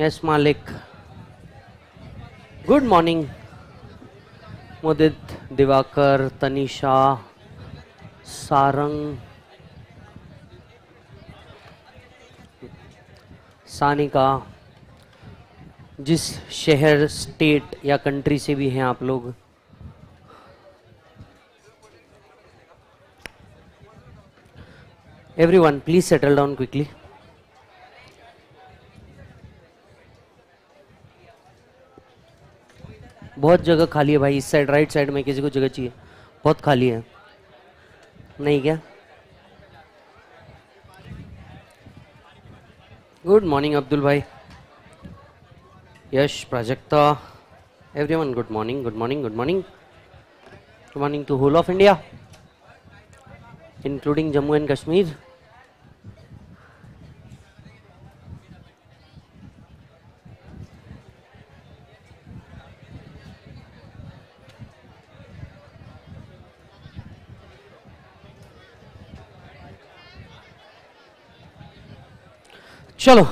Yes, Malik. Good morning, Mudit, Divakar, Tanisha, Sarang, Sanika जिस शहर state या कंट्री से भी हैं आप लोग everyone please settle down quickly बहुत जगह खाली है भाई इस साइड राइट साइड में किसी को जगह चाहिए बहुत खाली है नहीं क्या गुड मॉर्निंग अब्दुल भाई Yash Prajakta everyone good morning good morning good morning good morning to whole of India including Jammu and Kashmir চলো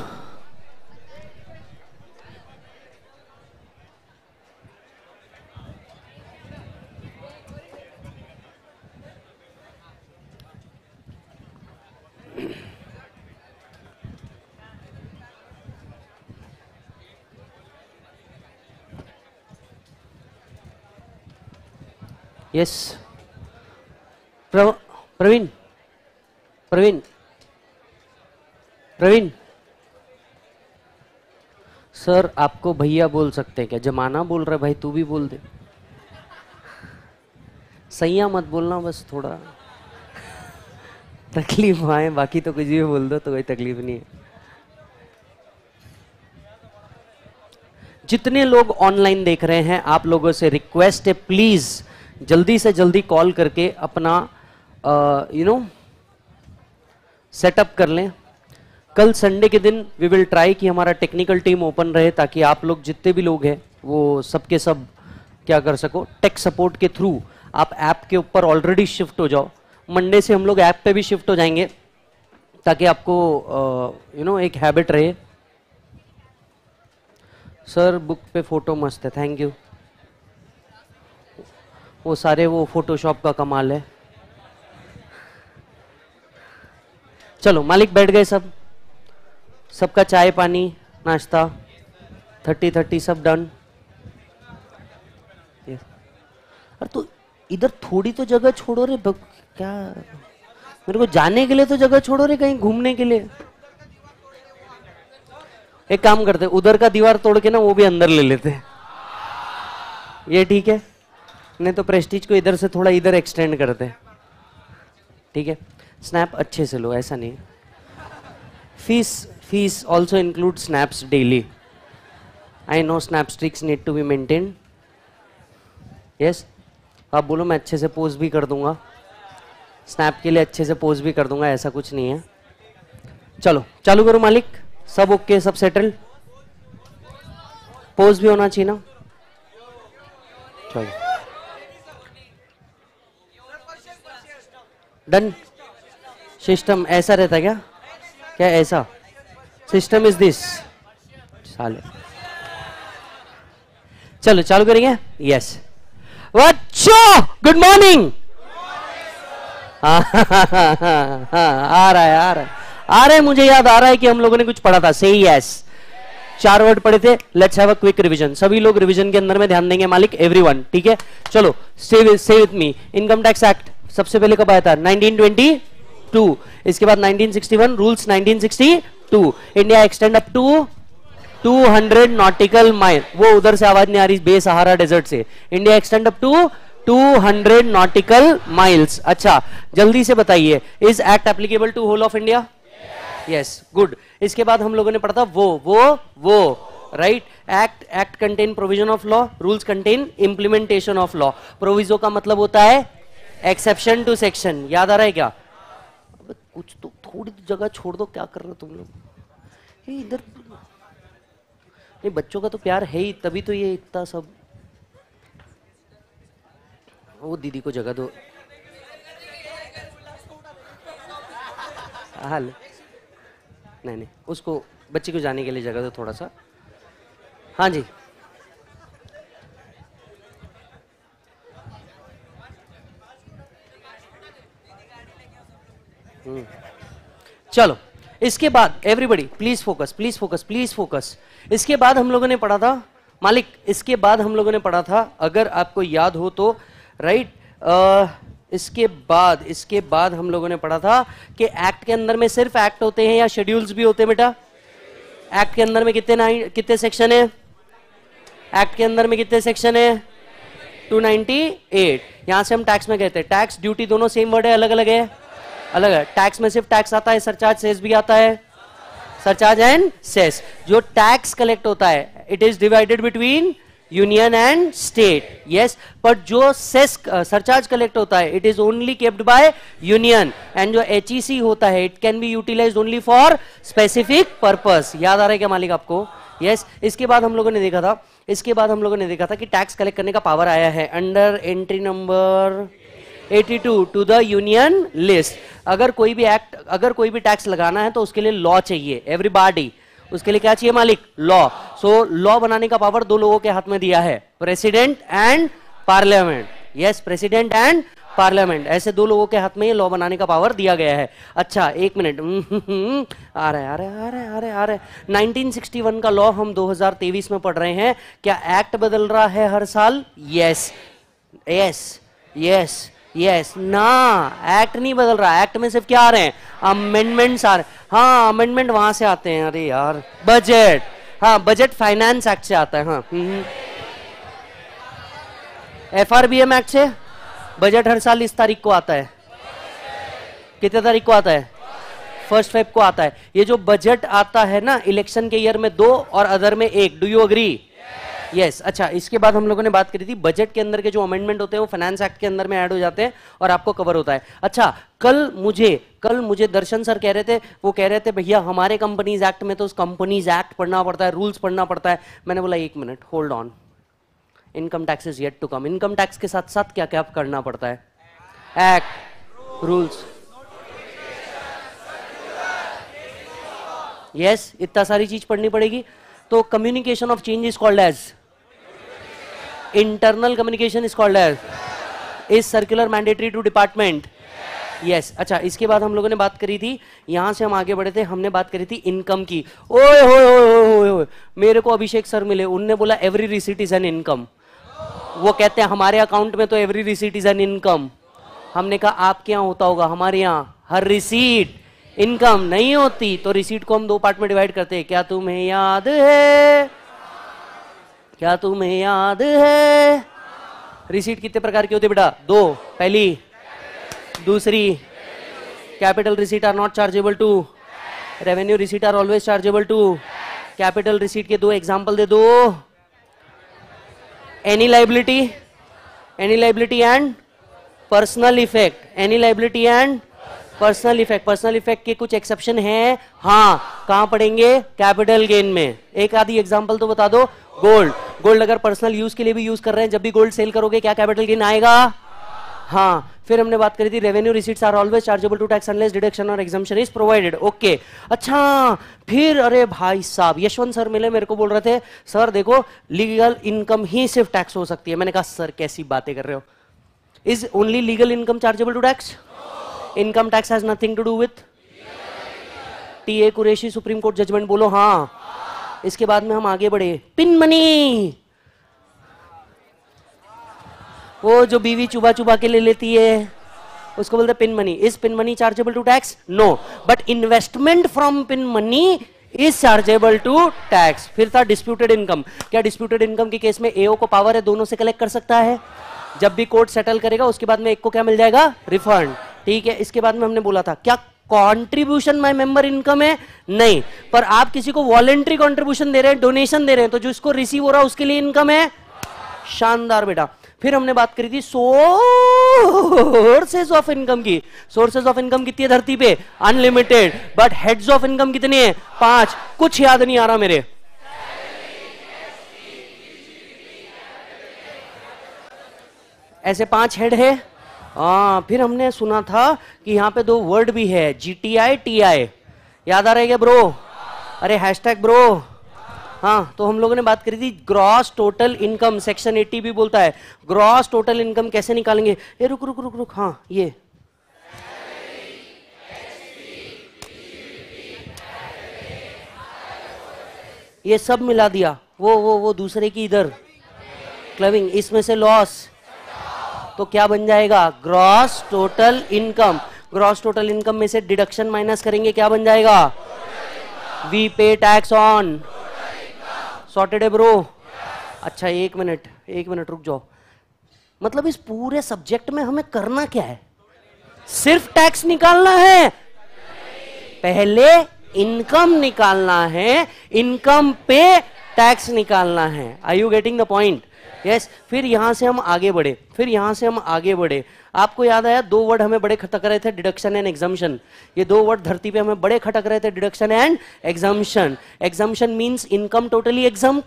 yes praveen praveen praveen sir आपको भैया बोल सकते हैं क्या जमाना बोल रहा है भाई तू भी बोल दे सैया मत बोलना बस थोड़ा तकलीफ आए बाकी तो कुछ भी बोल दो तो कोई तकलीफ नहीं है जितने लोग ऑनलाइन देख रहे हैं आप लोगों से रिक्वेस्ट है प्लीज़ जल्दी से जल्दी कॉल करके अपना यू नो सेटअप कर लें कल संडे के दिन वी विल ट्राई कि हमारा टेक्निकल टीम ओपन रहे ताकि आप लोग जितने भी लोग हैं वो सबके सब क्या कर सको टेक सपोर्ट के थ्रू आप ऐप के ऊपर ऑलरेडी शिफ्ट हो जाओ मंडे से हम लोग ऐप पे भी शिफ्ट हो जाएंगे ताकि आपको यू नो एक हैबिट रहे सर बुक पे फोटो मस्त है थैंक यू वो सारे वो फोटोशॉप का कमाल है चलो मालिक बैठ गए सब सबका चाय पानी नाश्ता थर्टी थर्टी सब डन अरे तो इधर थोड़ी तो जगह छोड़ो रे क्या मेरे को जाने के लिए तो जगह छोड़ो रे कहीं घूमने के लिए एक काम करते उधर का दीवार तोड़ के ना वो भी अंदर ले लेते ये ठीक है नहीं तो प्रेस्टीज को इधर से थोड़ा इधर एक्सटेंड करते ठीक है स्नैप अच्छे से लो ऐसा नहीं fees Fees also include snaps daily. I know snap streaks need to be maintained. Yes? आप बोलो मैं अच्छे से पोज भी कर दूंगा स्नैप के लिए अच्छे से पोज भी कर दूंगा ऐसा कुछ नहीं है चलो चालू करो मालिक सब ओके सब सेटल पोज भी होना चाहिए ना चलो डन सिस्टम ऐसा रहता क्या क्या ऐसा सिस्टम इज दिस साले चलो चालू करेंगे यस वो गुड मॉर्निंग आ रहा है आ रहा है आ रहा है मुझे याद आ रहा है कि हम लोगों ने कुछ पढ़ा था से यस चार वर्ड पढ़े थे let's have a quick revision सभी लोग रिवीजन के अंदर में ध्यान देंगे मालिक एवरीवन ठीक है चलो save save with me income tax act सबसे पहले कब आया था 1920 1962 इसके बाद 1961 rules 1962 India extend up to 200 nautical mile वो उधर से आवाज नहीं आ रही बेसहारा डेजर्ट से India extend up to 200 nautical miles अच्छा जल्दी से बताइए is act applicable to whole of India yes good इसके बाद हम लोगों ने पढ़ा था वो वो वो right act act contain provision of law rules contain implementation of law proviso का मतलब होता है एक्सेप्शन टू सेक्शन याद आ रहा है क्या कुछ तो थोड़ी तो जगह छोड़ दो क्या कर रहे हो तुम लोग ये इधर नहीं बच्चों का तो प्यार है ही तभी तो ये इतना सब वो दीदी को जगह दो हाल नहीं नहीं उसको बच्चे को जाने के लिए जगह दो थोड़ा सा हाँ जी चलो इसके बाद everybody please focus please focus please focus इसके बाद हम लोगों ने पढ़ा था मालिक इसके बाद हम लोगों ने पढ़ा था अगर आपको याद हो तो राइट आ, इसके बाद इसके बाद हम लोगों ने पढ़ा था कि एक्ट के अंदर में सिर्फ एक्ट होते हैं या शेड्यूल्स भी होते हैं बेटा एक्ट के अंदर में कितने नाइन कितने सेक्शन है एक्ट के अंदर में कितने सेक्शन है 298 यहां से हम टैक्स में कहते हैं टैक्स ड्यूटी दोनों सेम वर्ड है अलग अलग है अलग है टैक्स में सिर्फ टैक्स आता है सरचार्ज सेस भी आता है सरचार्ज एंड सेस जो टैक्स कलेक्ट होता है it is divided between union and state yes but जो सेस सरचार्ज कलेक्ट होता है it is only capped by union and जो एच e होता है it can be utilise only for specific purpose याद आ रहा है क्या मालिक आपको यस yes, इसके बाद हम लोगों ने देखा था इसके बाद हम लोगों ने देखा था कि टैक्स कलेक्ट करने का पावर आया है under entry number 82 to to the union list अगर कोई भी एक्ट अगर कोई भी टैक्स लगाना है तो उसके लिए लॉ चाहिए एवरीबॉडी उसके लिए क्या चाहिए मालिक लॉ सो लॉ बनाने का पावर दो लोगों के हाथ में दिया है president and parliament yes president and parliament ऐसे दो लोगों के हाथ में ये लॉ बनाने का पावर दिया गया है अच्छा एक मिनट आ रहे आ रहे आ रहे आ रहे आ आ नाइनटीन सिक्सटी 1961 का लॉ हम 2023 में पढ़ रहे हैं क्या एक्ट बदल रहा है हर साल यस यस यस यस ना एक्ट नहीं बदल रहा एक्ट में सिर्फ क्या आ रहे हैं अमेंडमेंट्स आ रहे हैं हाँ अमेंडमेंट वहां से आते हैं अरे यार बजट हाँ बजट फाइनेंस एक्ट से आता है हाँ F R B M act से बजट हर साल इस तारीख को आता है कितने तारीख को आता है फर्स्ट फेब को आता है ये जो बजट आता है ना इलेक्शन के ईयर में दो और अदर में एक do you agree yes yes, अच्छा इसके बाद हम लोगों ने बात करी थी बजट के अंदर के जो अमेंडमेंट होते हैं वो फाइनेंस एक्ट के अंदर में ऐड हो जाते हैं और आपको कवर होता है अच्छा कल मुझे कल मुझे दर्शन सर कह रहे थे वो कह रहे थे भैया हमारे कंपनीज एक्ट में तो उस कंपनीज एक्ट पढ़ना पड़ता है रूल्स पढ़ना पड़ता है मैंने बोला एक minute hold on income tax is yet to come income tax के साथ साथ क्या क्या करना पड़ता है एक्ट रूल्स यस इतना सारी चीज पढ़नी पड़ेगी तो communication of change is called as internal communication is called as is circular mandatory to department yes yes. अच्छा इसके बाद हम लोगों ने बात करी थी यहां से हम आगे बढ़े थे हमने बात करी थी इनकम की ओए होए होए होए मेरे को अभिषेक सर मिले उनने बोला every receipt is an income वो कहते हैं हमारे अकाउंट में तो every receipt is an income हमने कहा आपके यहाँ होता होगा हमारे यहाँ हर रिसीट इनकम नहीं होती तो रिसीट को हम दो पार्ट में डिवाइड करते हैं क्या तुम्हें याद है क्या तुम्हें याद है रिसीट कितने प्रकार की होती बेटा दो पहली दूसरी capital receipt are not chargeable to revenue receipt are always chargeable to capital receipt के दो एग्जाम्पल दे दो any liability any liability and personal effect any liability and personal effect personal effect के कुछ एक्सेप्शन है हाँ कहां पढ़ेंगे कैपिटल गेन में एक आधी एग्जाम्पल तो बता दो गोल्ड गोल्ड अगर पर्सनल यूज के लिए भी यूज कर रहे हैं जब भी गोल्ड सेल करोगे क्या कैपिटल गेन आएगा हाँ फिर हमने बात करी थी revenue receipts are always chargeable to tax unless deduction और एग्जामेशन इज प्रोवाइडेड ओके अच्छा फिर अरे भाई साहब यशवंत सर मिले मेरे को बोल रहे थे सर देखो लीगल इनकम ही सिर्फ टैक्स हो सकती है मैंने कहा सर कैसी बातें कर रहे हो is only legal income chargeable to tax income tax has nothing to do with T A Qureshi supreme court judgment बोलो हाँ इसके बाद में हम आगे बढ़े पिन मनी वो जो बीवी चुबा चुबा के ले लेती है उसको बोलते pin money is pin money chargeable to tax no but investment from pin money is chargeable to tax फिर था डिस्प्यूटेड इनकम क्या डिस्प्यूटेड इनकम के केस में एओ को पावर है दोनों से कलेक्ट कर सकता है जब भी कोर्ट सेटल करेगा उसके बाद में एक को क्या मिल जाएगा रिफंड ठीक है इसके बाद में हमने बोला था क्या कंट्रीब्यूशन माय मेंबर इनकम है नहीं पर आप किसी को वॉलेंट्री कंट्रीब्यूशन दे रहे हैं डोनेशन दे रहे हैं तो जो इसको रिसीव हो रहा है उसके लिए इनकम है शानदार बेटा फिर हमने बात करी थी सोर्सेज ऑफ इनकम की सोर्सेज ऑफ इनकम कितनी है धरती पे unlimited but heads of income कितने हैं पांच कुछ याद नहीं आ रहा मेरे ऐसे पांच हेड है आ, फिर हमने सुना था कि यहाँ पे दो वर्ड भी है G T I T I याद आ रहेगा ब्रो अरे हैशटैग ब्रो हाँ तो हम लोगों ने बात करी थी ग्रॉस टोटल इनकम सेक्शन 80 भी बोलता है ग्रॉस टोटल इनकम कैसे निकालेंगे ये रुक रुक रुक रुक हाँ ये ये सब मिला दिया वो वो वो दूसरे की इधर क्लबिंग इसमें से लॉस तो क्या बन जाएगा gross total income gross total income में से डिडक्शन माइनस करेंगे क्या बन जाएगा we pay tax on sorted है ब्रो अच्छा एक मिनट एक मिनट रुक जाओ मतलब इस पूरे सब्जेक्ट में हमें करना क्या है सिर्फ टैक्स निकालना है पहले इनकम निकालना है इनकम पे टैक्स निकालना है I you getting the point yes फिर यहां से हम आगे बढ़े फिर यहां से हम आगे बढ़े आपको याद आया दो वर्ड हमें बड़े खटक रहे थे डिडक्शन एंड एग्जाम्शन ये दो वर्ड धरती पे हमें बड़े खटक रहे थे deduction and exemption exemption means income totally exempt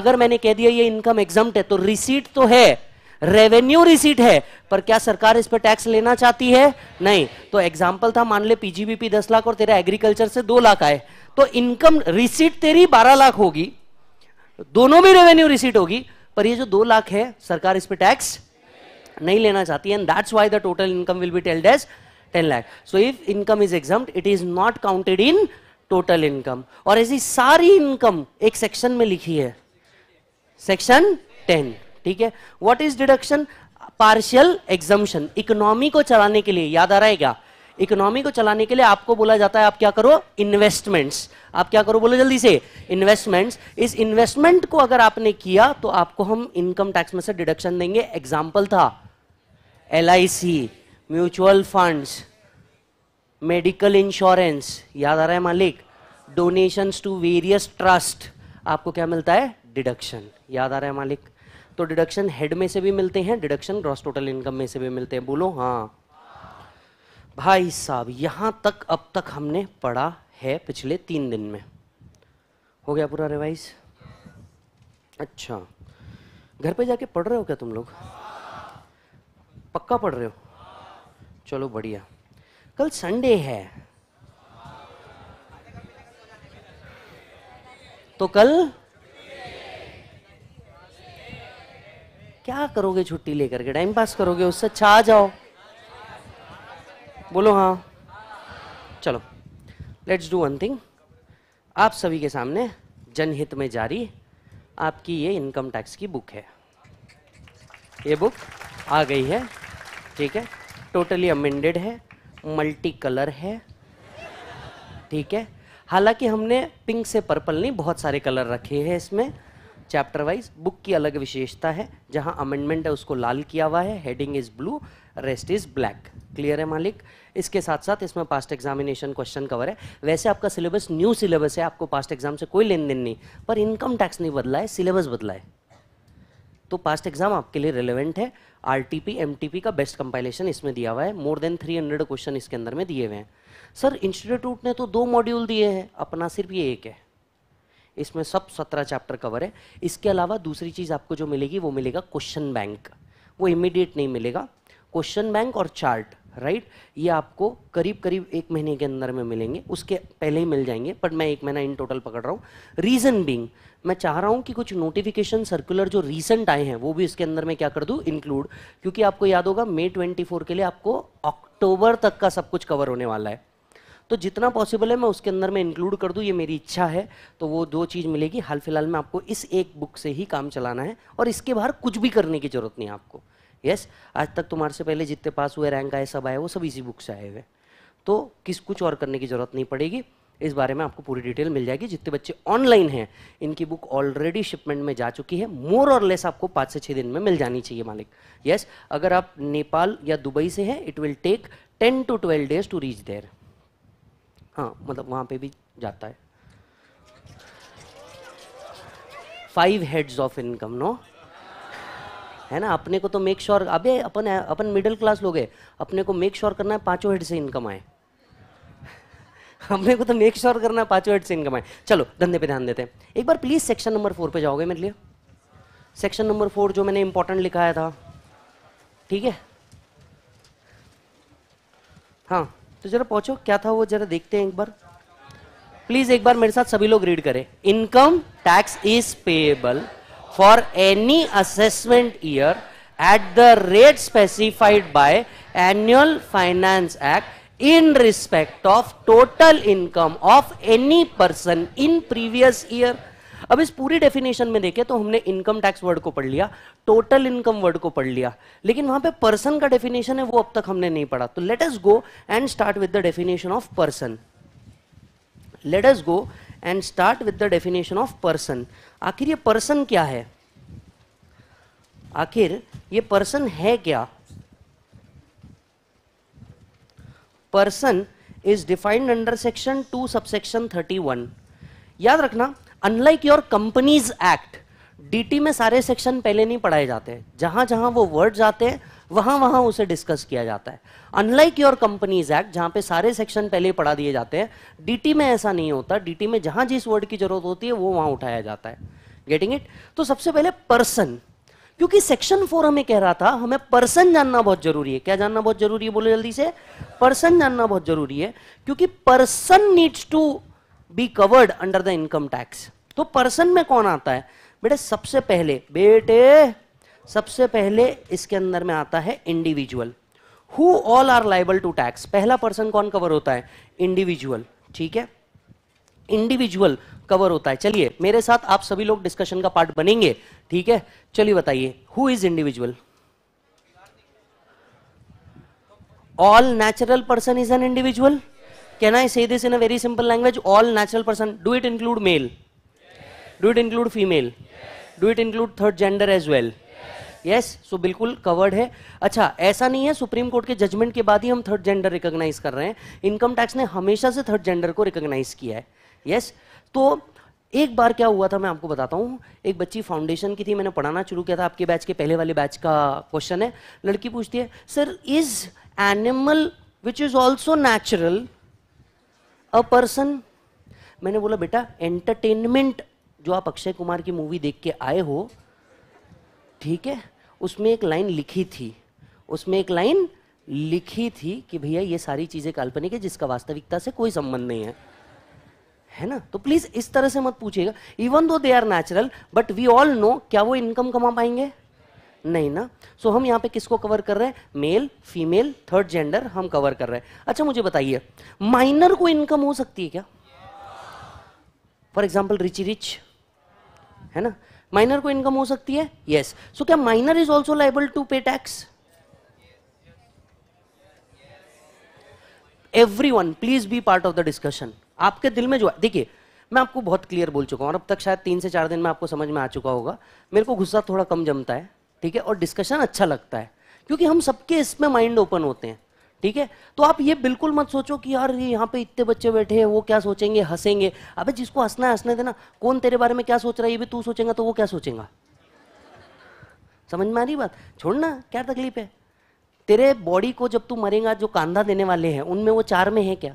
अगर मैंने कह दिया ये इनकम एग्जाम है तो रिसीट तो है रेवेन्यू रिसीट है पर क्या सरकार इस पर टैक्स लेना चाहती है नहीं तो एग्जाम्पल था मान ले पीजीबीपी दस लाख और तेरा एग्रीकल्चर से दो लाख आए तो इनकम रिसीट तेरी बारह लाख होगी दोनों में रेवेन्यू रिसीट होगी पर ये जो दो लाख है सरकार इस पर टैक्स नहीं लेना चाहती and that's why the total income will be told as 10 lakh so if income is exempt it is not counted in total income और ऐसी सारी इनकम एक सेक्शन में लिखी है सेक्शन 10 ठीक है what is deduction partial exemption economy को चलाने के लिए याद आ रहा है क्या इकोनॉमी को चलाने के लिए आपको बोला जाता है आप क्या करो इन्वेस्टमेंट्स आप क्या करो बोलो जल्दी से इन्वेस्टमेंट्स इस इन्वेस्टमेंट को अगर आपने किया तो आपको हम इनकम टैक्स में से डिडक्शन देंगे एग्जाम्पल था L mutual funds medical insurance याद आ रहा है मालिक डोनेशन टू वेरियस ट्रस्ट आपको क्या मिलता है डिडक्शन याद आ रहा है मालिक तो डिडक्शन हेड में से भी मिलते हैं डिडक्शन ग्रॉस टोटल इनकम में से भी मिलते हैं बोलो हाँ भाई साहब यहां तक अब तक हमने पढ़ा है पिछले तीन दिन में हो गया पूरा रिवाइज अच्छा घर पे जाके पढ़ रहे हो क्या तुम लोग पक्का पढ़ रहे हो चलो बढ़िया कल संडे है तो कल क्या करोगे छुट्टी लेकर के टाइम पास करोगे उससे अच्छा आ जाओ बोलो हाँ चलो लेट्स डू वन थिंग आप सभी के सामने जनहित में जारी आपकी ये इनकम टैक्स की बुक है ये बुक आ गई है ठीक है टोटली अमेंडेड है मल्टी कलर है ठीक है हालांकि हमने पिंक से पर्पल नहीं बहुत सारे कलर रखे हैं इसमें चैप्टर वाइज बुक की अलग विशेषता है जहां अमेंडमेंट है उसको लाल किया हुआ है heading is blue rest is black clear है मालिक इसके साथ साथ इसमें पास्ट एग्जामिनेशन क्वेश्चन कवर है वैसे आपका सिलेबस न्यू सिलेबस है आपको पास्ट एग्जाम से कोई लेन देन नहीं पर इनकम टैक्स नहीं बदला है सिलेबस बदला है तो पास्ट एग्जाम आपके लिए रिलेवेंट है R T P M T P का बेस्ट कंपाइलेशन इसमें दिया हुआ है मोर देन 300 क्वेश्चन इसके अंदर में दिए हुए हैं सर इंस्टीट्यूट ने तो दो मॉड्यूल दिए हैं अपना सिर्फ ये एक है इसमें सब सत्रह चैप्टर कवर है इसके अलावा दूसरी चीज़ आपको जो मिलेगी वो मिलेगा क्वेश्चन बैंक वो इमीडिएट नहीं मिलेगा क्वेश्चन बैंक और चार्ट राइट ये आपको करीब करीब एक महीने के अंदर में मिलेंगे उसके पहले ही मिल जाएंगे बट मैं एक महीना इन टोटल पकड़ रहा हूँ रीज़न बींग मैं चाह रहा हूँ कि कुछ नोटिफिकेशन सर्कुलर जो रिसेंट आए हैं वो भी इसके अंदर में क्या कर दूँ इंक्लूड क्योंकि आपको याद होगा मे ट्वेंटी के लिए आपको अक्टूबर तक का सब कुछ कवर होने वाला है तो जितना पॉसिबल है मैं उसके अंदर में इंक्लूड कर दूँ ये मेरी इच्छा है तो वो दो चीज़ मिलेगी हाल फिलहाल में आपको इस एक बुक से ही काम चलाना है और इसके बाहर कुछ भी करने की ज़रूरत नहीं है आपको यस आज तक तुम्हारे से पहले जितने पास हुए रैंक आए सब आए वो सब इसी बुक से आए हुए तो किस कुछ और करने की ज़रूरत नहीं पड़ेगी इस बारे में आपको पूरी डिटेल मिल जाएगी जितने बच्चे ऑनलाइन हैं इनकी बुक ऑलरेडी शिपमेंट में जा चुकी है मोर और लेस आपको पाँच से छः दिन में मिल जानी चाहिए मालिक यस yes, अगर आप नेपाल या दुबई से हैं it will take ten to twelve days to reach there हाँ मतलब वहाँ पे भी जाता है five heads of income no है ना अपने को तो मेक श्योर sure, अबे अपन अपन मिडिल क्लास लोग हैं अपने को मेक श्योर sure करना है पांचों हेड से इनकम आए हमने को तो मेक श्योर sure करना है पांचों हेड से इनकम आए चलो धंधे पे ध्यान देते हैं एक बार प्लीज़ सेक्शन नंबर फोर पे जाओगे मेरे लिए सेक्शन नंबर फोर जो मैंने इंपॉर्टेंट लिखाया था ठीक है हाँ तो जरा पहुंचो क्या था वो जरा देखते हैं एक बार प्लीज़ एक बार मेरे साथ सभी लोग रीड करें income tax is payable for any assessment year at the rate specified by annual finance act in respect of total income of any person in previous year अब इस पूरी डेफिनेशन में देखें तो हमने इनकम टैक्स वर्ड को पढ़ लिया टोटल इनकम वर्ड को पढ़ लिया लेकिन वहां पे पर्सन का डेफिनेशन है वो अब तक हमने नहीं पढ़ा तो let us go and start with the definition of person let us go and start with the definition of person आखिर ये पर्सन क्या है आखिर ये पर्सन है क्या person is defined under section two subsection thirty one याद रखना unlike your companies act DT में सारे सेक्शन पहले नहीं पढ़ाए जाते जहां जहां वो वर्ड आते हैं वहां वहां उसे डिस्कस किया जाता है अनलाइक योर कंपनीज एक्ट जहां पे सारे सेक्शन पहले पढ़ा दिए जाते हैं डीटी में ऐसा नहीं होता डीटी में जहां जिस वर्ड की जरूरत होती है वो वहां उठाया जाता है गेटिंग इट तो सबसे पहले पर्सन क्योंकि सेक्शन फोर हमें कह रहा था हमें पर्सन जानना बहुत जरूरी है क्या जानना बहुत जरूरी है बोले जल्दी से पर्सन जानना बहुत जरूरी है क्योंकि person needs to be covered under the income tax तो पर्सन में कौन आता है बेटे सबसे पहले बेटे सबसे पहले इसके अंदर में आता है individual who all are liable to tax पहला पर्सन कौन कवर होता है इंडिविजुअल ठीक है इंडिविजुअल कवर होता है चलिए मेरे साथ आप सभी लोग डिस्कशन का पार्ट बनेंगे ठीक है चलिए बताइए who is individual all natural person is an individual can I say this in a very simple language all natural person do it include male do it include female do it include third gender as well yes so बिल्कुल covered है अच्छा ऐसा नहीं है supreme court के judgement के बाद ही हम थर्ड जेंडर रिकोगनाइज कर रहे हैं इनकम टैक्स ने हमेशा से थर्ड जेंडर को रिकोगनाइज किया है यस yes? तो एक बार क्या हुआ था मैं आपको बताता हूँ एक बच्ची फाउंडेशन की थी मैंने पढ़ाना शुरू किया था आपके बैच के पहले वाले बैच का क्वेश्चन है लड़की पूछती है sir is animal which is also natural a person मैंने बोला बेटा एंटरटेनमेंट जो आप अक्षय कुमार की मूवी देख के आए हो ठीक है उसमें एक लाइन लिखी थी उसमें एक लाइन लिखी थी कि भैया ये सारी चीज़ें काल्पनिक है जिसका वास्तविकता से कोई संबंध नहीं है है ना तो प्लीज इस तरह से मत पूछिएगा even though they are natural but we all know क्या वो इनकम कमा पाएंगे नहीं ना सो so, हम यहां पे किसको कवर कर रहे हैं मेल फीमेल थर्ड जेंडर हम कवर कर रहे हैं अच्छा मुझे बताइए माइनर को इनकम हो सकती है क्या फॉर एग्जाम्पल रिच रिच है ना माइनर को इनकम हो सकती है यस सो क्या minor is also liable to pay tax every one please be part of the discussion आपके दिल में जो है देखिए मैं आपको बहुत क्लियर बोल चुका हूं और अब तक शायद तीन से चार दिन में आपको समझ में आ चुका होगा मेरे को गुस्सा थोड़ा कम जमता है ठीक है और डिस्कशन अच्छा लगता है क्योंकि हम सबके इसमें माइंड ओपन होते हैं ठीक है तो आप ये बिल्कुल मत सोचो कि यार यहाँ पे इतने बच्चे बैठे हैं वो क्या सोचेंगे हंसेंगे अबे जिसको हंसना है हंसने देना कौन तेरे बारे में क्या सोच रहा है ये भी तू सोचेगा तो वो क्या सोचेगा समझ में आ रही बात छोड़ना क्या तकलीफ है तेरे बॉडी को जब तू मरेगा जो कांधा देने वाले हैं उनमें वो चार में है क्या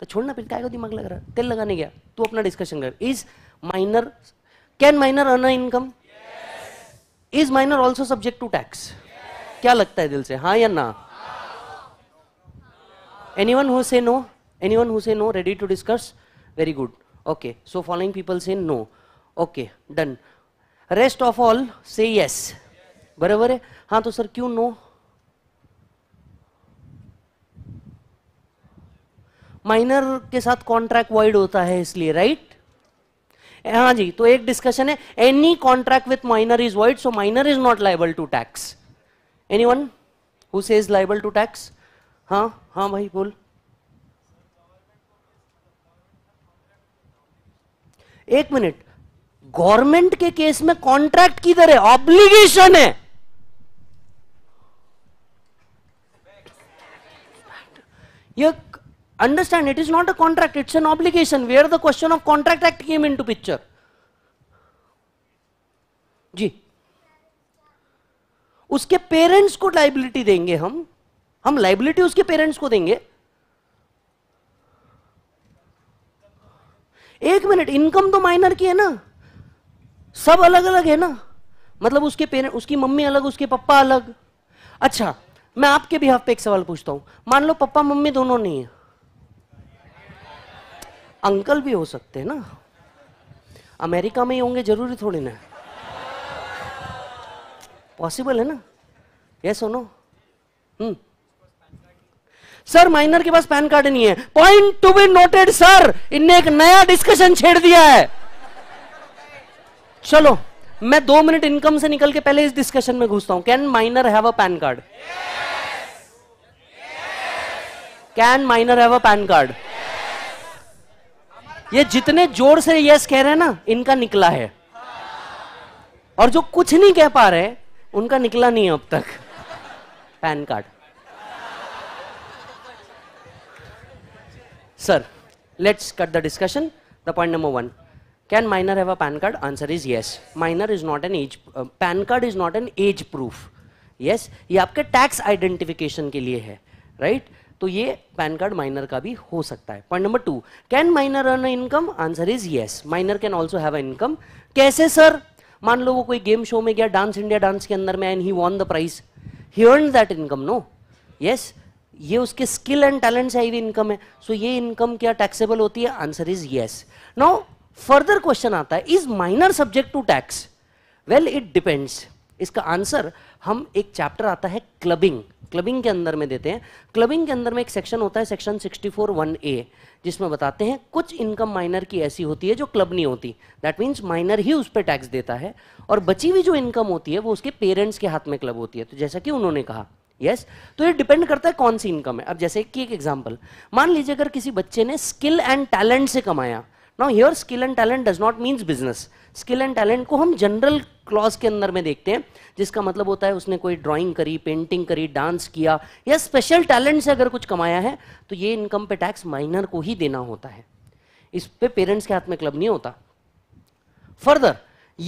तो छोड़ना फिर क्या को दिमाग लग रहा है तेल लगाने गया तू अपना डिस्कशन कर is minor can minor earn income is minor also subject to tax क्या लगता है दिल से हाँ या ना anyone who say no anyone who say no ready to discuss very good okay so following people say no okay done rest of all say yes बराबर है हाँ तो सर क्यों नो माइनर के साथ कॉन्ट्रैक्ट वाइड होता है इसलिए राइट हाँ जी तो एक डिस्कशन है any contract with minor is void so minor is not liable to tax any one who is liable to tax हाँ हाँ भाई बोल एक मिनट गवर्नमेंट के केस में कॉन्ट्रैक्ट किधर है ऑब्लिगेशन है understand it is not a contract it's an obligation are the question of contract act came to picture जी उसके पेरेंट्स को लाइबिलिटी देंगे हम हम लाइबिलिटी उसके पेरेंट्स को देंगे एक मिनट इनकम तो माइनर की है ना सब अलग अलग है ना मतलब उसके पेरेंट उसकी मम्मी अलग उसके पप्पा अलग अच्छा मैं आपके बिहाफ पे एक सवाल पूछता हूं मान लो पप्पा मम्मी दोनों नहीं है अंकल भी हो सकते हैं ना अमेरिका में ही होंगे जरूरी थोड़ी ना पॉसिबल है ना यस सुनो हम्म सर माइनर के पास पैन कार्ड नहीं है point to be noted sir इनने एक नया डिस्कशन छेड़ दिया है चलो मैं दो मिनट इनकम से निकल के पहले इस डिस्कशन में घुसता हूं can minor have a pan card can minor have a pan card ये जितने जोर से यस कह रहे हैं ना इनका निकला है और जो कुछ नहीं कह पा रहे उनका निकला नहीं है अब तक pan card sir let's cut the discussion the point number one can minor have a pan card answer is yes. Minor is not an age pan card is not an age proof proof. ये आपके tax identification के लिए है right right? तो ये pan card minor का भी हो सकता है point number two can minor earn income answer is yes minor can also have income कैसे सर मान लो वो कोई गेम शो में गया डांस इंडिया डांस के अंदर में and he won the prize he earn that income no yes ये उसके स्किल एंड टैलेंट से आई हुई इनकम है सो so, ये इनकम क्या टैक्सेबल होती है answer is yes no further question आता है is minor subject to tax well it depends इसका आंसर हम एक चैप्टर आता है क्लबिंग क्लबिंग के अंदर में देते हैं क्लबिंग के अंदर में एक सेक्शन होता है सेक्शन 64 वन ए जिसमें बताते हैं कुछ इनकम माइनर की ऐसी होती है जो क्लब नहीं होती दैट मीन्स माइनर ही उस पर टैक्स देता है और बची हुई जो इनकम होती है वो उसके पेरेंट्स के हाथ में क्लब होती है तो जैसा कि उन्होंने कहा यस yes? तो ये डिपेंड करता है कौन सी इनकम है अब जैसे कि एक एग्जांपल मान लीजिए अगर किसी बच्चे ने स्किल एंड टैलेंट से कमाया now here skill and talent does not means business skill and talent को हम जनरल क्लॉज के अंदर में देखते हैं जिसका मतलब होता है उसने कोई ड्राइंग करी पेंटिंग करी डांस किया या स्पेशल टैलेंट से अगर कुछ कमाया है तो ये इनकम पे टैक्स माइनर को ही देना होता है इस पे पेरेंट्स के हाथ में क्लब नहीं होता फर्दर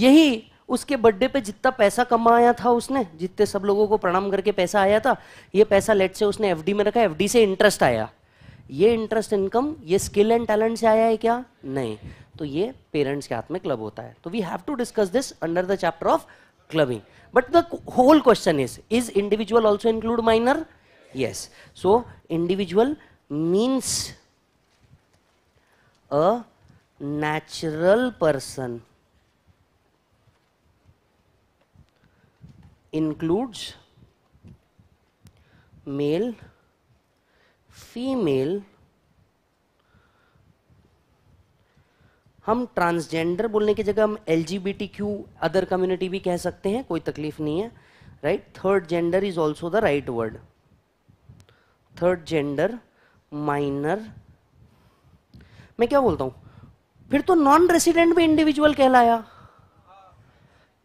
यही उसके बर्थडे पे जितना पैसा कमाया था उसने जितने सब लोगों को प्रणाम करके पैसा आया था ये पैसा लेट से उसने एफडी में रखा एफडी से इंटरेस्ट आया ये इंटरेस्ट इनकम ये स्किल एंड टैलेंट से आया है क्या नहीं तो ये पेरेंट्स के हाथ में क्लब होता है तो we have to discuss this under the chapter of clubbing but the whole question is is individual also include minor yes so individual means a natural person includes male, female. हम transgender बोलने की जगह हम L Q other community भी कह सकते हैं कोई तकलीफ नहीं है right third gender is also the right word third gender minor मैं क्या बोलता हूं फिर तो नॉन रेसिडेंट भी इंडिविजुअल कहलाया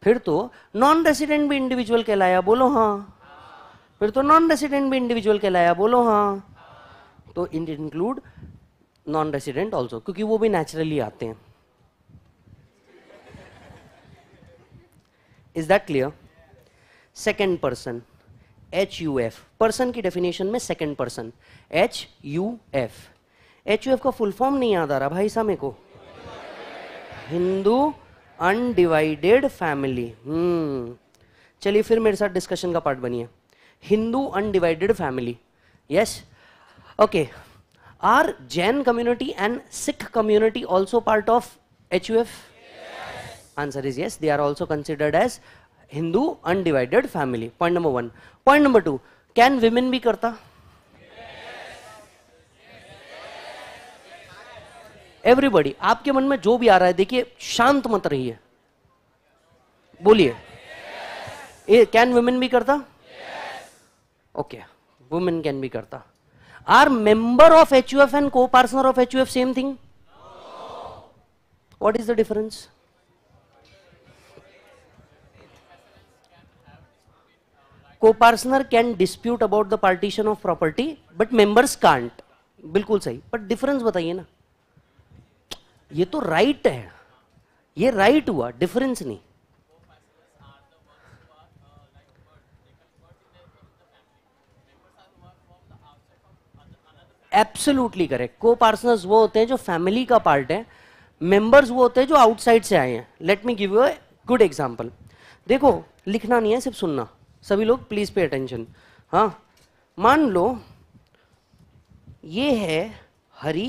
फिर तो नॉन रेसिडेंट भी इंडिविजुअल कहलाया बोलो हाँ फिर तो नॉन रेसिडेंट भी इंडिविजुअल कहलाया बोलो हाँ तो it include non resident also क्योंकि वो भी नेचुरली आते हैं is that clear second person H U F person की डेफिनेशन में second person H U F H U F का फुल फॉर्म नहीं याद आ रहा भाई साहब मेरे को हिंदू अनडिवाइडेड फैमिली हम्म। चलिए फिर मेरे साथ डिस्कशन का पार्ट बनिए Hindu undivided family yes okay are Jain community and Sikh community also part of H U F answer is yes they are also considered as Hindu undivided family point number one point number two can women be karta everybody आपके मन में जो भी आ रहा है देखिए शांत मत रहिए बोलिए कैन वुमेन भी करता okay women can be karta are member of H U F and coparcener of H U F same thing what is the difference coparcener can dispute about the partition of property but members can't बिल्कुल सही but difference बताइए ना ये तो right है ये right हुआ difference नहीं एब्सोल्यूटली करेक्ट को पार्सनर्स वो होते हैं जो फैमिली का पार्ट है मेंबर्स वो होते हैं जो आउटसाइड से आए हैं let me give you good example देखो लिखना नहीं है सिर्फ सुनना सभी लोग प्लीज पे अटेंशन हाँ मान लो ये है हरी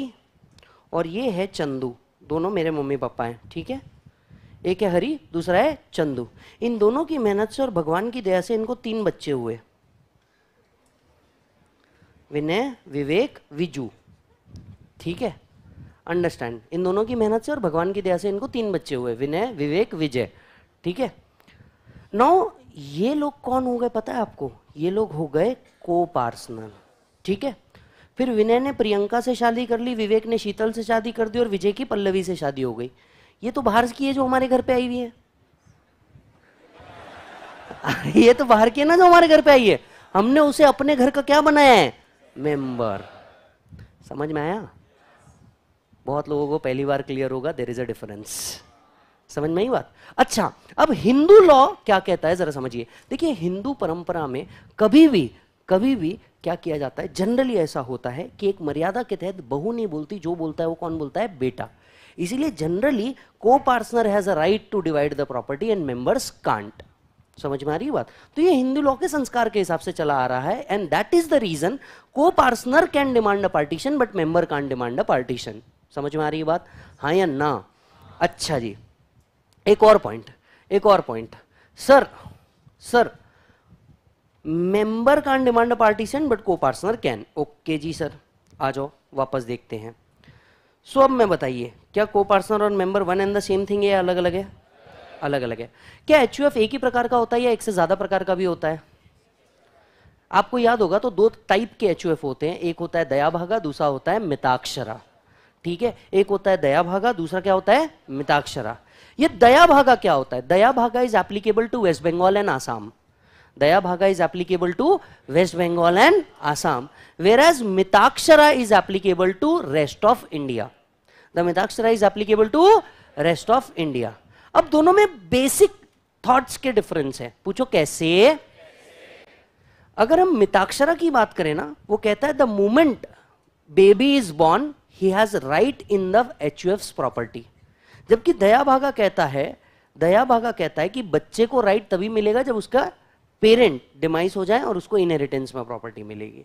और ये है चंदू दोनों मेरे मम्मी पापा हैं ठीक है एक है हरी दूसरा है चंदू इन दोनों की मेहनत से और भगवान की दया से इनको तीन बच्चे हुए विनय विवेक विजू ठीक है अंडरस्टैंड इन दोनों की मेहनत से और भगवान की दया से इनको तीन बच्चे हुए विनय विवेक विजय ठीक है नौ ये लोग कौन हो गए पता है आपको ये लोग हो गए को पार्सनल ठीक है फिर विनय ने प्रियंका से शादी कर ली विवेक ने शीतल से शादी कर दी और विजय की पल्लवी से शादी हो गई ये तो बाहर की है जो हमारे घर पे आई हुई है ये तो बाहर की है ना जो हमारे घर पे आई है हमने उसे अपने घर का क्या बनाया है मेंबर समझ में आया बहुत लोगों को पहली बार क्लियर होगा देर इज अ डिफरेंस समझ में ही बात अच्छा अब हिंदू लॉ क्या कहता है जरा समझिए देखिए हिंदू परंपरा में कभी भी कभी भी क्या किया जाता है जनरली ऐसा होता है कि एक मर्यादा के तहत बहू नहीं बोलती जो बोलता है वो कौन बोलता है बेटा इसीलिए generally coparcener has a right to divide the property and members can't समझ में आ रही बात तो ये हिंदू लॉ के संस्कार के हिसाब से चला आ रहा है and that is the reason coparcener can demand a partition but member can't demand a partition समझ में आ रही बात हा या ना अच्छा जी एक और पॉइंट एक और point sir sir member can't demand partition but coparcener can okay ji sir आ जाओ वापस देखते हैं सो अब मैं बताइए क्या को पार्सनर और member one and the same thing है या अलग अलग है अलग अलग है क्या एच यू एफ एक ही प्रकार का होता है या एक से ज्यादा प्रकार का भी होता है आपको याद होगा तो दो टाइप के एच यू एफ होते हैं एक होता है दयाभागा दूसरा होता है मिताक्षरा ठीक है एक होता है दयाभागा दूसरा क्या होता है मिताक्षरा ये दयाभागा क्या होता है Dayabhaga is applicable to West Bengal and Assam Dayabhaga is applicable to West Bengal and Assam, whereas Mitakshara is applicable to rest of India. The Mitakshara is applicable to rest of India. अब दोनों में basic thoughts के difference है पूछो कैसे अगर हम मिताक्षरा की बात करें ना वो कहता है the moment baby is born, he has right in the HUF's property. जबकि दया भागा कहता है दया भागा कहता है कि बच्चे को राइट तभी मिलेगा जब उसका पेरेंट डिमाइस हो जाए और उसको इनहेरिटेंस में प्रॉपर्टी मिलेगी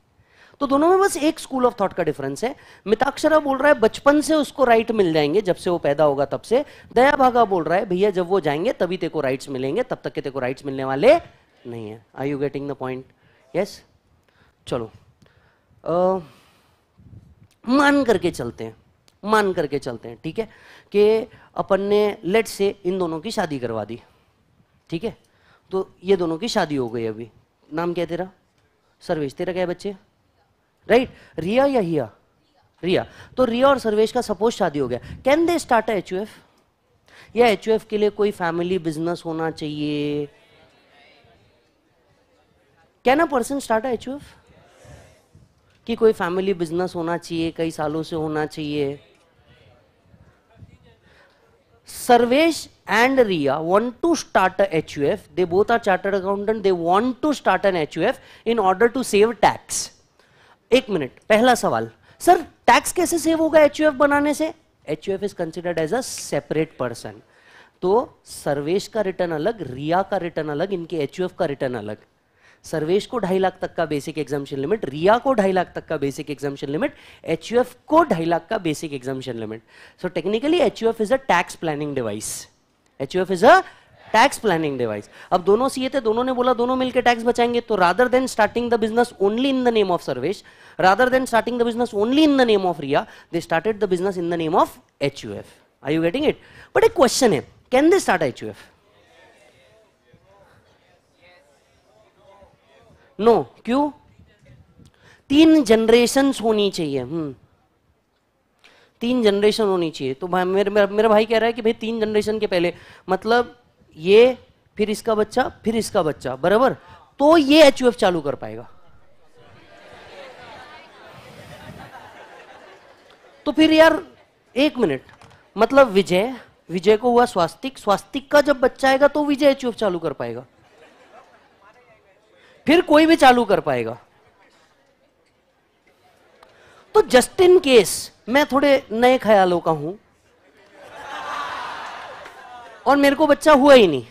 तो दोनों में बस एक स्कूल ऑफ थॉट का डिफरेंस है मिताक्षरा बोल रहा है बचपन से उसको राइट मिल जाएंगे जब से वो पैदा होगा तब से दया भागा बोल रहा है भैया जब वो जाएंगे तभी तेको राइट्स मिलेंगे तब तक के तेको राइट्स मिलने वाले नहीं है I you getting the point yes चलो आ, मान करके चलते हैं मान करके चलते हैं ठीक है कि अपन ने लेट से इन दोनों की शादी करवा दी ठीक है तो ये दोनों की शादी हो गई अभी नाम क्या तेरा सर्वेश तेरा क्या बच्चे राइट रिया या हिया रिया तो रिया और सर्वेश का सपोज शादी हो गया can they start H U F या एच एफ के लिए कोई फैमिली बिजनेस होना चाहिए can a person start H U F कि कोई फैमिली बिजनेस होना चाहिए कई सालों से होना चाहिए Sarvesh and Ria want to start a HUF. They both are chartered accountant. They want to start an HUF in order to save tax. एक मिनट पहला सवाल सर टैक्स कैसे सेव होगा एच बनाने से H is considered as a separate person तो सर्वेश का return अलग रिया का रिटर्न अलग इनके एच का रिटर्न अलग सर्वेश को ढाई लाख तक का बेसिक एग्जामेशन लिमिट रिया को ढाई लाख तक का बेसिक एग्जामेशन लिमिट एचयूएफ को ढाई लाख का basic exemption limit so technically HUF is a tax planning device H is a tax planning device अब दोनों सीए थे दोनों ने बोला दोनों मिलकर टैक्स बचाएंगे तो rather than starting the business only in the name of Sarvesh rather than starting the business only in the name of Ria they started the business in the name of H U F I you getting it but एक question है can they start H U F no क्यों तीन generation होनी चाहिए हम्म तीन generation होनी चाहिए तो भाई मेरे मेरा भाई कह रहा है कि भाई तीन जनरेशन के पहले मतलब ये फिर इसका बच्चा फिर इसका बच्चा बराबर तो ये एच चालू कर पाएगा तो फिर यार एक मिनट मतलब विजय विजय को हुआ स्वास्तिक स्वास्तिक का जब बच्चा आएगा तो विजय एच चालू कर पाएगा फिर कोई भी चालू कर पाएगा तो जस्ट इन केस मैं थोड़े नए ख्यालों का हूं और मेरे को बच्चा हुआ ही नहीं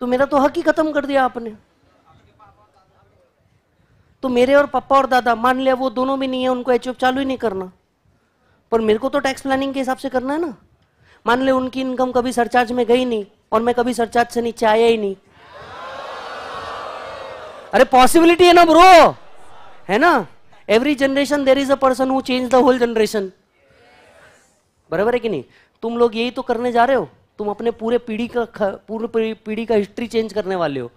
तो मेरा तो हक ही खत्म कर दिया आपने तो मेरे और पापा और दादा मान लिया वो दोनों भी नहीं है उनको एच चालू ही नहीं करना पर मेरे को तो टैक्स प्लानिंग के हिसाब से करना है ना मान लिया उनकी इनकम कभी सरचार्ज में गई नहीं और मैं कभी सरचार्ज से नीचे आया ही नहीं अरे पॉसिबिलिटी है ना ब्रो है ना every generation there is a person who change the whole generation बराबर है कि नहीं तुम लोग यही तो करने जा रहे हो तुम अपने पूरे पीढ़ी का पूरे पीढ़ी का हिस्ट्री चेंज करने वाले हो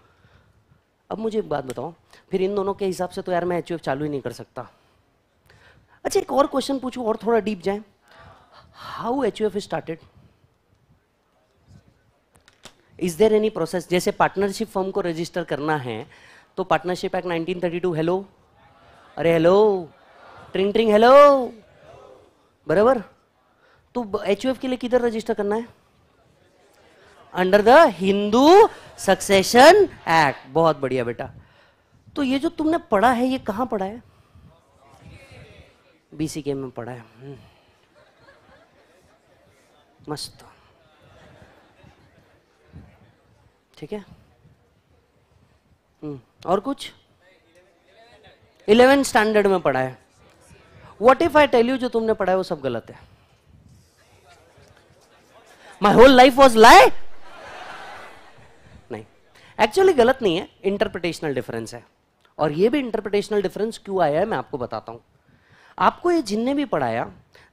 अब मुझे एक बात बताओ फिर इन दोनों के हिसाब से तो यार मैं एच चालू ही नहीं कर सकता अच्छा एक और क्वेश्चन पूछू और थोड़ा डीप जाए how H U F started is there any process जैसे पार्टनरशिप फर्म को रजिस्टर करना है तो पार्टनरशिप एक्ट 1932 हेलो अरे हेलो ट्रिंग ट्रिंग हेलो बराबर तो एच के लिए किधर रजिस्टर करना है under the Hindu succession act बहुत बढ़िया बेटा तो ये जो तुमने पढ़ा है ये कहाँ पढ़ा है के में पढ़ा है हम्म। मस्त ठीक है हम्म। और कुछ इलेवेंथ स्टैंडर्ड में पढ़ा है what if I tell you जो तुमने पढ़ा है वो सब गलत है my whole life was lie नहीं एक्चुअली गलत नहीं है इंटरप्रिटेशनल डिफरेंस है और ये भी इंटरप्रिटेशनल डिफरेंस क्यों आया है मैं आपको बताता हूं आपको ये जिनने भी पढ़ाया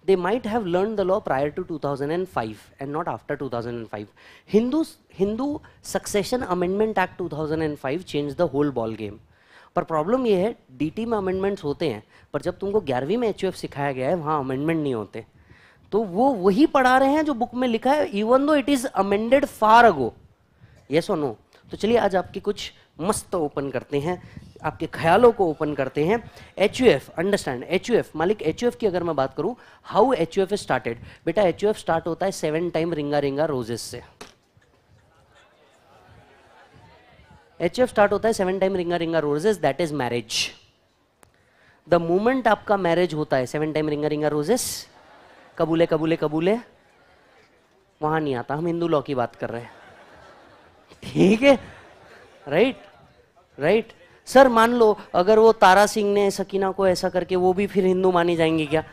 they might have learn the law prior to 2005 and not after 2005 Hindu Hindu succession amendment act 2005 change the whole ball game पर प्रॉब्लम ये है डीटी में अमेंडमेंट्स होते हैं पर जब तुमको ग्यारहवीं में एचयूएफ सिखाया गया है वहाँ अमेंडमेंट नहीं होते तो वो वही पढ़ा रहे हैं जो बुक में लिखा है even though it is amended far ago yes और नो तो चलिए आज आपकी कुछ मस्त ओपन करते हैं आपके ख्यालों को ओपन करते हैं H U F understand H U F मालिक एच यू एफ की अगर मैं बात करूं how H U F started बेटा एच यू एफ स्टार्ट होता है seven time ring a ring a roses से एच एफ स्टार्ट होता है seven time ring a ring a roses that is marriage the moment आपका मैरिज होता है seven time ring a ring a roses कबूले कबूले कबूले वहां नहीं आता हम हिंदू लॉ की बात कर रहे हैं ठीक है राइट राइट सर मान लो अगर वो तारा सिंह ने सकीना को ऐसा करके वो भी फिर हिंदू मानी जाएंगे क्या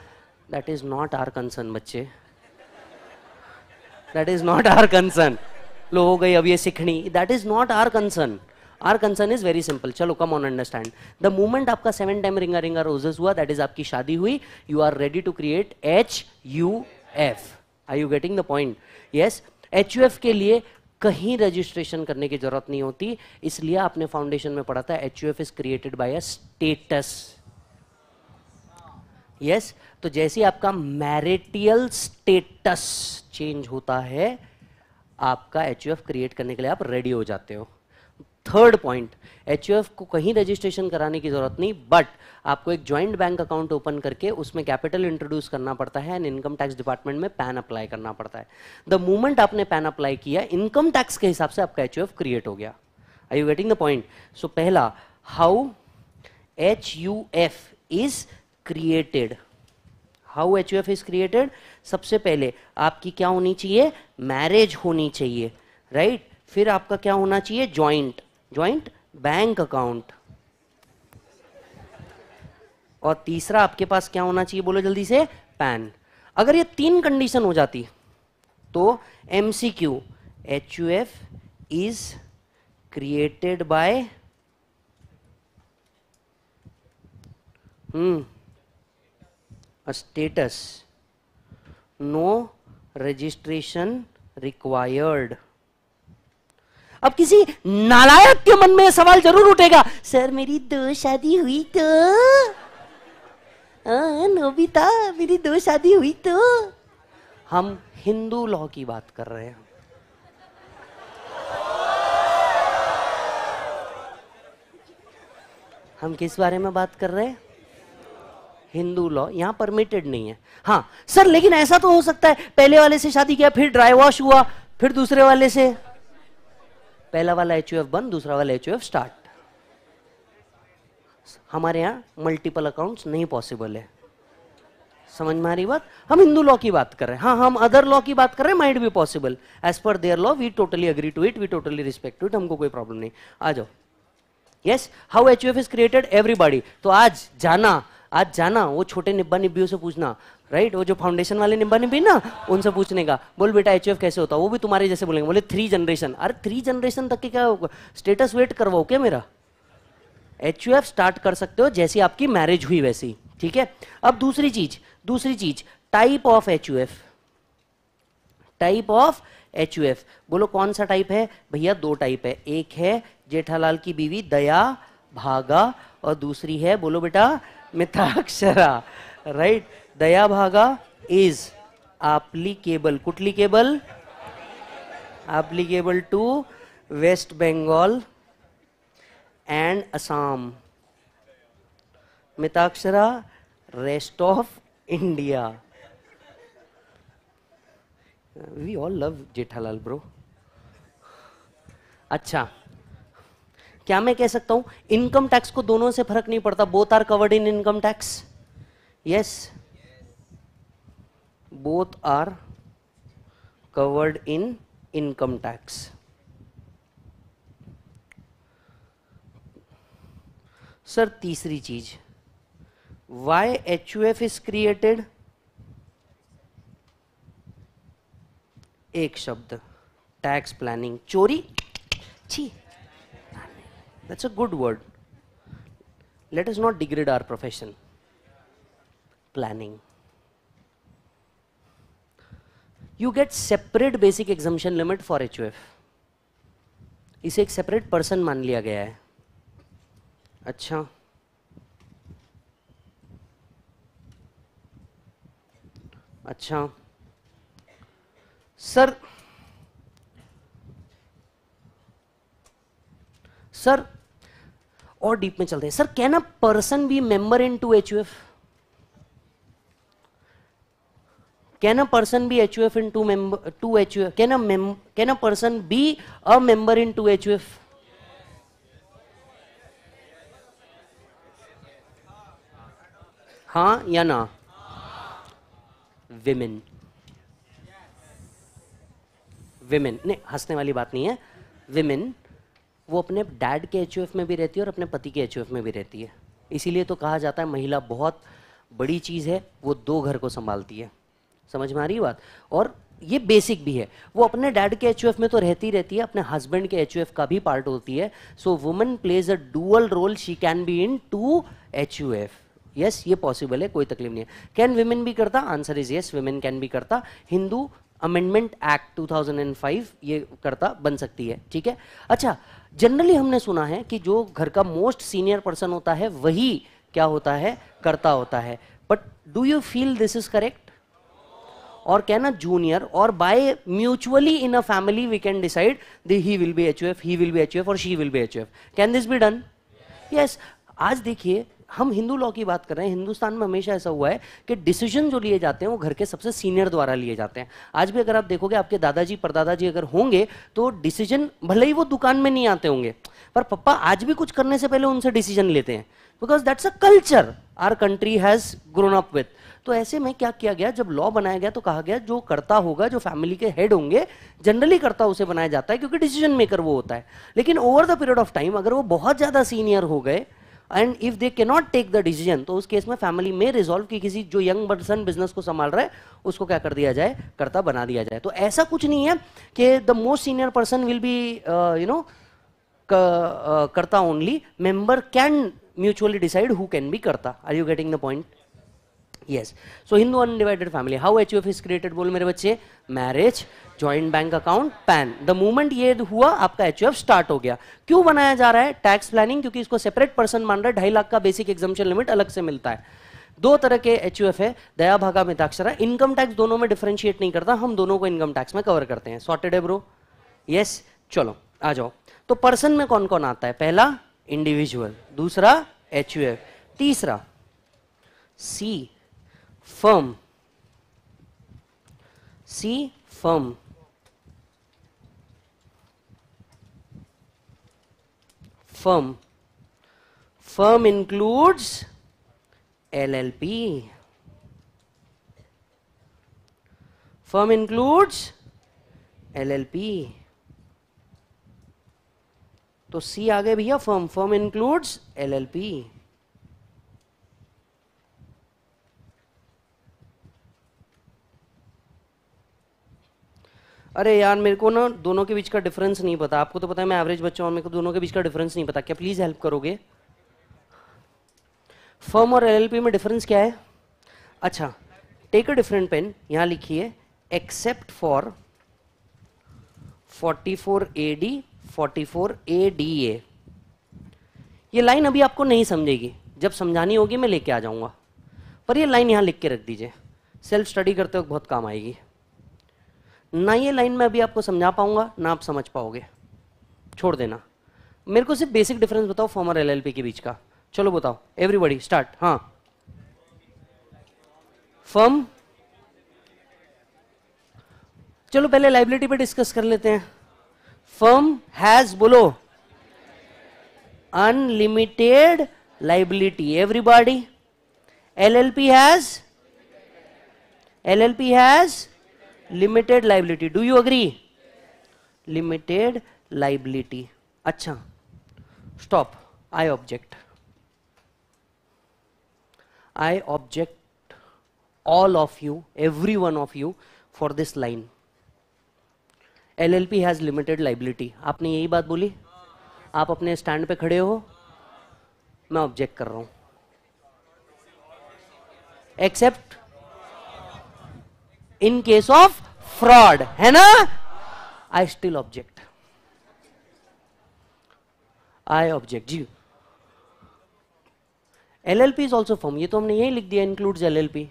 that is not our concern बच्चे that is not our concern लो हो गई अब ये सीखनी that is not our concern our concern is very simple चलो come on understand the movement आपका seven time ring a ring a roses हुआ दैट इज आपकी शादी हुई you are ready to create H U F I you getting the point yes H U F के लिए कहीं registration करने की जरूरत नहीं होती इसलिए आपने फाउंडेशन में पढ़ा था H U F is created by a status yes तो जैसे आपका मैरिटियल स्टेटस चेंज होता है आपका एच यू एफ क्रिएट करने के लिए आप रेडी हो जाते हो थर्ड पॉइंट एच को कहीं रजिस्ट्रेशन कराने की ज़रूरत नहीं बट आपको एक ज्वाइंट बैंक अकाउंट ओपन करके उसमें कैपिटल इंट्रोड्यूस करना पड़ता है एंड इनकम टैक्स डिपार्टमेंट में पैन अप्लाई करना पड़ता है द मोमेंट आपने पैन अप्लाई किया इनकम टैक्स के हिसाब से आपका एच क्रिएट हो गया I you getting the point so पहला how H U F is created how H U F is created सबसे पहले आपकी क्या होनी चाहिए मैरिज होनी चाहिए राइट right? फिर आपका क्या होना चाहिए ज्वाइंट ज्वाइंट बैंक अकाउंट और तीसरा आपके पास क्या होना चाहिए बोलो जल्दी से पैन अगर ये तीन कंडीशन हो जाती तो M C Q H U F is created by status no registration required अब किसी नालायक के मन में सवाल जरूर उठेगा सर मेरी दो शादी हुई तो हाँ, नोबिता मेरी दो शादी हुई तो हम हिंदू लॉ की बात कर रहे हैं हम किस बारे में बात कर रहे हैं हिंदू लॉ यहां परमिटेड नहीं है हाँ सर लेकिन ऐसा तो हो सकता है पहले वाले से शादी किया फिर ड्राई वॉश हुआ फिर दूसरे वाले से पहला वाला एच बंद दूसरा वाला एच स्टार्ट हमारे यहाँ मल्टीपल अकाउंट्स नहीं पॉसिबल है समझ में आ रही बात हम हिंदू लॉ की बात कर रहे हैं हाँ हम अदर लॉ की बात कर रहे हैं माइट बी पॉसिबल एज पर their law we totally agree to it we totally respect to it हमको कोई प्रॉब्लम नहीं आ जाओ yes how H U F is created everybody तो आज जाना आज जाना वो छोटे निब्बा निब्बियों से पूछना राइट वो जो फाउंडेशन वाले निम्बा निम्बी ना उनसे पूछने का बोल बेटा एच कैसे होता वो भी तुम्हारे जैसे बोलेंगे बोले थ्री जनरेशन अरे थ्री जनरेशन तक के क्या स्टेटस वेट करवाओ क्या मेरा एच स्टार्ट कर सकते हो जैसी आपकी मैरिज हुई वैसी ठीक है अब दूसरी चीज दूसरी चीज type of H type of H बोलो कौन सा टाइप है भैया दो टाइप है एक है जेठालाल की बीवी दया भागा और दूसरी है बोलो बेटा मिथाक्षरा right right? Dayabhaga is applicable कुटलीकेबल applicable to West Bengal and Assam Mitakshara rest of India we all love Jethalal bro अच्छा क्या मैं कह सकता हूं इनकम टैक्स को दोनों से फर्क नहीं पड़ता both are covered in income tax yes both are covered in income tax. Sir तीसरी चीज why H U F is created एक शब्द टैक्स प्लानिंग चोरी छी that's a good word let is not degrade our profession planning separate basic separate limit for H U F इसे एक separate person मान लिया गया है अच्छा अच्छा सर सर और डीप में चलते हैं sir can a person be member into H U F can a person be HUF in two member two HUF? Can a mem can a person be a member in two HUF? हा या ना women women नहीं हंसने वाली बात नहीं है women वो अपने डैड के एच में भी रहती है और अपने पति के एच में भी रहती है इसीलिए तो कहा जाता है महिला बहुत बड़ी चीज़ है वो दो घर को संभालती है समझ में आ रही बात और ये बेसिक भी है वो अपने डैड के एच में तो रहती रहती है अपने हस्बैंड के एच का भी पार्ट होती है so women plays a dual role she can be into H U F yes ये पॉसिबल है कोई तकलीफ नहीं है can women be karta answer is yes women can be karta Hindu amendment act 2005 ये करता बन सकती है ठीक है अच्छा जनरली हमने सुना है कि जो घर का मोस्ट सीनियर पर्सन होता है वही क्या होता है करता होता है but do you feel this is correct और can a junior or can a junior or by mutually in he will be H U F he will be H U F और she will be H U F can this be done yes आज देखिए हम Hindu law की बात कर रहे हैं हिंदुस्तान में हमेशा ऐसा हुआ है कि डिसीजन जो लिए जाते हैं वो घर के सबसे सीनियर द्वारा लिए जाते हैं आज भी अगर आप देखोगे आपके दादाजी परदादाजी अगर होंगे तो डिसीजन भले ही वो दुकान में नहीं आते होंगे पर पप्पा आज भी कुछ करने से पहले उनसे डिसीजन लेते हैं because that's a culture our country has grown up with तो ऐसे में क्या किया गया जब लॉ बनाया गया तो कहा गया जो करता होगा जो फैमिली के हेड होंगे जनरली करता उसे बनाया जाता है क्योंकि डिसीजन मेकर वो होता है लेकिन over the period of time अगर वो बहुत ज़्यादा सीनियर हो गए एंड इफ दे के नॉट टेक द डिसीजन तो उस केस में फैमिली में रिजोल्व की किसी जो यंग पर्सन बिजनेस को संभाल रहा है उसको क्या कर दिया जाए करता बना दिया जाए तो ऐसा कुछ नहीं है कि the most senior person will be you know karta only member can mutually decide who can be karta are you getting the point yes so Hindu undivided family how H is created बोल मेरे बच्चे marriage joint bank account PAN the movement ये हुआ आपका H start हो गया क्यों बनाया जा रहा है टैक्स प्लानिंग क्योंकि इसको सेपरेट पर्सन मान रहा है ढाई लाख का बेसिक एग्जामेशन लिमिट अलग से मिलता है दो तरह के एच यू एफ है दया भागा मिताक्षरा इनकम टैक्स दोनों में डिफ्रेंशिएट नहीं करता हम दोनों को इनकम टैक्स में कवर करते हैं सॉटेड है ब्रो यस चलो आ जाओ तो पर्सन में कौन कौन आता है पहला इंडिविजुअल दूसरा एच यू एफ तीसरा सी firm C firm firm firm includes LLP firm includes LLP तो सी आगे भैया फर्म फर्म इंक्लूड्स एलएलपी अरे यार मेरे को ना दोनों के बीच का डिफरेंस नहीं पता आपको तो पता है मैं एवरेज बच्चा हूँ मेरे को दोनों के बीच का डिफरेंस नहीं पता क्या प्लीज़ हेल्प करोगे फर्म और एलएलपी में डिफरेंस क्या है अच्छा टेक अ डिफरेंट पेन यहाँ लिखिए एक्सेप्ट फॉर 44 AD 44 ए ये लाइन अभी आपको नहीं समझेगी जब समझानी होगी मैं लेके आ जाऊंगा पर ये लाइन यहाँ लिख के रख दीजिए सेल्फ स्टडी करते वक्त बहुत काम आएगी ना ये लाइन में अभी आपको समझा पाऊंगा ना आप समझ पाओगे छोड़ देना मेरे को सिर्फ बेसिक डिफरेंस बताओ फॉर्मर एल के बीच का चलो बताओ एवरीबॉडी स्टार्ट हाँ फर्म चलो पहले लाइबिलिटी पे डिस्कस कर लेते हैं फर्म हैज बोलो unlimited liability everybody LLP has LLP has limited liability do you agree limited liability अच्छा stop I object I object all of you every one of you for this line L L P has limited liability आपने यही बात बोली आप अपने stand पे खड़े हो मैं ऑब्जेक्ट कर रहा हूं except in case of fraud है ना I still object I object जी L L P is also firm ये तो हमने यही लिख दिया includes L L P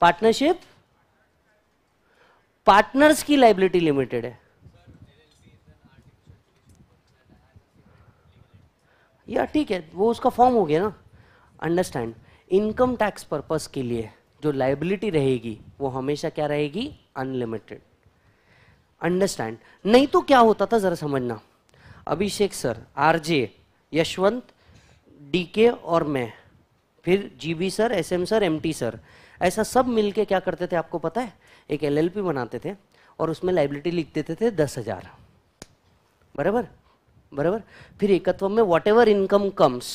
partnership partners की लाइबिलिटी लिमिटेड है या ठीक है वो उसका फॉर्म हो गया ना अंडरस्टैंड इनकम टैक्स पर्पस के लिए जो लाइबिलिटी रहेगी वो हमेशा क्या रहेगी अनलिमिटेड अंडरस्टैंड नहीं तो क्या होता था जरा समझना Abhishek sir RJ Yashwant DK और मैं फिर GB sir SM sir MT sir ऐसा सब मिलके क्या करते थे आपको पता है एक एलएलपी बनाते थे और उसमें लाइबिलिटी लिख देते थे दस हजार बराबर बराबर फिर एकत्व में वॉट एवर इनकम कम्स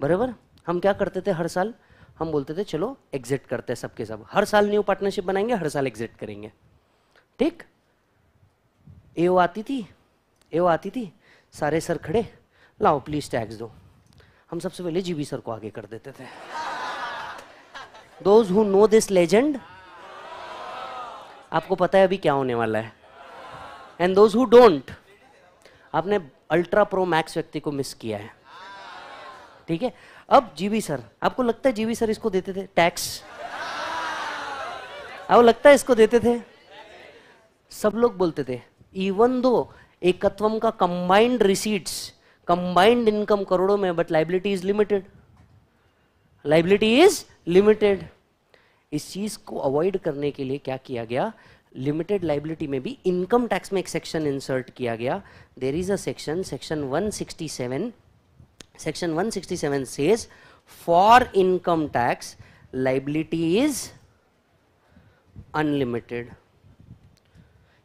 बराबर हम क्या करते थे हर साल हम बोलते थे चलो एग्जिट करते हैं सबके सब हर साल न्यू पार्टनरशिप बनाएंगे हर साल एग्जिट करेंगे ठीक एओ आती थी एओ आती थी सारे सर खड़े लाओ प्लीज टैक्स दो हम सबसे पहले जीबी सर को आगे कर देते थे those who know this legend आपको पता है अभी क्या होने वाला है एंड दोज हु डोंट आपने अल्ट्रा प्रो मैक्स व्यक्ति को मिस किया है ठीक है अब जीवी सर आपको लगता है जीवी सर इसको देते थे टैक्स आपको लगता है इसको देते थे सब लोग बोलते थे इवन दो एकत्वम का कंबाइंड रिसीट्स कंबाइंड इनकम करोड़ों में but liability is limited liability is limited इस चीज को अवॉइड करने के लिए क्या किया गया लिमिटेड लाइबिलिटी में भी इनकम टैक्स में एक सेक्शन इंसर्ट किया गया there is a section section 167 Section 167 says for income tax liability is unlimited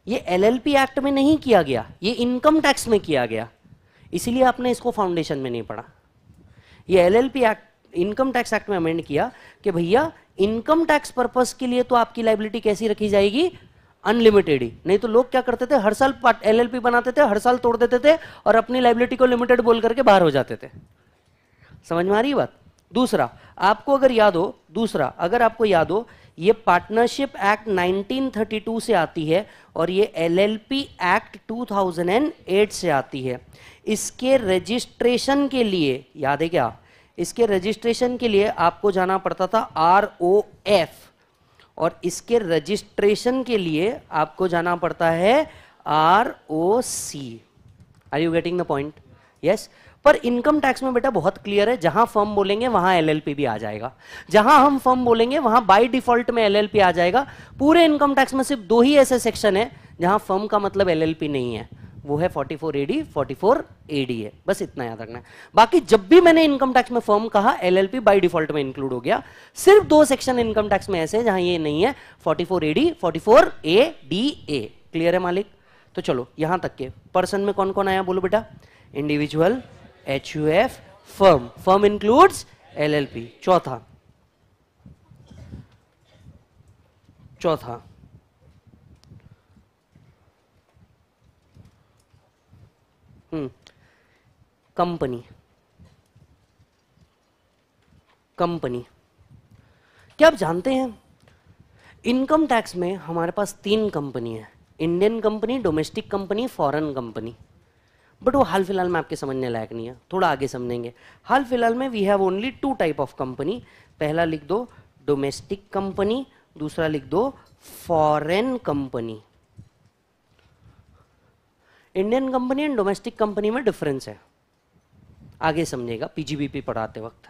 ये पी एक्ट में नहीं किया गया ये इनकम टैक्स में किया गया इसीलिए आपने इसको फाउंडेशन में नहीं पढ़ा ये P act income tax act में अमेंड किया कि भैया इनकम टैक्स पर्पज के लिए तो आपकी लाइबिलिटी कैसी रखी जाएगी अनलिमिटेड ही नहीं तो लोग क्या करते थे हर साल एलएलपी बनाते थे हर साल तोड़ देते थे और अपनी लाइबिलिटी को लिमिटेड बोल करके बाहर हो जाते थे समझ में आ रही बात दूसरा आपको अगर याद हो दूसरा अगर आपको याद हो ये पार्टनरशिप एक्ट 1932 से आती है और ये एलएलपी एक्ट 2008 से आती है इसके रजिस्ट्रेशन के लिए याद है क्या इसके रजिस्ट्रेशन के लिए आपको जाना पड़ता था आर ओ एफ और इसके रजिस्ट्रेशन के लिए आपको जाना पड़ता है R O C are you getting the point yes पर इनकम टैक्स में बेटा बहुत क्लियर है जहां फर्म बोलेंगे वहां एलएलपी भी आ जाएगा जहां हम फर्म बोलेंगे वहां बाय डिफॉल्ट में एलएलपी आ जाएगा पूरे इनकम टैक्स में सिर्फ दो ही ऐसे सेक्शन है जहां फर्म का मतलब एलएलपी नहीं है वो है 44 एडी 44 एडी है बस इतना याद रखना है बाकी जब भी मैंने इनकम टैक्स में फर्म कहा एलएलपी बाय डिफॉल्ट में इंक्लूड हो गया सिर्फ दो सेक्शन इनकम टैक्स में ऐसे जहां ये नहीं है 44 AD 44 A D A clear है मालिक तो चलो यहां तक के पर्सन में कौन कौन आया बोलो बेटा individual H U F firm firm include L चौथा चौथा हम्म। कंपनी कंपनी क्या आप जानते हैं इनकम टैक्स में हमारे पास तीन कंपनी है Indian company domestic company foreign company but वो हाल फिलहाल में आपके समझने लायक नहीं है थोड़ा आगे समझेंगे हाल फिलहाल में we have only two type of company पहला लिख दो डोमेस्टिक कंपनी दूसरा लिख दो foreign company Indian company and domestic company में डिफरेंस है आगे समझेगा पीजीबीपी पढ़ाते वक्त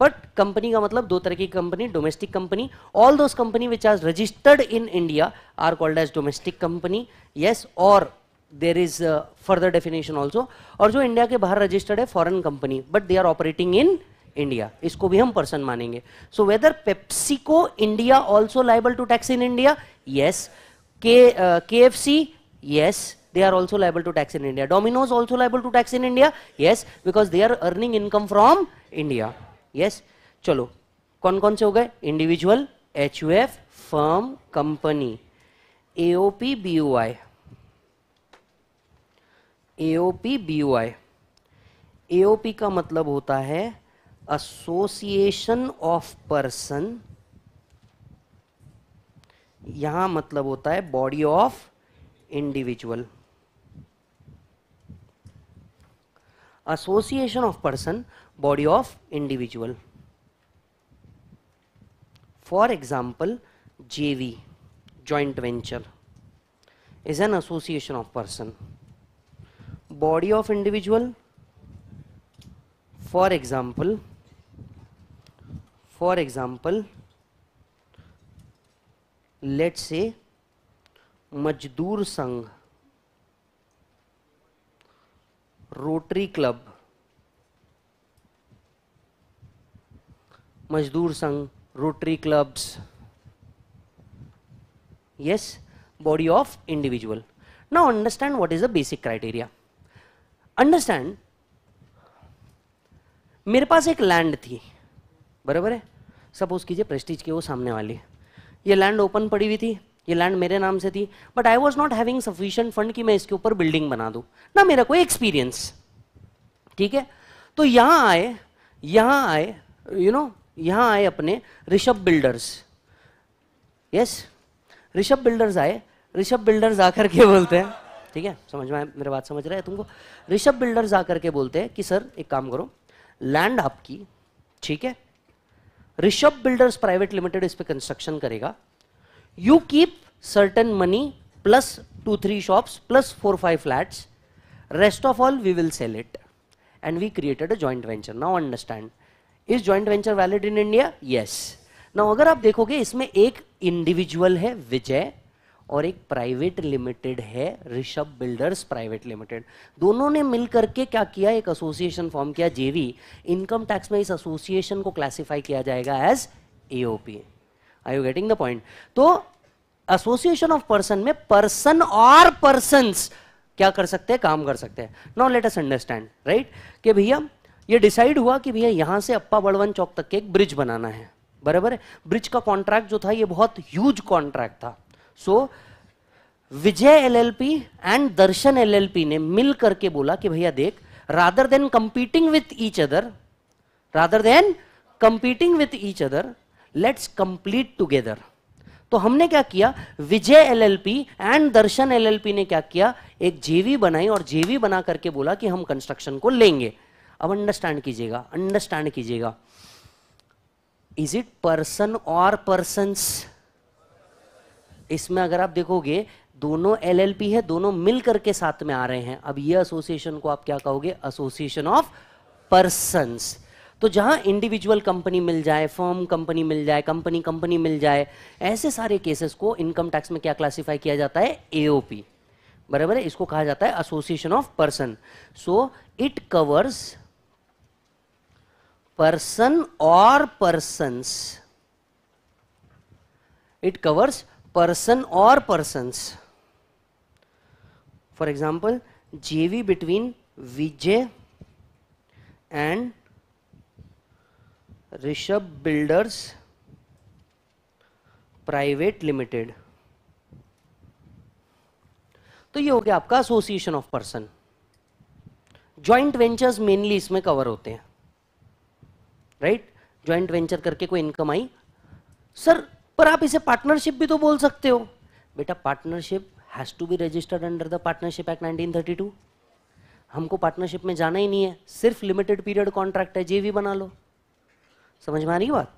बट कंपनी का मतलब दो तरह की company domestic company all those company which are registered in India are called as domestic company yes और there is further definition also और जो इंडिया के बाहर रजिस्टर्ड है foreign company but they are operating in India इसको भी हम पर्सन मानेंगे so whether PepsiCo India also liable to tax in India yes K K F C Yes, they are also liable to tax in India. Domino's also liable to tax in India? Yes, because they are earning income from India. Yes, chalo kon kon se ho gaye individual huf firm company aop company aop B aop ka matlab hota hai association of person यहां मतलब होता है body of individual association of person body of individual for example JV joint venture is an association of person body of individual for example for example let's say मजदूर संघ rotary club मजदूर संघ rotary clubs yes body of individual now understand what is the basic criteria understand मेरे पास एक land थी बराबर है सपोज कीजिए प्रेस्टीज की वो सामने वाली ये लैंड ओपन पड़ी हुई थी ये लैंड मेरे नाम से थी but I was not having sufficient fund कि मैं इसके ऊपर बिल्डिंग बना दू ना मेरा कोई एक्सपीरियंस ठीक है तो यहां आए यहां आए यू नो यहां आए अपने Rishabh builders yes Rishabh builders आए ऋषभ बिल्डर्स आकर के बोलते हैं ठीक है समझ में मेरे बात समझ रहे हैं तुमको ऋषभ बिल्डर्स आकर के बोलते हैं कि सर एक काम करो लैंड आपकी ठीक है ऋषभ बिल्डर्स प्राइवेट लिमिटेड इस पर कंस्ट्रक्शन करेगा you keep certain money plus two three shop plus four five flats rest of all we will sell it and we created a joint venture now understand is joint venture valid in India yes now अगर आप देखोगे इसमें एक individual है विजय और एक private limited है Rishabh builders private limited दोनों ने मिलकर के क्या किया एक एसोसिएशन फॉर्म किया जेवी इनकम टैक्स में इस एसोसिएशन को क्लासिफाई किया जाएगा as AOP P are you getting the point तो एसोसिएशन ऑफ पर्सन में पर्सन और पर्सन क्या कर सकते हैं काम कर सकते हैं not let's understand right कि भैया ये डिसाइड हुआ कि भैया यहां से अप्पा बड़वन चौक तक के एक ब्रिज बनाना है बराबर है ब्रिज का कॉन्ट्रैक्ट जो था ये बहुत ह्यूज कॉन्ट्रैक्ट था so so, Vijay LLP and Darshan LLP ने मिल करके बोला कि भैया देख rather than competing with each other rather than competing with each other let's complete together तो हमने क्या किया Vijay LLP and Darshan LLP ने क्या किया एक जेवी बनाई और जेवी बना करके बोला कि हम कंस्ट्रक्शन को लेंगे अब अंडरस्टैंड कीजिएगा अंडरस्टैंड कीजिएगा इज इट पर्सन और पर्सन इसमें अगर आप देखोगे दोनों एलएलपी है दोनों मिल करके साथ में आ रहे हैं अब ये एसोसिएशन को आप क्या कहोगे एसोसिएशन ऑफ पर्सन्स तो जहां इंडिविजुअल कंपनी मिल जाए फर्म कंपनी मिल जाए कंपनी कंपनी मिल जाए ऐसे सारे केसेस को इनकम टैक्स में क्या क्लासिफाई किया जाता है एओपी बराबर है इसको कहा जाता है association of person so it covers person और पर्सन इट कवर्स पर्सन और person for example JV between Vijay and Rishabh builders private limited तो ये हो गया आपका association of person joint ventures mainly इसमें कवर होते हैं राइट ज्वाइंट वेंचर करके कोई इनकम आई सर पर आप इसे पार्टनरशिप भी तो बोल सकते हो बेटा partnership has to be registered under the partnership act 1932 हमको पार्टनरशिप में जाना ही नहीं है सिर्फ लिमिटेड पीरियड कॉन्ट्रैक्ट है जेवी बना लो समझ में आ रही बात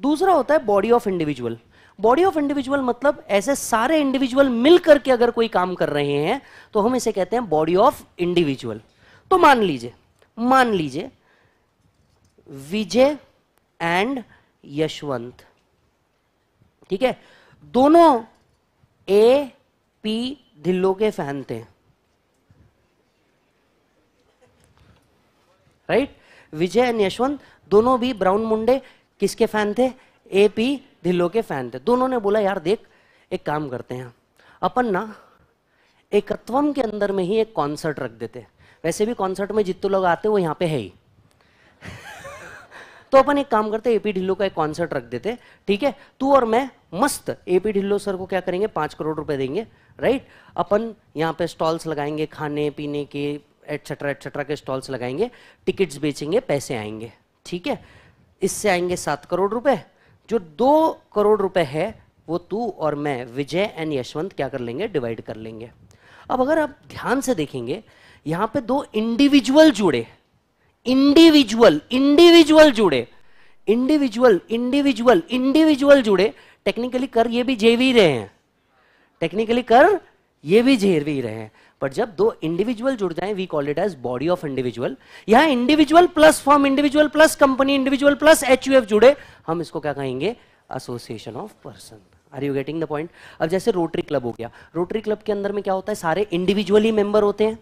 दूसरा होता है body of individual body of individual मतलब ऐसे सारे इंडिविजुअल मिल करके अगर कोई काम कर रहे हैं तो हम इसे कहते हैं बॉडी ऑफ इंडिविजुअल तो मान लीजिए मान लीजिए विजय एंड यशवंत ठीक है दोनों ए पी ढिल्लो के फैन थे राइट विजय एंड यशवंत दोनों भी ब्राउन मुंडे किसके फैन थे ए पी ढिल्लो के फैन थे दोनों ने बोला यार देख एक काम करते हैं अपन ना एकत्वम के अंदर में ही एक कॉन्सर्ट रख देते वैसे भी कॉन्सर्ट में जितने लोग आते वो यहाँ पे है ही तो अपन एक काम करते एपी ढिल्लो का एक कॉन्सर्ट रख देते ठीक है तू और मैं मस्त एपी ढिल्लो सर को क्या करेंगे पांच करोड़ रुपए देंगे राइट अपन यहाँ पे स्टॉल्स लगाएंगे खाने पीने के एटसेट्रा एटसेट्रा के स्टॉल्स लगाएंगे टिकट्स बेचेंगे पैसे आएंगे ठीक है इससे आएंगे सात करोड़ रुपए जो दो करोड़ रुपए है वो तू और मैं विजय एंड यशवंत क्या कर लेंगे डिवाइड कर लेंगे अब अगर आप ध्यान से देखेंगे यहां पे दो इंडिविजुअल जुड़े इंडिविजुअल इंडिविजुअल जुड़े इंडिविजुअल इंडिविजुअल इंडिविजुअल जुड़े टेक्निकली कर ये भी जेवी रहे हैं टेक्निकली कर ये भी जेवी रहे हैं बट जब दो इंडिविजुअल जुड़ जाए we call it as body of individual यहाँ individual plus firm individual plus company individual plus H जुड़े हम इसको क्या कहेंगे association of person are you getting the point अब जैसे रोटरी क्लब हो गया रोटरी क्लब के अंदर में क्या होता है सारे इंडिविजुअली मेंबर होते हैं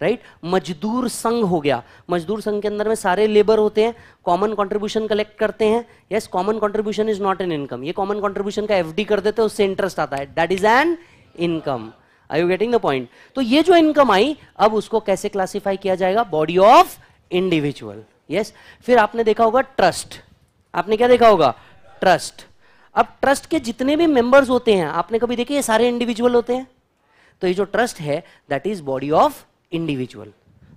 राइट right? मजदूर संघ हो गया मजदूर संघ के अंदर में सारे लेबर होते हैं कॉमन कंट्रीब्यूशन कलेक्ट करते हैं yes common contribution is not an income ये कॉमन कंट्रीब्यूशन का एफडी कर देते हैं उससे इंटरेस्ट आता है that is an income are you getting the point तो ये जो इनकम आई अब उसको कैसे क्लासिफाई किया जाएगा बॉडी ऑफ इंडिविजुअल यस फिर आपने देखा होगा ट्रस्ट आपने क्या देखा होगा ट्रस्ट अब ट्रस्ट के जितने भी मेंबर्स होते हैं आपने कभी देखे ये सारे इंडिविजुअल होते हैं तो ये जो ट्रस्ट है that is body of individual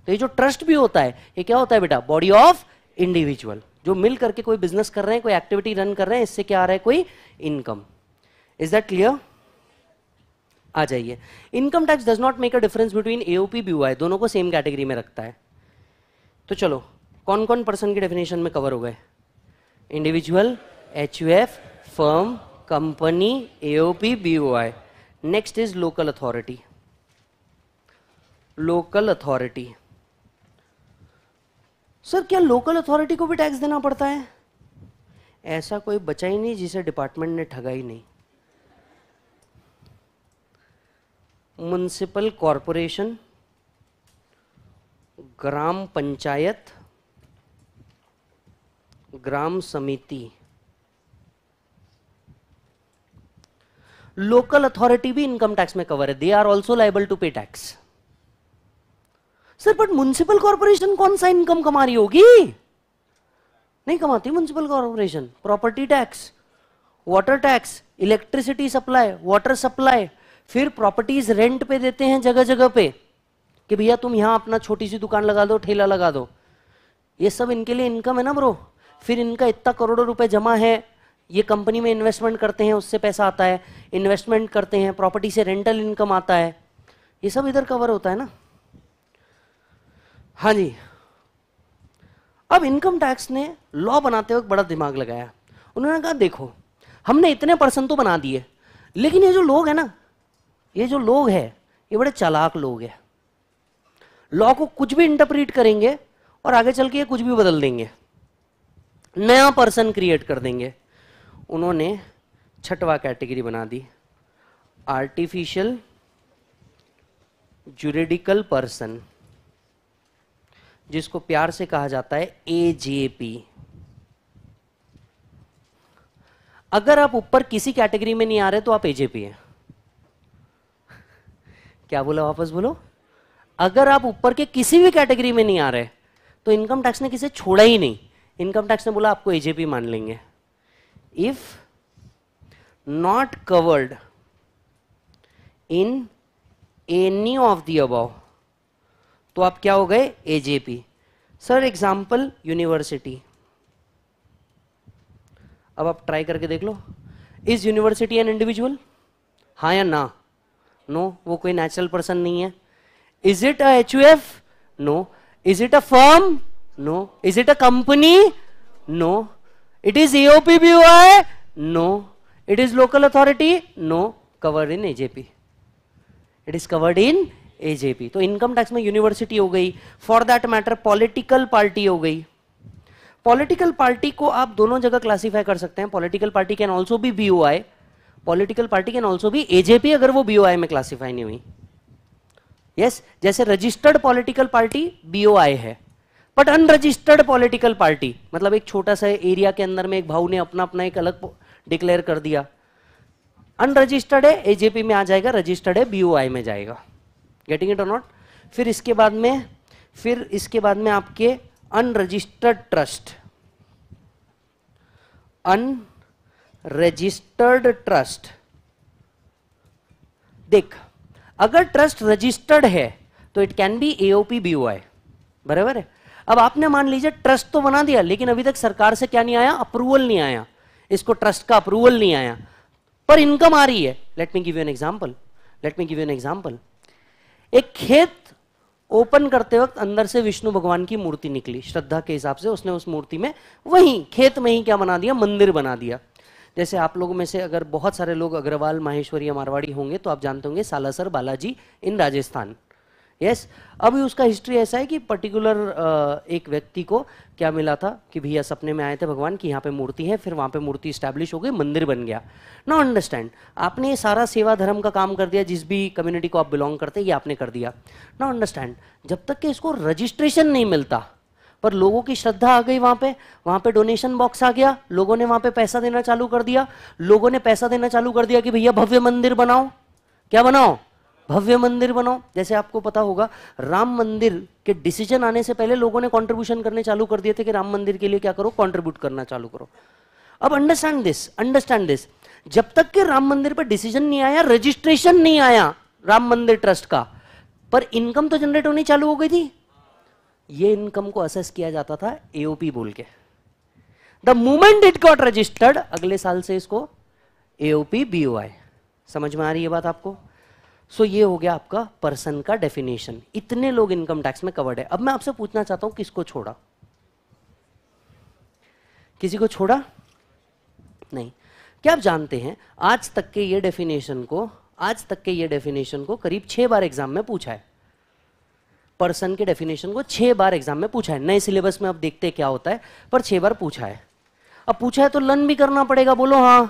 तो ये जो ट्रस्ट भी होता है ये क्या होता है बेटा बॉडी ऑफ इंडिविजुअल जो मिल करके कोई बिजनेस कर रहे हैं कोई एक्टिविटी रन कर रहे हैं इससे क्या आ रहा है कोई इनकम इज दैट क्लियर आ जाइए income tax does not make a difference between AOP P B I दोनों को सेम कैटेगरी में रखता है तो चलो कौन कौन पर्सन की डेफिनेशन में कवर हो गए individual H U F firm company AOP B O I next is local authority local authority sir क्या लोकल अथॉरिटी को भी टैक्स देना पड़ता है ऐसा कोई बचा ही नहीं जिसे डिपार्टमेंट ने ठगा ही नहीं म्यूनसिपल कॉरपोरेशन ग्राम पंचायत ग्राम समिति लोकल अथॉरिटी भी इनकम टैक्स में कवर है they are also liable to pay tax sir but municipal corporation कौन सा इनकम कमा रही होगी नहीं कमाती municipal corporation property tax water tax electricity supply water supply फिर प्रॉपर्टीज रेंट पे देते हैं जगह जगह पे कि भैया तुम यहां अपना छोटी सी दुकान लगा दो ठेला लगा दो ये सब इनके लिए इनकम है ना ब्रो फिर इनका इतना करोड़ों रुपए जमा है ये कंपनी में इन्वेस्टमेंट करते हैं उससे पैसा आता है इन्वेस्टमेंट करते हैं प्रॉपर्टी से रेंटल इनकम आता है ये सब इधर कवर होता है ना हाँ जी अब इनकम टैक्स ने लॉ बनाते वक्त बड़ा दिमाग लगाया उन्होंने कहा देखो हमने इतने पर्सन तो बना दिए लेकिन ये जो लोग हैं ना ये जो लोग हैं ये बड़े चालाक लोग हैं लॉ को कुछ भी इंटरप्रिट करेंगे और आगे चल के ये कुछ भी बदल देंगे नया पर्सन क्रिएट कर देंगे उन्होंने छठवा कैटेगरी बना दी आर्टिफिशियल जुरिडिकल पर्सन जिसको प्यार से कहा जाता है एजेपी अगर आप ऊपर किसी कैटेगरी में नहीं आ रहे तो आप एजेपी हैं क्या बोला वापस बोलो अगर आप ऊपर के किसी भी कैटेगरी में नहीं आ रहे तो इनकम टैक्स ने किसे छोड़ा ही नहीं इनकम टैक्स ने बोला आपको एजेपी मान लेंगे if not covered in any of the above तो आप क्या हो गए एजेपी सर एग्जाम्पल यूनिवर्सिटी अब आप ट्राई करके देख लो इज यूनिवर्सिटी एन इंडिविजुअल हाँ या ना नो no, वो कोई नेचुरल पर्सन नहीं है is it H U F no is it a firm no is it a company no it is AOP B I no it is local authority no covered in AJP it is covered in AJP तो income tax में university हो गई for that matter political party हो गई political party को आप दोनों जगह क्लासिफाई कर सकते हैं political party can also be B O I political party can also भी एजेपी अगर वो बीओ में क्लासीफाई नहीं हुई यस yes, जैसे रजिस्टर्ड पॉलिटिकल पार्टी बीओ है बट अनरजिस्टर्ड पॉलिटिकल पार्टी मतलब एक छोटा सा एरिया के अंदर में एक भाव ने अपना अपना एक अलग डिक्लेयर कर दिया अनरजिस्टर्ड है एजेपी में आ जाएगा रजिस्टर्ड है बीओ में जाएगा गेटिंग इट और नॉट फिर इसके बाद में फिर इसके बाद में आपके unregistered trust unregistered trust देख अगर ट्रस्ट रजिस्टर्ड है तो it can be AOP BOI बराबर है अब आपने मान लीजिए ट्रस्ट तो बना दिया लेकिन अभी तक सरकार से क्या नहीं आया अप्रूवल नहीं आया इसको ट्रस्ट का अप्रूवल नहीं आया पर इनकम आ रही है let me give you an example let me give you an example एक खेत ओपन करते वक्त अंदर से विष्णु भगवान की मूर्ति निकली श्रद्धा के हिसाब से उसने उस मूर्ति में वहीं खेत में ही क्या बना दिया मंदिर बना दिया जैसे आप लोगों में से अगर बहुत सारे लोग अग्रवाल माहेश्वरी या मारवाड़ी होंगे तो आप जानते होंगे सालासर बालाजी इन राजस्थान यस अभी उसका हिस्ट्री ऐसा है कि पर्टिकुलर एक व्यक्ति को क्या मिला था कि भैया सपने में आए थे भगवान कि यहाँ पे मूर्ति है फिर वहाँ पे मूर्ति स्टैब्लिश हो गई मंदिर बन गया नो अंडरस्टैंड आपने ये सारा सेवा धर्म का काम कर दिया जिस भी कम्युनिटी को आप बिलोंग करते ये आपने कर दिया नो अंडरस्टैंड जब तक कि इसको रजिस्ट्रेशन नहीं मिलता पर लोगों की श्रद्धा आ गई वहां पे वहां पे डोनेशन बॉक्स आ गया लोगों ने वहां पे पैसा देना चालू कर दिया लोगों ने पैसा देना चालू कर दिया कि भैया भव्य मंदिर बनाओ क्या बनाओ भव्य मंदिर बनाओ जैसे आपको पता होगा राम मंदिर के डिसीजन आने से पहले लोगों ने कॉन्ट्रीब्यूशन करने चालू कर दिए थे कि राम मंदिर के लिए क्या करो कॉन्ट्रीब्यूट करना चालू करो अब अंडरस्टैंड दिस अंडरस्टैंड दिस जब तक कि राम मंदिर पर डिसीजन नहीं आया रजिस्ट्रेशन नहीं आया राम मंदिर ट्रस्ट का पर इनकम तो जनरेट होनी चालू हो गई थी ये इनकम को असेस किया जाता था एओपी बोल के the moment it got registered अगले साल से इसको एओपी बीओआई समझ में आ रही है बात आपको सो so, ये हो गया आपका पर्सन का डेफिनेशन इतने लोग इनकम टैक्स में कवर्ड है अब मैं आपसे पूछना चाहता हूं किसको छोड़ा किसी को छोड़ा नहीं क्या आप जानते हैं आज तक के ये डेफिनेशन को आज तक के ये डेफिनेशन को करीब छह बार एग्जाम में पूछा है पर्सन के डेफिनेशन को छह बार एग्जाम में पूछा है नए सिलेबस में अब देखते हैं क्या होता है पर छह बार पूछा है अब पूछा है तो लर्न भी करना पड़ेगा बोलो हाँ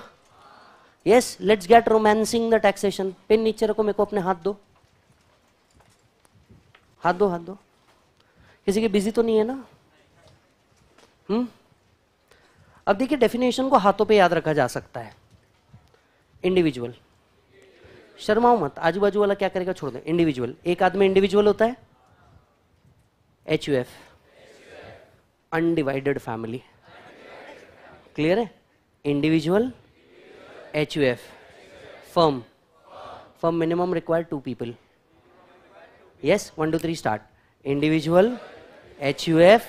yes let's get romancing the taxation pen नीचे रखो मेरे को अपने हाथ दो हाथ दो हाथ दो किसी के बिजी तो नहीं है ना हम्म अब देखिए डेफिनेशन को हाथों पे याद रखा जा सकता है इंडिविजुअल शर्माओ मत आजू बाजू वाला क्या करेगा छोड़ दो इंडिविजुअल एक आदमी इंडिविजुअल होता है H U F undivided family clear है individual H U F firm firm minimum require two people yes one two three start individual H U F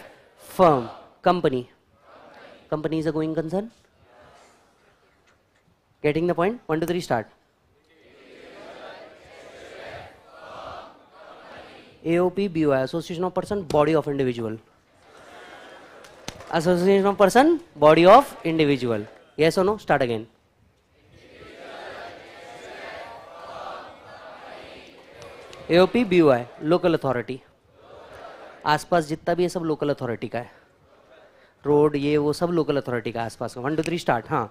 firm company company is a going concern getting the point one two three start AOP B association of person body of individual association of person body of individual ये so no start again AOP B local authority आसपास जितना भी है सब local authority का है road ये वो सब लोकल अथॉरिटी का आसपास का वन टू थ्री स्टार्ट हाँ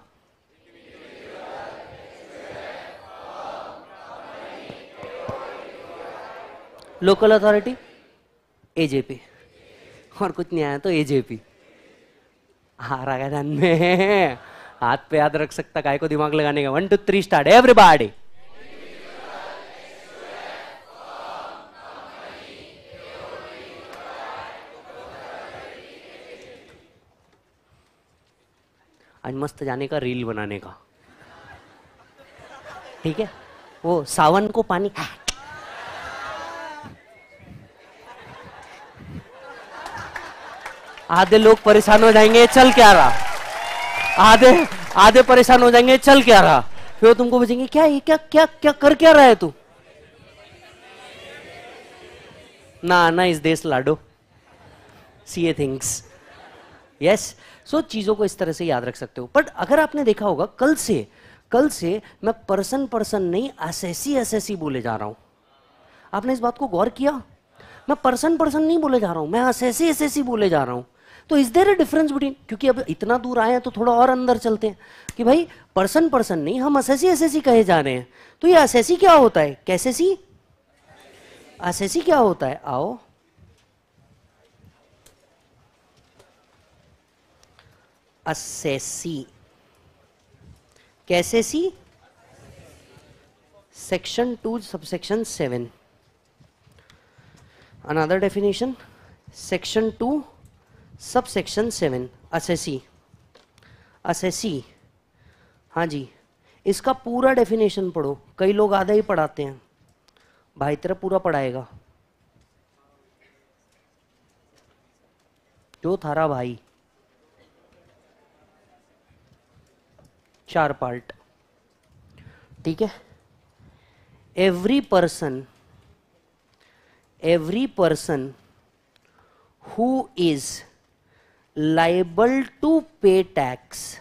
लोकल अथॉरिटी एजेपी और कुछ नहीं आया तो एजेपी आ रहा ध्यान में हाथ पे याद रख सकता काय को दिमाग लगाने का one two three start everybody आज मस्त जाने का रील बनाने का ठीक है वो सावन को पानी आधे लोग परेशान हो जाएंगे चल क्या रहा आधे आधे परेशान हो जाएंगे चल क्या रहा फिर वो तुमको बचेंगे क्या ये क्या क्या क्या कर क्या रहा है तू ना ना इस देश लाडो सी ए थिंग्स यस सो चीजों को इस तरह से याद रख सकते हो बट अगर आपने देखा होगा कल से कल से मैं पर्सन पर्सन नहीं असैसी असैसी बोले जा रहा हूं आपने इस बात को गौर किया मैं पर्सन पर्सन नहीं बोले जा रहा हूं मैं असैसी असेसी बोले जा रहा हूं तो is there a difference between क्योंकि अब इतना दूर आए हैं तो थोड़ा और अंदर चलते हैं कि भाई पर्सन पर्सन नहीं हम असेसी असेसी कहे जा रहे हैं तो ये असेसी क्या होता है कैसे सी असेसी क्या होता है आओ असेसी कैसे see section two subsection seven another definition section two subsection seven assessee assessee हाँ जी इसका पूरा डेफिनेशन पढ़ो कई लोग आधा ही पढ़ाते हैं भाई तेरा पूरा पढ़ाएगा जो थारा भाई चार पार्ट ठीक है every person every person who is liable to pay tax.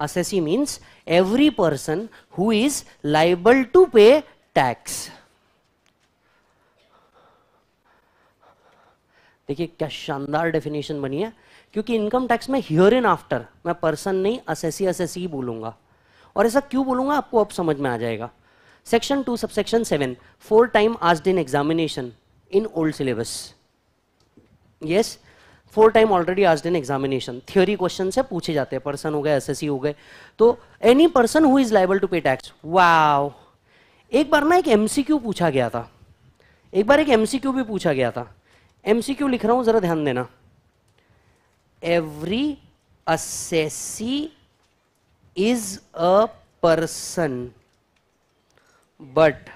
Assessee means every person who is liable to pay tax. देखिए क्या शानदार डेफिनेशन बनी है क्योंकि इनकम टैक्स में हियर इन आफ्टर मैं पर्सन नहीं असेसी असेसी बोलूंगा और ऐसा क्यों बोलूंगा आपको अब समझ में आ जाएगा section two sub section seven four time आज in examination in old syllabus yes four time already आज दिन एग्जामिनेशन थ्योरी क्वेश्चन से पूछे जाते हैं पर्सन हो गए एस हो गए तो any person who is liable to pay tax wow एक बार ना एक एमसीक्यू पूछा गया था एक बार एक एमसीक्यू भी पूछा गया था एमसीक्यू लिख रहा हूं जरा ध्यान देना every assessee is a person but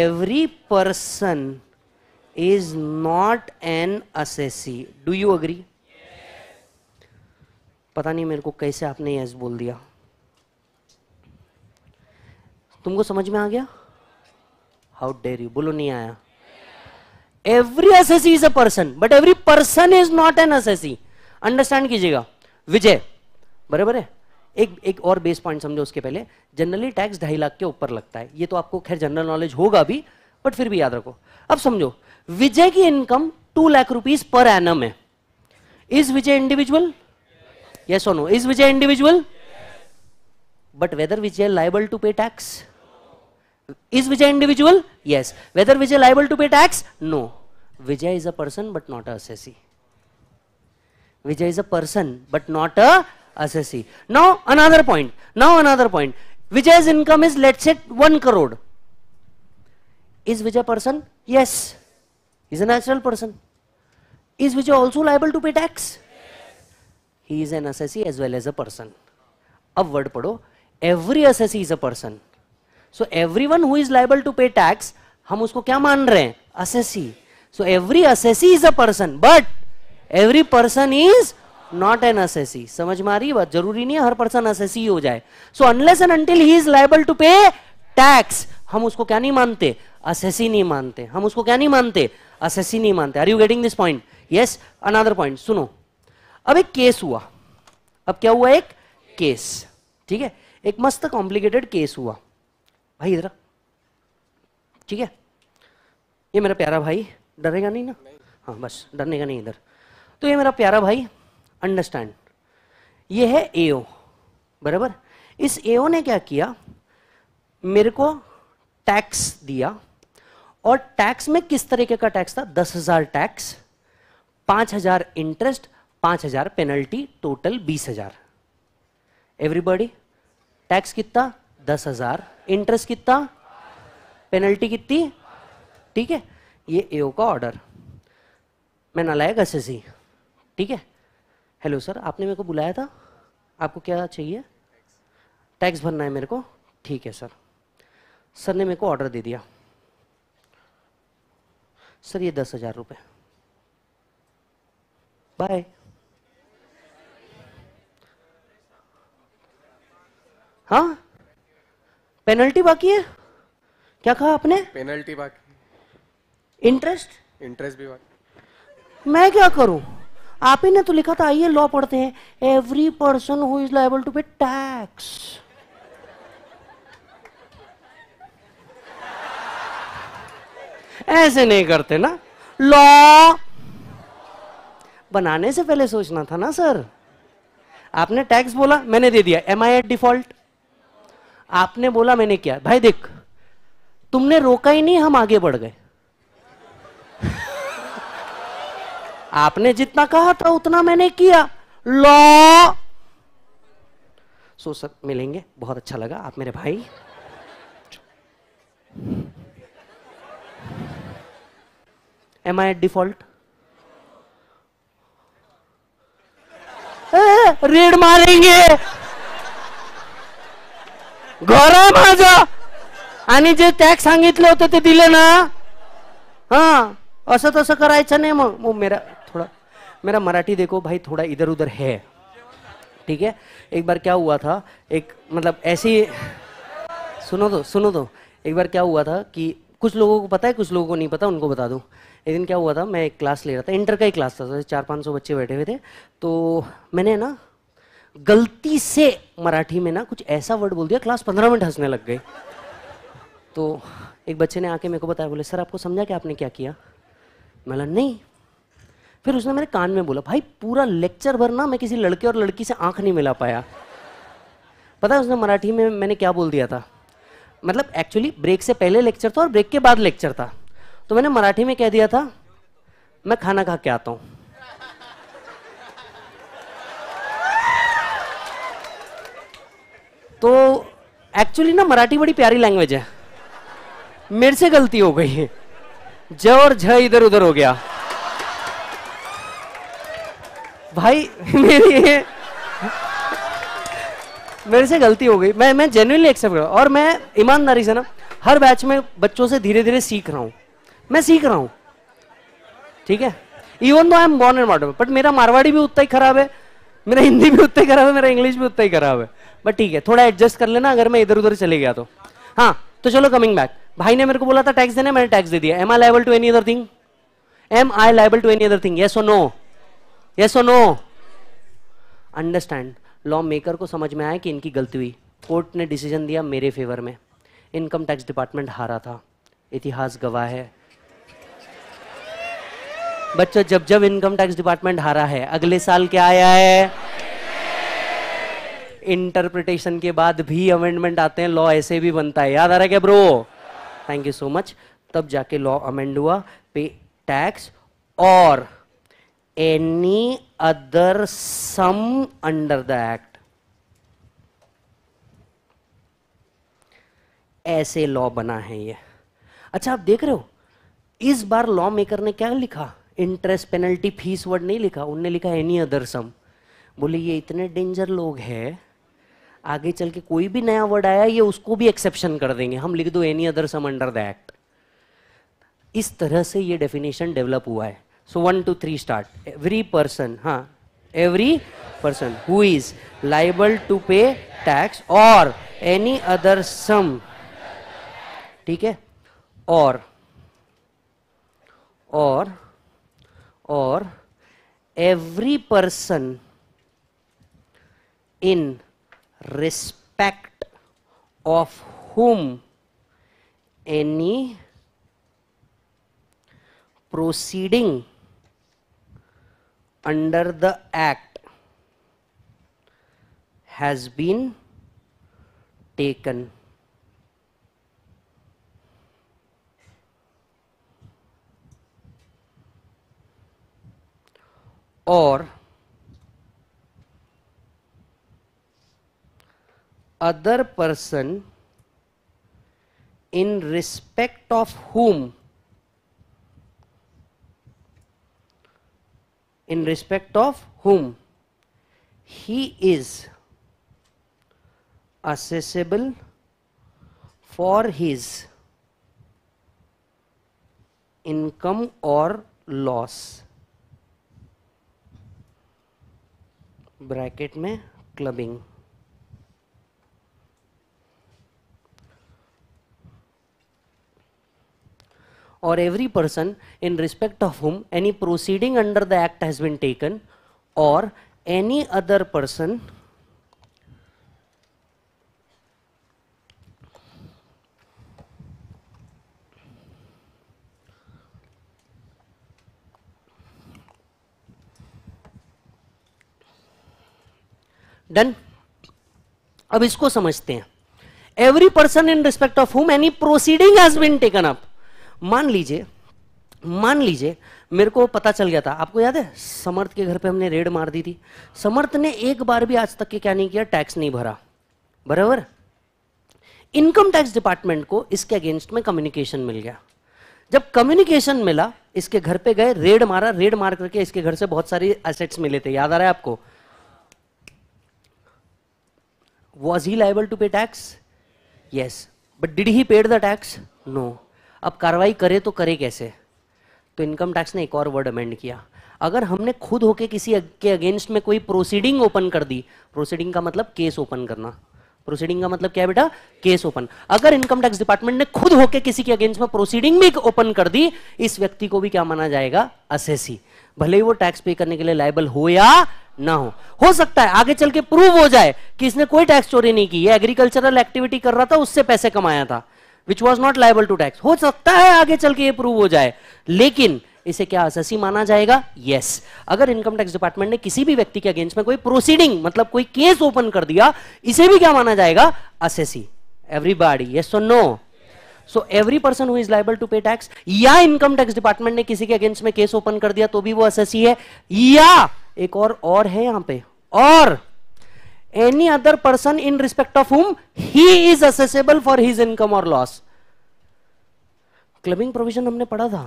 every person is not an assessee. Do you agree? Yes. पता नहीं मेरे को कैसे आपने यस बोल दिया तुमको समझ में आ गया हाउ डेर यू बोलो नहीं आया every assessee is a person but every person is not an assessee understand कीजिएगा विजय बराबर है एक एक और बेस पॉइंट समझो उसके पहले जनरली टैक्स ढाई लाख के ऊपर लगता है ये तो आपको खैर जनरल नॉलेज होगा भी बट फिर भी याद रखो अब समझो विजय की income two lakh rupees per annum है इज विजय इंडिविजुअल यस और no is Vijay individual but whether Vijay liable to pay tax is Vijay individual yes whether Vijay liable to pay tax no Vijay is a person but not assessee Vijay is a person but not a assessee. Now another point Now another point. Vijay's income is let's say 1 Is Vijay person? Yes. He's a natural person. Is Vijay also liable to pay tax? Yes. He is an assessee as well as a person. अब word पढ़ो every assessee is a person so every one who is liable to pay tax हम उसको क्या मान रहे हैं assessee so every assessee is a person but every person is not an assessee समझ में आ रही बात जरूरी नहीं है हर पर्सन असेसी हो जाए so unless and until he is liable to pay tax हम उसको क्या नहीं मानते असेसी नहीं मानते हम उसको क्या नहीं मानते असेसी नहीं मानते are you getting this point yes another point सुनो अब एक केस हुआ अब क्या हुआ एक केस ठीक है एक मस्त कॉम्प्लिकेटेड केस हुआ भाई इधर ठीक है ये मेरा प्यारा भाई डरेगा नहीं ना हाँ बस डरने का नहीं इधर तो ये मेरा प्यारा भाई अंडरस्टैंड ये है एओ बराबर इस एओ ने क्या किया मेरे को टैक्स दिया और टैक्स में किस तरीके का टैक्स था दस हजार टैक्स पांच हजार इंटरेस्ट पांच हजार पेनल्टी टोटल बीस हजार एवरीबॉडी टैक्स कितना दस हजार इंटरेस्ट कितना पेनल्टी कितनी ठीक है ये एओ का ऑर्डर मैं नलायक एसएससी ठीक है हेलो सर आपने मेरे को बुलाया था आपको क्या चाहिए टैक्स भरना है मेरे को ठीक है सर सर ने मेरे को ऑर्डर दे दिया सर ये दस हजार रुपये बाय हा पेनल्टी बाकी है क्या कहा आपने पेनल्टी बाकी इंटरेस्ट इंटरेस्ट भी बाकी मैं क्या करूं आप ही ने तो लिखा था आइए लॉ पढ़ते हैं every person who is liable to pay tax ऐसे नहीं करते ना लॉ बनाने से पहले सोचना था ना सर आपने टैक्स बोला मैंने दे दिया एम आई एट डिफॉल्ट आपने बोला मैंने किया भाई देख तुमने रोका ही नहीं हम आगे बढ़ गए आपने जितना कहा था उतना मैंने किया लॉ सो सर मिलेंगे बहुत अच्छा लगा आप मेरे भाई am i at default raid मारेंगे घर आहे माझं आणि जे टॅक्स सांगितलं होतं ते दिलं ना हा असं तसं करायचं नाही मग मग मेरा थोड़ा मेरा मराठी देखो भाई थोड़ा इधर उधर है ठीक है एक बार क्या हुआ था एक मतलब ऐसी सुनो तो सुनो तो एक बार क्या हुआ था कि कुछ लोगों को पता है कुछ लोगों को नहीं पता उनको बता दूं एक दिन क्या हुआ था मैं एक क्लास ले रहा था इंटर का ही क्लास था चार पाँच सौ बच्चे बैठे हुए थे तो मैंने ना गलती से मराठी में ना कुछ ऐसा वर्ड बोल दिया क्लास पंद्रह मिनट हंसने लग गई तो एक बच्चे ने आके मेरे को बताया बोले सर आपको समझा कि आपने क्या किया मैंने नहीं फिर उसने मेरे कान में बोला भाई पूरा लेक्चर भर ना मैं किसी लड़के और लड़की से आंख नहीं मिला पाया पता है उसने मराठी में मैंने क्या बोल दिया था मतलब एक्चुअली ब्रेक से पहले लेक्चर था और ब्रेक के बाद लेक्चर था तो मैंने मराठी में कह दिया था मैं खाना खा के आता हूं तो एक्चुअली ना मराठी बड़ी प्यारी लैंग्वेज है मेरे से गलती हो गई है ज और झ इधर उधर हो गया भाई मेरी मेरे से गलती हो गई मैं मैं जेन्यूनली एक्सेप्ट कर और मैं ईमानदारी से ना हर बैच में बच्चों से धीरे धीरे सीख रहा हूं मैं सीख रहा हूं ठीक है इवन दो I am born and modern but मेरा मारवाड़ी भी उतना ही खराब है मेरा हिंदी भी उतना ही खराब है मेरा इंग्लिश भी उतना ही खराब है बट ठीक है थोड़ा एडजस्ट कर लेना अगर मैं इधर उधर चले गया तो हाँ तो चलो कमिंग बैक भाई ने मेरे को बोला था टैक्स देना मैंने टैक्स दे दिया am I liable to any other thing am I liable to any other thing yes or no yes or no understand law maker को समझ में आया कि इनकी गलती हुई कोर्ट ने डिसीजन दिया मेरे फेवर में इनकम टैक्स डिपार्टमेंट हारा था इतिहास गवाह है बच्चों जब जब इनकम टैक्स डिपार्टमेंट हारा है अगले साल क्या आया है इंटरप्रिटेशन के बाद भी अमेंडमेंट आते हैं लॉ ऐसे भी बनता है याद आ रहा है क्या bro thank you so much तब जाके लॉ अमेंड हुआ पे टैक्स और any other sum under the act ऐसे लॉ बना है ये अच्छा आप देख रहे हो इस बार लॉ मेकर ने क्या लिखा इंटरेस्ट पेनल्टी फीस वर्ड नहीं लिखा उनने लिखा एनी अदर सम बोले ये इतने डेंजर लोग हैं आगे चल के कोई भी नया वर्ड आया ये उसको भी एक्सेप्शन कर देंगे हम लिख दो any other sum under the act इस तरह से ये डेफिनेशन डेवलप हुआ है so one two three start every person हाँ every person who is liable to pay tax और एनी अदर सम ठीक है और और or every person in respect of whom any proceeding under the act has been taken or other person in respect of whom in respect of whom he is accessible for his income or loss bracket में clubbing और every person in respect of whom any proceeding under the act has been taken और any other person done अब इसको समझते हैं every person in respect of whom any proceeding has been taken up मान लीजिए मान लीजिए मेरे को पता चल गया था आपको याद है समर्थ के घर पे हमने रेड मार दी थी समर्थ ने एक बार भी आज तक के क्या नहीं किया टैक्स नहीं भरा बराबर इनकम टैक्स डिपार्टमेंट को इसके अगेंस्ट में कम्युनिकेशन मिल गया जब कम्युनिकेशन मिला इसके घर पे गए रेड मारा रेड मार करके इसके घर से बहुत सारी एसेट्स मिले थे याद आ रहा है आपको was he liable to pay tax yes but did he paid the tax no अब कार्रवाई करे तो करे कैसे तो इनकम टैक्स ने एक और वर्ड अमेंड किया अगर हमने खुद होके किसी के अगेंस्ट में कोई प्रोसीडिंग ओपन कर दी प्रोसीडिंग का मतलब केस ओपन करना प्रोसीडिंग का मतलब क्या है बेटा केस ओपन अगर इनकम टैक्स डिपार्टमेंट ने खुद होके किसी के अगेंस्ट में प्रोसीडिंग भी ओपन कर दी इस व्यक्ति को भी क्या माना जाएगा असेसी भले ही वो टैक्स पे करने के लिए लाइबल हो या ना हो हो सकता है आगे चल के प्रूव हो जाए कि इसने कोई टैक्स चोरी नहीं की एग्रीकल्चरल एक्टिविटी कर रहा था उससे पैसे कमाया था which was not liable to tax हो सकता है आगे चल के ये प्रूव हो जाए लेकिन इसे क्या अससी माना जाएगा यस yes. अगर इनकम टैक्स डिपार्टमेंट ने किसी भी व्यक्ति के अगेंस्ट में कोई प्रोसीडिंग मतलब कोई केस ओपन कर दिया इसे भी क्या माना जाएगा असेसी एवरीबॉडी यस और no so every person who is liable to pay tax या इनकम टैक्स डिपार्टमेंट ने किसी के अगेंस्ट में केस ओपन कर दिया तो भी वो असेसी है या एक और और है यहां पे और any other person in respect of whom he is assessable for his income और लॉस क्लबिंग प्रोविजन हमने पढ़ा था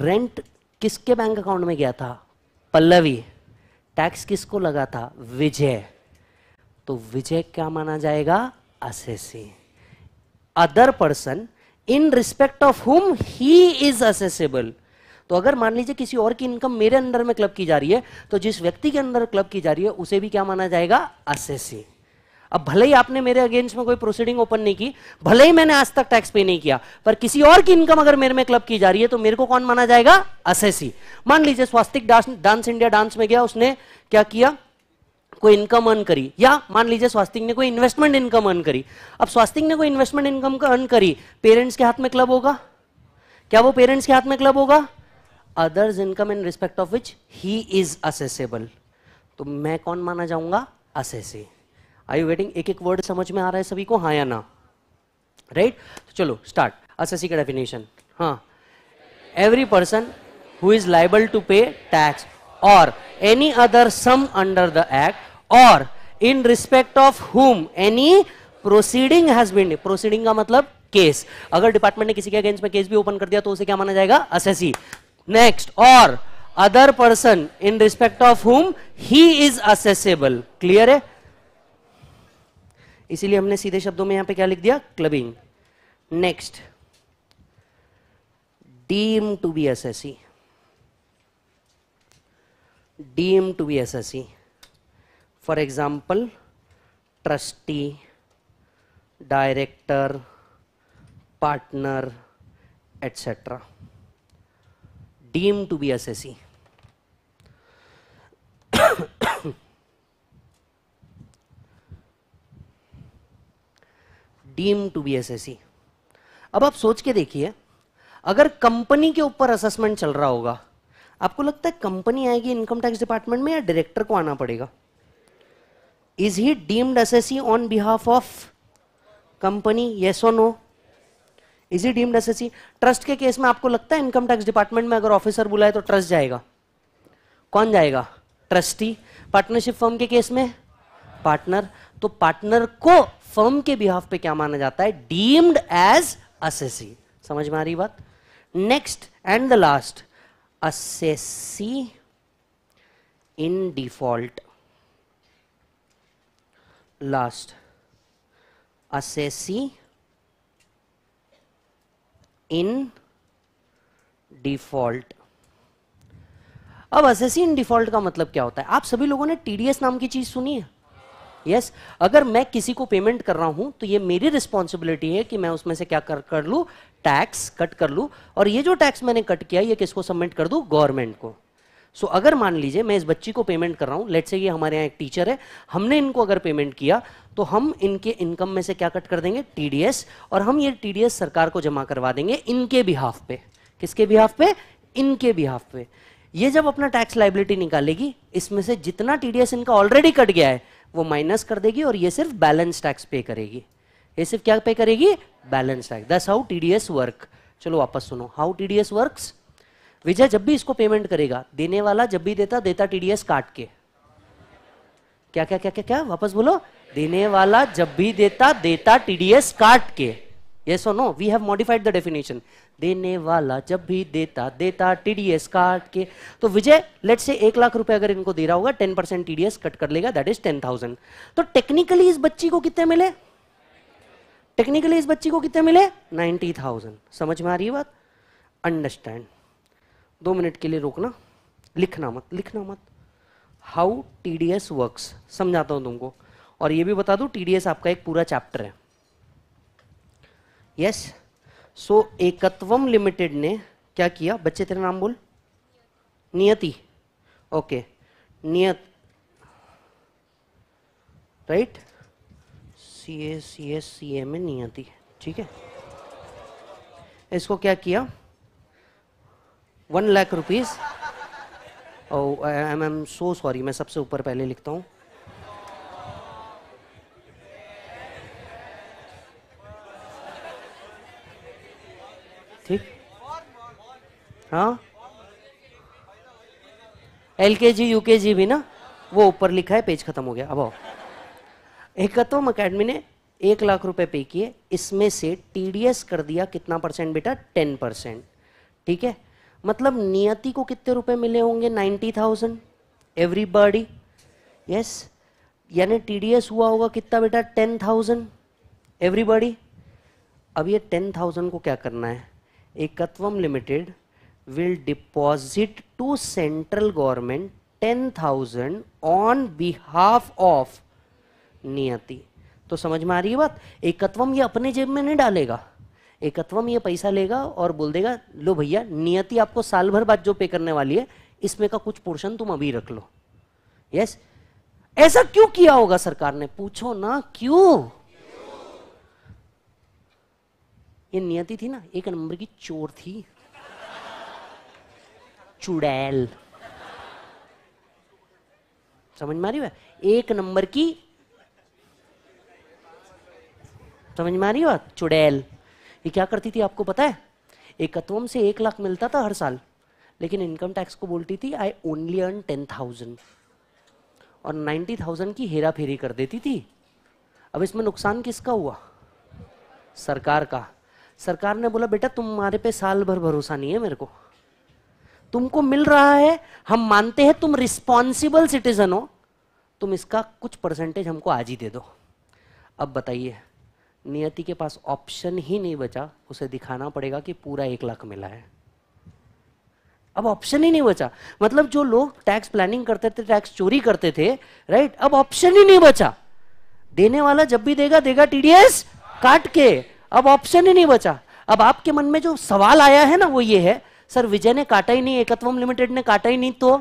रेंट किसके बैंक अकाउंट में गया था पल्लवी टैक्स किसको लगा था विजय तो विजय क्या माना जाएगा assessee other person in respect of whom he is assessable तो अगर मान लीजिए किसी और की इनकम मेरे अंदर में क्लब की जा रही है तो जिस व्यक्ति के अंदर क्लब की जा रही है उसे भी क्या माना जाएगा असेसी अब भले ही आपने मेरे अगेंस्ट में कोई प्रोसीडिंग ओपन नहीं की भले ही मैंने आज तक टैक्स पे नहीं किया पर किसी और की इनकम अगर मेरे में क्लब की जा रही है तो मेरे को कौन माना जाएगा असेसी मान लीजिए Swastik dance dance India dance में गया उसने क्या किया कोई इनकम अर्न करी या मान लीजिए स्वास्तिक ने कोई इन्वेस्टमेंट इनकम अर्न करी अब स्वास्तिक ने कोई इन्वेस्टमेंट इनकम अर्न करी पेरेंट्स के हाथ में क्लब होगा क्या वो पेरेंट्स के हाथ में क्लब होगा others income in respect of which he is assessable तो मैं कौन माना जाऊंगा असेसे आई यू वेटिंग एक एक वर्ड समझ में आ रहा है सभी को हाँ या ना राइट right? तो चलो स्टार्ट असेसी का डेफिनेशन हाँ every person who is liable to pay tax और any other sum under the act और in respect of whom any proceeding has been proceeding का मतलब केस अगर डिपार्टमेंट ने किसी के अगेंस्ट में केस भी ओपन कर दिया तो उसे क्या माना जाएगा असेसी नेक्स्ट और other person in respect of whom he is असेबल clear है इसीलिए हमने सीधे शब्दों में यहां पे क्या लिख दिया clubbing next deemed to be assessee deemed to be assessee for example trustee director partner etcetera deemed to be assessee. Deemed to be assessee अब आप सोच के देखिए अगर कंपनी के ऊपर असेसमेंट चल रहा होगा आपको लगता है कंपनी आएगी इनकम टैक्स डिपार्टमेंट में या डायरेक्टर को आना पड़ेगा is he deemed assessee on behalf of company yes or no is he deemed assessee trust के केस में आपको लगता है इनकम टैक्स डिपार्टमेंट में अगर ऑफिसर बुलाए तो ट्रस्ट जाएगा कौन जाएगा ट्रस्टी पार्टनरशिप फर्म के केस में पार्टनर तो पार्टनर को फर्म के बिहाफ पे क्या माना जाता है डीम्ड एज असेसी समझ में आ रही बात next and the last assessee in default last assessee in default अब असेसी इन डिफॉल्ट का मतलब क्या होता है आप सभी लोगों ने टीडीएस नाम की चीज सुनी है यस yes, अगर मैं किसी को पेमेंट कर रहा हूं तो ये मेरी रिस्पॉन्सिबिलिटी है कि मैं उसमें से क्या कर कर लू टैक्स कट कर लू और ये जो टैक्स मैंने कट किया ये किसको सबमिट कर दू गवर्नमेंट को सो so, अगर मान लीजिए मैं इस बच्ची को पेमेंट कर रहा हूँ लेट से ये हमारे यहाँ एक टीचर है हमने इनको अगर पेमेंट किया तो हम इनके इनकम में से क्या कट कर देंगे टीडीएस और हम ये टीडीएस सरकार को जमा करवा देंगे इनके बिहाफ पे किसके बिहाफ पे इनके बिहाफ पे ये जब अपना टैक्स लाइबिलिटी निकालेगी इसमें से जितना टीडीएस इनका ऑलरेडी कट गया है वो माइनस कर देगी और ये सिर्फ बैलेंस टैक्स पे करेगी ये सिर्फ क्या पे करेगी बैलेंस टैक्स दस हाउ टीडीएस वर्क चलो वापस सुनो हाउ टीडीएस वर्क्स विजय जब भी इसको पेमेंट करेगा देने वाला जब भी देता देता टीडीएस काट के क्या क्या क्या क्या क्या वापस बोलो देने वाला जब भी देता देता टीडीएस काट के yes no we have modified the definition देने वाला जब भी देता देता टीडीएस काट के तो विजय लेट से एक लाख रुपए अगर इनको दे रहा होगा टेन परसेंट टीडीएस कट कर लेगा दैट इज टेन थाउजेंड तो टेक्निकली इस बच्ची को कितने मिले टेक्निकली इस बच्ची को कितने मिले नाइनटी थाउजेंड समझ में आ रही है बात अंडरस्टैंड दो मिनट के लिए रोकना लिखना मत लिखना मत how T D S works समझाता हूं तुमको और ये भी बता दू टी डी एस आपका एक पूरा चैप्टर है यस सो एकत्वम लिमिटेड ने क्या किया बच्चे तेरा नाम बोल Niyati okay Niyati right C A C S C M A Niyati ठीक है इसको क्या किया वन लाख रुपीज़ और I am um so sorry मैं सबसे ऊपर पहले लिखता हूँ ठीक हाँ एल के जी यू के जी भी ना वो ऊपर लिखा है पेज खत्म हो गया अब एकत्वम अकेडमी ने एक लाख रुपए पे किए इसमें से टीडीएस कर दिया कितना परसेंट बेटा टेन परसेंट ठीक है मतलब नियति को कितने रुपए मिले होंगे ninety thousand everybody yes यानी एस हुआ होगा कितना बेटा टेन थाउजेंड बॉडी अब ये टेन थाउजेंड को क्या करना है Ekatvam limited will deposit to central government ten thousand on behalf of Niyati तो समझ में आ रही है बात एकत्वम ये अपने जेब में नहीं डालेगा एकत्व में ये पैसा लेगा और बोल देगा लो भैया नियति आपको साल भर बाद जो पे करने वाली है इसमें का कुछ पोर्शन तुम अभी रख लो यस ऐसा क्यों किया होगा सरकार ने पूछो ना क्यों ये नियति थी ना एक नंबर की चोर थी चुड़ैल समझ मारी बात एक नंबर की समझ मारी बात हो चुड़ैल ये क्या करती थी आपको पता है एकत्वम से एक लाख मिलता था हर साल लेकिन इनकम टैक्स को बोलती थी I only earn ten thousand और नाइन्टी थाउजेंड की हेरा फेरी कर देती थी अब इसमें नुकसान किसका हुआ सरकार का सरकार ने बोला बेटा तुम्हारे पे साल भर भरोसा नहीं है मेरे को तुमको मिल रहा है हम मानते हैं तुम रिस्पॉन्सिबल सिटीजन हो तुम इसका कुछ परसेंटेज हमको आज ही दे दो अब बताइए नियति के पास ऑप्शन ही नहीं बचा उसे दिखाना पड़ेगा कि पूरा एक लाख मिला है अब ऑप्शन ही नहीं बचा मतलब जो लोग टैक्स प्लानिंग करते थे टैक्स चोरी करते थे राइट अब ऑप्शन ही नहीं बचा देने वाला जब भी देगा देगा टीडीएस काट के अब ऑप्शन ही नहीं बचा अब आपके मन में जो सवाल आया है ना वो ये है सर विजय ने काटा ही नहीं एकत्वम लिमिटेड ने काटा ही नहीं तो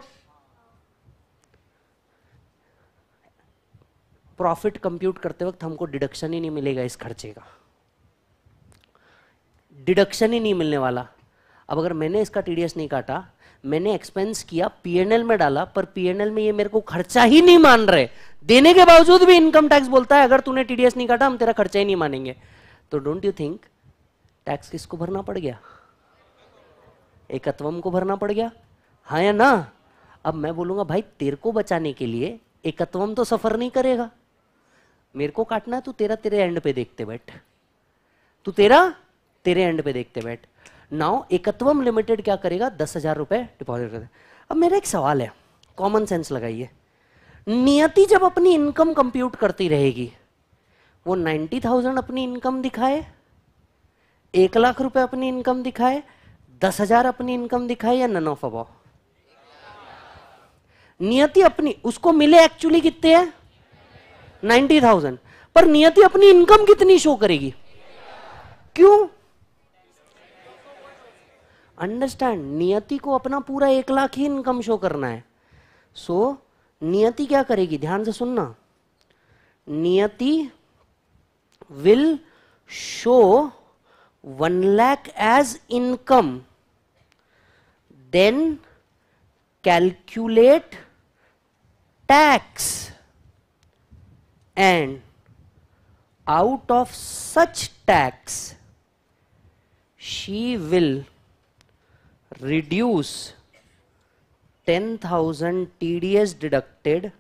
प्रॉफिट कंप्यूट करते वक्त हमको डिडक्शन ही नहीं मिलेगा इस खर्चे का डिडक्शन ही नहीं मिलने वाला अब अगर मैंने इसका टीडीएस नहीं काटा मैंने एक्सपेंस किया पीएनएल में डाला पर पीएनएल में ये मेरे को खर्चा ही नहीं मान रहे देने के बावजूद भी इनकम टैक्स बोलता है अगर तूने टीडीएस नहीं काटा हम तेरा खर्चा ही नहीं मानेंगे तो डोंट यू थिंक टैक्स किसको भरना पड़ गया एकत्वम को भरना पड़ गया हाँ या ना अब मैं बोलूंगा भाई तेरे को बचाने के लिए एकत्वम तो सफर नहीं करेगा मेरे को काटना है तू तेरा तेरे एंड पे देखते बैठ तू तेरा तेरे एंड पे देखते बैठ नाउ एकत्वम लिमिटेड क्या करेगा दस हजार रुपए डिपॉजिट कर अब मेरा एक सवाल है कॉमन सेंस लगाइए नियति जब अपनी इनकम कंप्यूट करती रहेगी वो नाइन्टी थाउजेंड अपनी इनकम दिखाए एक लाख रुपए अपनी इनकम दिखाए दस हजार अपनी इनकम दिखाए या नन ऑफ अबाव नियति अपनी उसको मिले एक्चुअली कितने हैं नाइन्टी थाउजेंड पर नियति अपनी इनकम कितनी शो करेगी क्यों अंडरस्टैंड नियति को अपना पूरा एक लाख ही इनकम शो करना है सो so, नियति क्या करेगी ध्यान से सुनना Niyati will show one lakh as income then calculate tax and out of such tax she will reduce 10,000 TDS deducted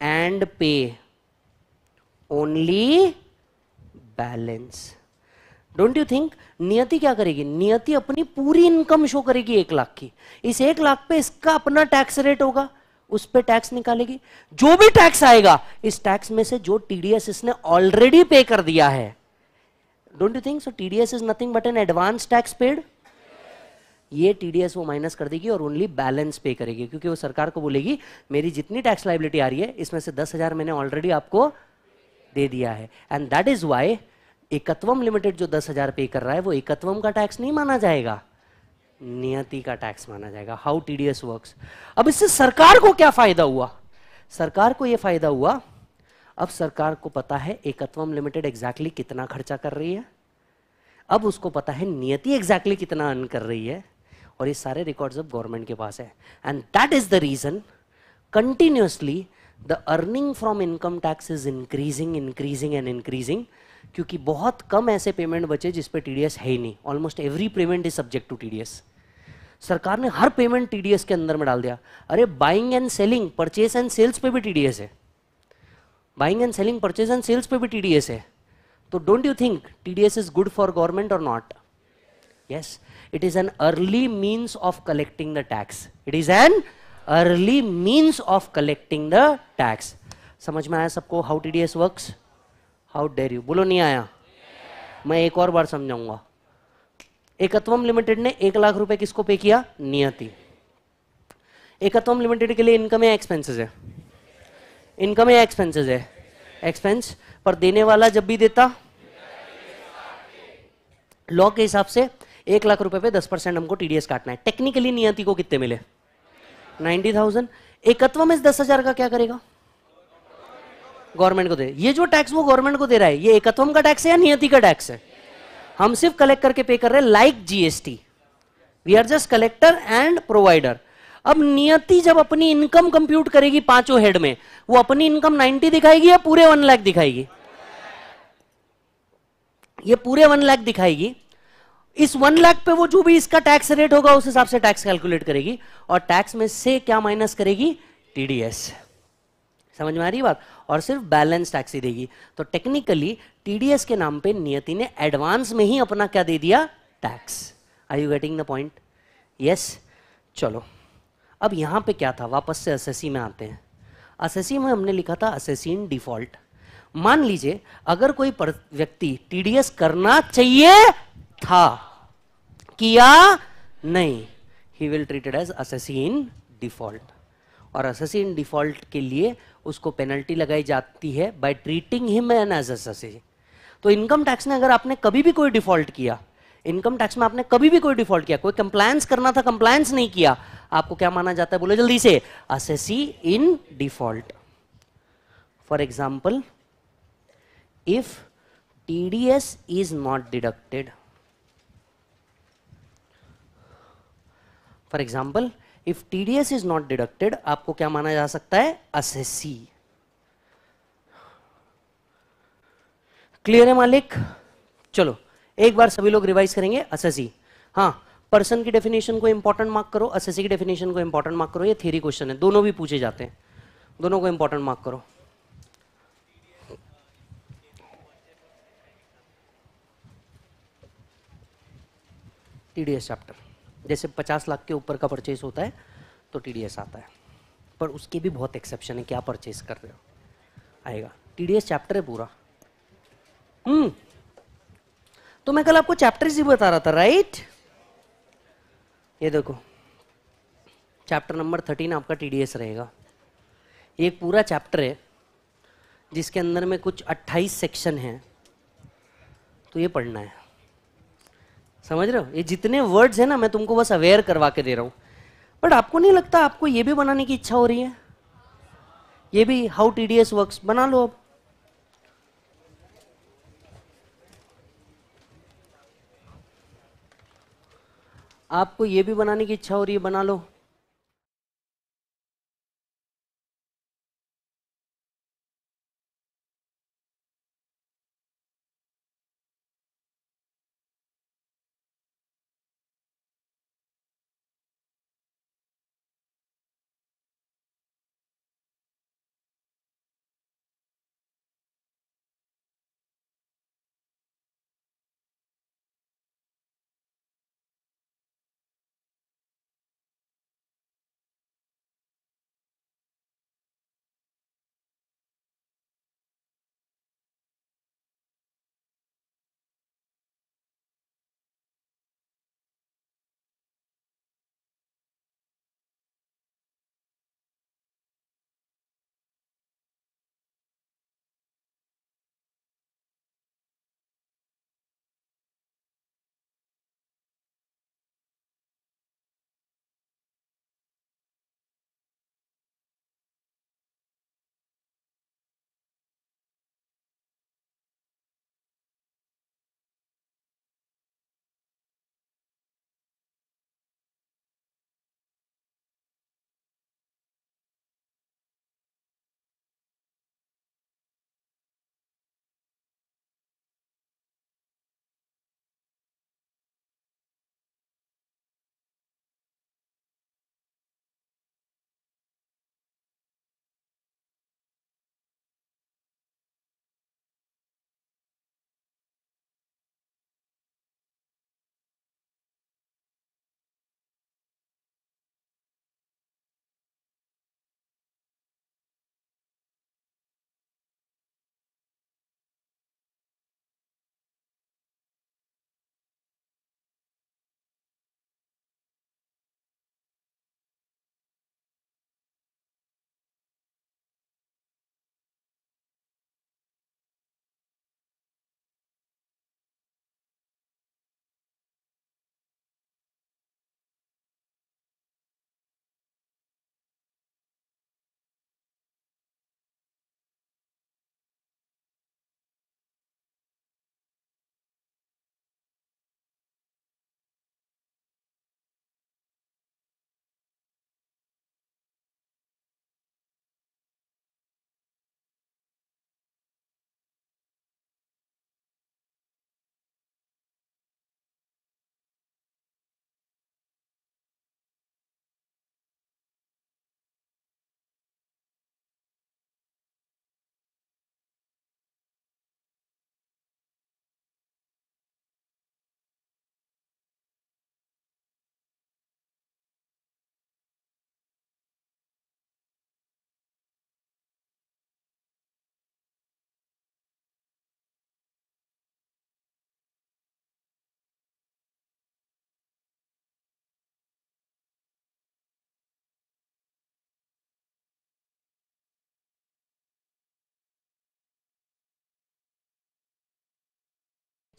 and pay only balance. Don't you think Niyati क्या करेगी नियति अपनी पूरी इनकम शो करेगी एक लाख की इस एक लाख पे इसका अपना टैक्स रेट होगा उस पर टैक्स निकालेगी जो भी टैक्स आएगा इस टैक्स में से जो टीडीएस इसने ऑलरेडी पे कर दिया है don't you think so TDS is nothing but an advance tax paid ये टीडीएस वो माइनस कर देगी और ओनली बैलेंस पे करेगी क्योंकि वो सरकार को बोलेगी मेरी जितनी टैक्स लाइबिलिटी आ रही है इसमें से दस हजार मैंने ऑलरेडी आपको दे दिया है and that is why Ekatvam limited जो दस हजार पे कर रहा है वो एकत्वम का टैक्स नहीं माना जाएगा नियति का टैक्स माना जाएगा हाउ टीडीएस वर्क्स अब इससे सरकार को क्या फायदा हुआ सरकार को यह फायदा हुआ अब सरकार को पता है एकत्वम लिमिटेड एग्जैक्टली कितना खर्चा कर रही है अब उसको पता है नियति एग्जैक्टली कितना अर्न कर रही है और ये सारे रिकॉर्ड्स अब गवर्नमेंट के पास है and that is the reason continuously the earning from income tax is increasing increasing and increasing क्योंकि बहुत कम ऐसे पेमेंट बचे जिस पे टीडीएस है ही नहीं almost every payment is subject to TDS सरकार ने हर पेमेंट टीडीएस के अंदर में डाल दिया अरे buying and selling purchase and sales पे भी टीडीएस है buying and selling purchase and sales पे भी टीडीएस है तो don't you think TDS is good for government और not yes it is an early means of collecting the tax it is an early means of collecting the tax samajh mein aaya sabko how tds work how dare you बोलो नहीं आया मैं एक और बार समझाऊंगा एकत्वम limited ने एक लाख रुपए किसको पे किया नियति एकत्वम लिमिटेड के लिए इनकम या एक्सपेंसेस है इनकम या एक्सपेंसेस है एक्सपेंस पर देने वाला जब भी देता लॉ के हिसाब से एक लाख रुपए पे दस परसेंट हमको टीडीएस काटना है टेक्निकली नियति को कितने मिले नाइनटी थाउजेंड एकत्व में दस हजार का क्या करेगा गवर्नमेंट को दे ये जो टैक्स वो गवर्नमेंट को दे रहा है ये एकत्वम का टैक्स है या नियति का टैक्स है हम सिर्फ कलेक्ट करके पे कर रहे हैं like GST we are just collector and provider अब नियति जब अपनी इनकम कंप्यूट करेगी पांचों हेड में वो अपनी इनकम 90 दिखाएगी या पूरे वन लाख दिखाएगी ये पूरे वन लाख दिखाएगी इस वन लाख पे वो जो भी इसका टैक्स रेट होगा उस हिसाब से टैक्स कैलकुलेट करेगी और टैक्स में से क्या माइनस करेगी टीडीएस समझ में आ रही बात और सिर्फ बैलेंस टैक्स ही देगी तो टेक्निकली टीडीएस के नाम पे नियति ने एडवांस में ही अपना क्या दे दिया tax are you getting the point yes चलो अब यहां पे क्या था वापस से असेसी में आते हैं असेसी में हमने लिखा था इन डिफॉल्ट मान लीजिए अगर कोई व्यक्ति टीडीएस करना चाहिए था किया नहीं he will treated as assessee in default और असेसिन डिफॉल्ट के लिए उसको पेनल्टी लगाई जाती है by treating him an as assessee तो इनकम टैक्स में अगर आपने कभी भी कोई डिफॉल्ट किया इनकम टैक्स में आपने कभी भी कोई डिफॉल्ट किया कोई कंप्लायंस करना था कंप्लायंस नहीं किया आपको क्या माना जाता है बोले जल्दी से assessee in default for example if S is not deducted for example if TDS is not deducted आपको क्या माना जा सकता है असेसी क्लियर है मालिक चलो एक बार सभी लोग रिवाइज करेंगे असेसी हाँ पर्सन की डेफिनेशन को इंपॉर्टेंट मार्क करो असेसी की डेफिनेशन को इंपॉर्टेंट मार्क करो ये थ्योरी क्वेश्चन है दोनों भी पूछे जाते हैं दोनों को इंपॉर्टेंट मार्क करो टीडीएस चैप्टर जैसे पचास लाख के ऊपर का परचेज होता है तो टी आता है पर उसके भी बहुत एक्सेप्शन है क्या परचेज कर रहे हो आएगा टी चैप्टर है पूरा हम्म तो मैं कल आपको चैप्टर ही बता रहा था राइट ये देखो चैप्टर नंबर थर्टीन आपका टीडीएस रहेगा एक पूरा चैप्टर है जिसके अंदर में कुछ 28 सेक्शन हैं तो ये पढ़ना है समझ रहे हो ये जितने वर्ड्स है ना मैं तुमको बस अवेयर करवा के दे रहा हूं बट आपको नहीं लगता आपको ये भी बनाने की इच्छा हो रही है ये भी how T D S work बना लो अब आपको ये भी बनाने की इच्छा हो रही है बना लो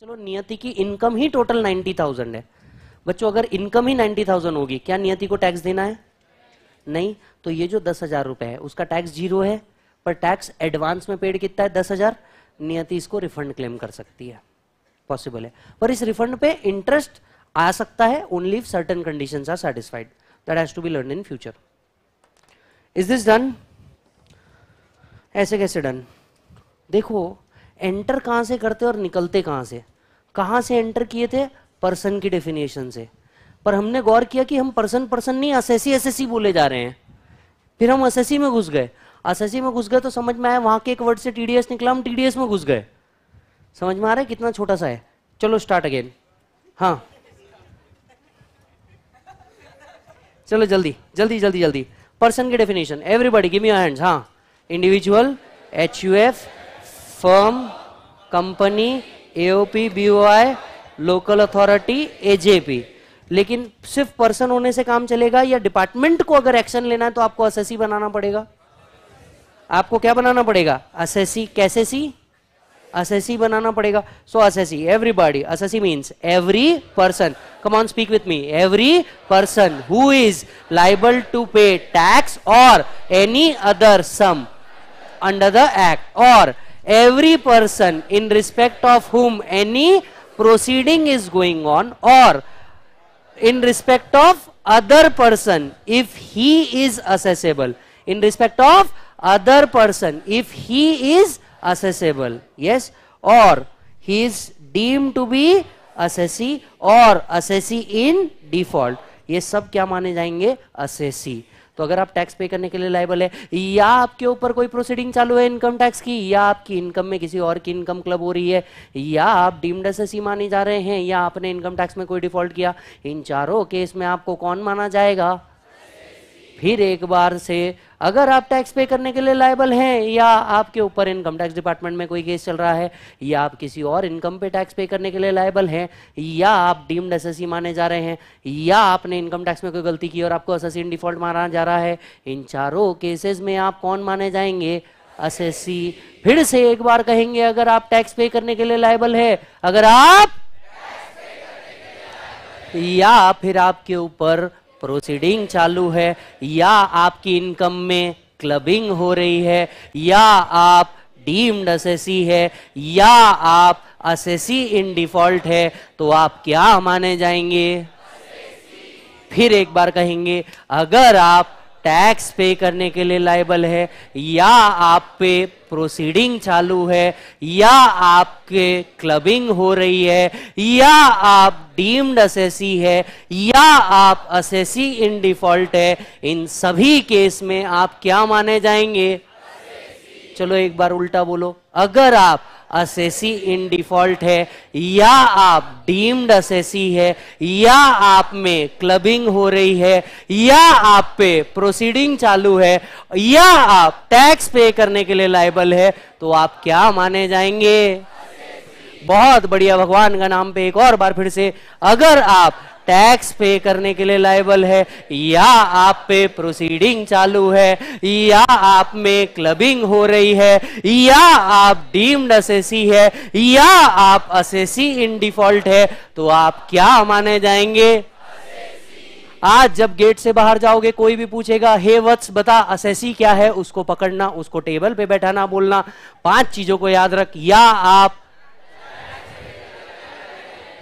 चलो नियति की इनकम ही टोटल नाइन्टी थाउजेंड है बच्चों अगर इनकम ही नाइन्टी थाउजेंड होगी क्या नियति को टैक्स देना है नहीं तो ये जो दस हजार रुपए है उसका टैक्स जीरो है पर टैक्स एडवांस में पेड कितना है दस हजार नियति इसको रिफंड क्लेम कर सकती है पॉसिबल है पर इस रिफंड पे इंटरेस्ट आ सकता है only if certain condition are satisfied that has to be learn in future is this done ऐसे कैसे डन देखो एंटर कहां से करते और निकलते कहां से कहां से एंटर किए थे पर्सन की डेफिनेशन से पर हमने गौर किया कि हम पर्सन पर्सन नहीं असेसी असेसी बोले जा रहे हैं फिर हम असेसी में घुस गए असेसी में घुस गए तो समझ में आया वहां के एक वर्ड से टीडीएस निकला हम टीडीएस में घुस गए समझ में आ रहा है कितना छोटा सा है चलो स्टार्ट अगेन हाँ चलो जल्दी जल्दी जल्दी जल्दी पर्सन की definition everybody give me hands हाँ individual H U F firm company AOP BOI local authority AJP लेकिन सिर्फ पर्सन होने से काम चलेगा या डिपार्टमेंट को अगर एक्शन लेना है तो आपको एस बनाना पड़ेगा आपको क्या बनाना पड़ेगा सी कैसे सी असेसी बनाना पड़ेगा so as everybody see means every person come on speak with me every person who is liable to pay tax और any other sum under the act और every person in respect of whom any proceeding is going on or in respect of other person if he is accessible in respect of other person if he is accessible yes or he is deemed to be assessee or assessee in default ये सब क्या माने जाएंगे assessee तो अगर आप tax पे करने के लिए लाइबल है या आपके ऊपर कोई प्रोसीडिंग चालू है इनकम टैक्स की या आपकी इनकम में किसी और की इनकम क्लब हो रही है या आप डीम्ड से माने जा रहे हैं या आपने इनकम टैक्स में कोई डिफॉल्ट किया इन चारों केस में आपको कौन माना जाएगा फिर एक बार से अगर आप टैक्स पे करने के लिए लाइबल हैं या आपके ऊपर इनकम टैक्स डिपार्टमेंट में कोई केस चल रहा है या आप किसी और इनकम पे टैक्स पे करने के लिए लाइबल हैं या आप डीम्ड एसएससी माने जा रहे हैं या आपने इनकम टैक्स में कोई गलती की और आपको असेसिन डिफॉल्ट माना जा रहा है इन चारों केसेज में आप कौन माने जाएंगे एस फिर से एक बार कहेंगे अगर आप टैक्स पे करने के लिए लाइबल है अगर आप या फिर आपके ऊपर प्रोसीडिंग चालू है या आपकी इनकम में क्लबिंग हो रही है या आप डीम्ड असेसी है या आप असेसी इन डिफॉल्ट है तो आप क्या माने जाएंगे फिर एक बार कहेंगे अगर आप टैक्स पे करने के लिए लाइबल है या आप पे प्रोसीडिंग चालू है या आपके क्लबिंग हो रही है या आप डीम्ड असेसी है या आप असेसी इन डिफॉल्ट है इन सभी केस में आप क्या माने जाएंगे चलो एक बार उल्टा बोलो अगर आप असेसी इन डिफॉल्ट है या आप डीम्ड असेसी है या आप में क्लबिंग हो रही है या आप पे प्रोसीडिंग चालू है या आप टैक्स पे करने के लिए लाइबल है तो आप क्या माने जाएंगे बहुत बढ़िया भगवान का नाम पे एक और बार फिर से अगर आप टैक्स पे करने के लिए लाइबल है या आप पे प्रोसीडिंग चालू है या आप में क्लबिंग हो रही है या आप डीम्ड असेसी है या आप असेसी इन डिफॉल्ट है तो आप क्या माने जाएंगे आज जब गेट से बाहर जाओगे कोई भी पूछेगा हे वत्स बता असेसी क्या है उसको पकड़ना उसको टेबल पे बैठाना बोलना पांच चीजों को याद रख या आप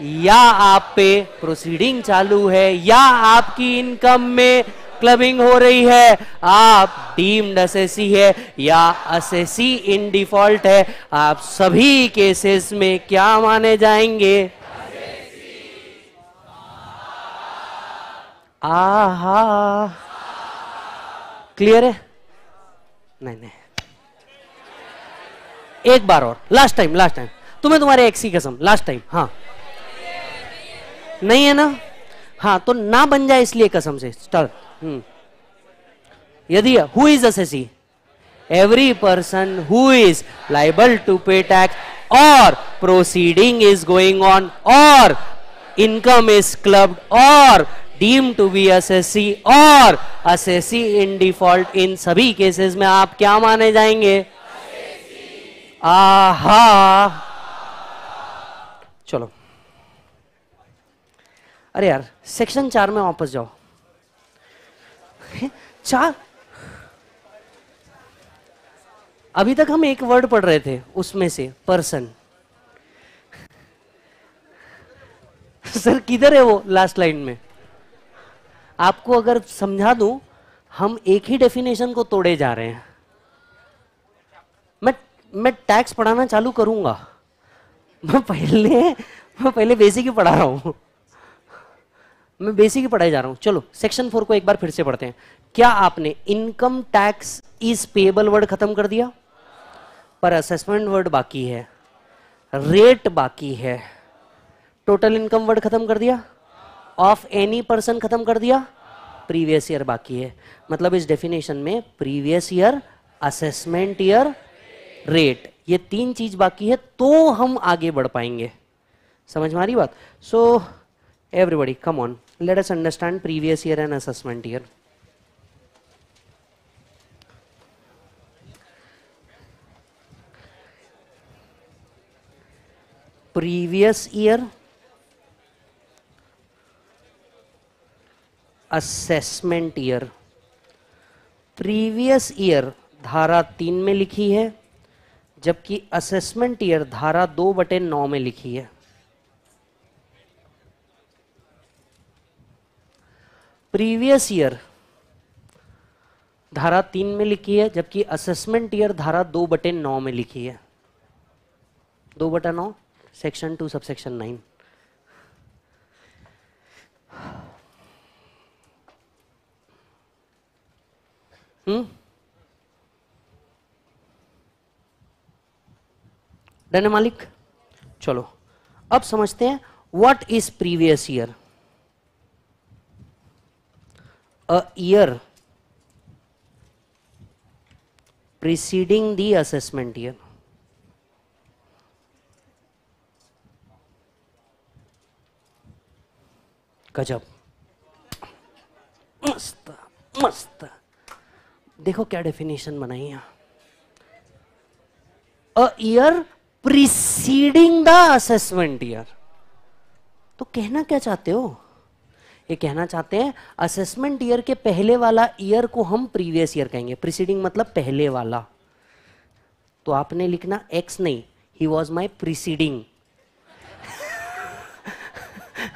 या आप पे प्रोसीडिंग चालू है या आपकी इनकम में क्लबिंग हो रही है आप डीम्ड असेसी है या असेसी इन डिफॉल्ट है आप सभी केसेस में क्या माने जाएंगे आहा क्लियर है नहीं नहीं एक बार और लास्ट टाइम लास्ट टाइम तुम्हें तुम्हारे एक्सी कसम लास्ट टाइम हाँ नहीं है ना हाँ तो ना बन जाए इसलिए कसम से चल हम्म। यदि who is assessee every person who is liable to pay tax और प्रोसीडिंग इज गोइंग ऑन और इनकम इज क्लब और डीम टू बी असेसी और असेसी इन डिफॉल्ट इन सभी केसेस में आप क्या माने जाएंगे आहा अरे यार सेक्शन चार में वापस जाओ चार अभी तक हम एक वर्ड पढ़ रहे थे उसमें से पर्सन सर किधर है वो लास्ट लाइन में आपको अगर समझा दूं हम एक ही डेफिनेशन को तोड़े जा रहे हैं मैं मैं टैक्स पढ़ाना चालू करूंगा मैं पहले मैं पहले बेसिक ही पढ़ा रहा हूं मैं बेसिक ही पढ़ाई जा रहा हूं चलो सेक्शन फोर को एक बार फिर से पढ़ते हैं क्या आपने income tax is payable word खत्म कर दिया पर असेसमेंट वर्ड बाकी है रेट बाकी है टोटल इनकम वर्ड खत्म कर दिया ऑफ एनी पर्सन खत्म कर दिया प्रीवियस ईयर बाकी है मतलब इस डेफिनेशन में previous year assessment year rate ये तीन चीज बाकी है तो हम आगे बढ़ पाएंगे समझ में आ रही बात so everybody come on let us understand previous year and assessment year. Previous year assessment year. previous year धारा तीन में लिखी है जबकि असेसमेंट ईयर धारा दो बटे नौ में लिखी है प्रीवियस ईयर धारा तीन में लिखी है जबकि असेसमेंट ईयर धारा दो बटे नौ में लिखी है दो बटे नौ section two sub section nine hmm done मालिक चलो अब समझते हैं what is previous year a year preceding the assessment year. गजब मस्त मस्त देखो क्या डेफिनेशन बनाई यहां a year preceding the assessment year तो कहना क्या चाहते हो ये कहना चाहते हैं असेसमेंट ईयर के पहले वाला ईयर को हम प्रीवियस ईयर कहेंगे प्रिसीडिंग मतलब पहले वाला तो आपने लिखना एक्स नहीं ही वॉज माई प्रिसीडिंग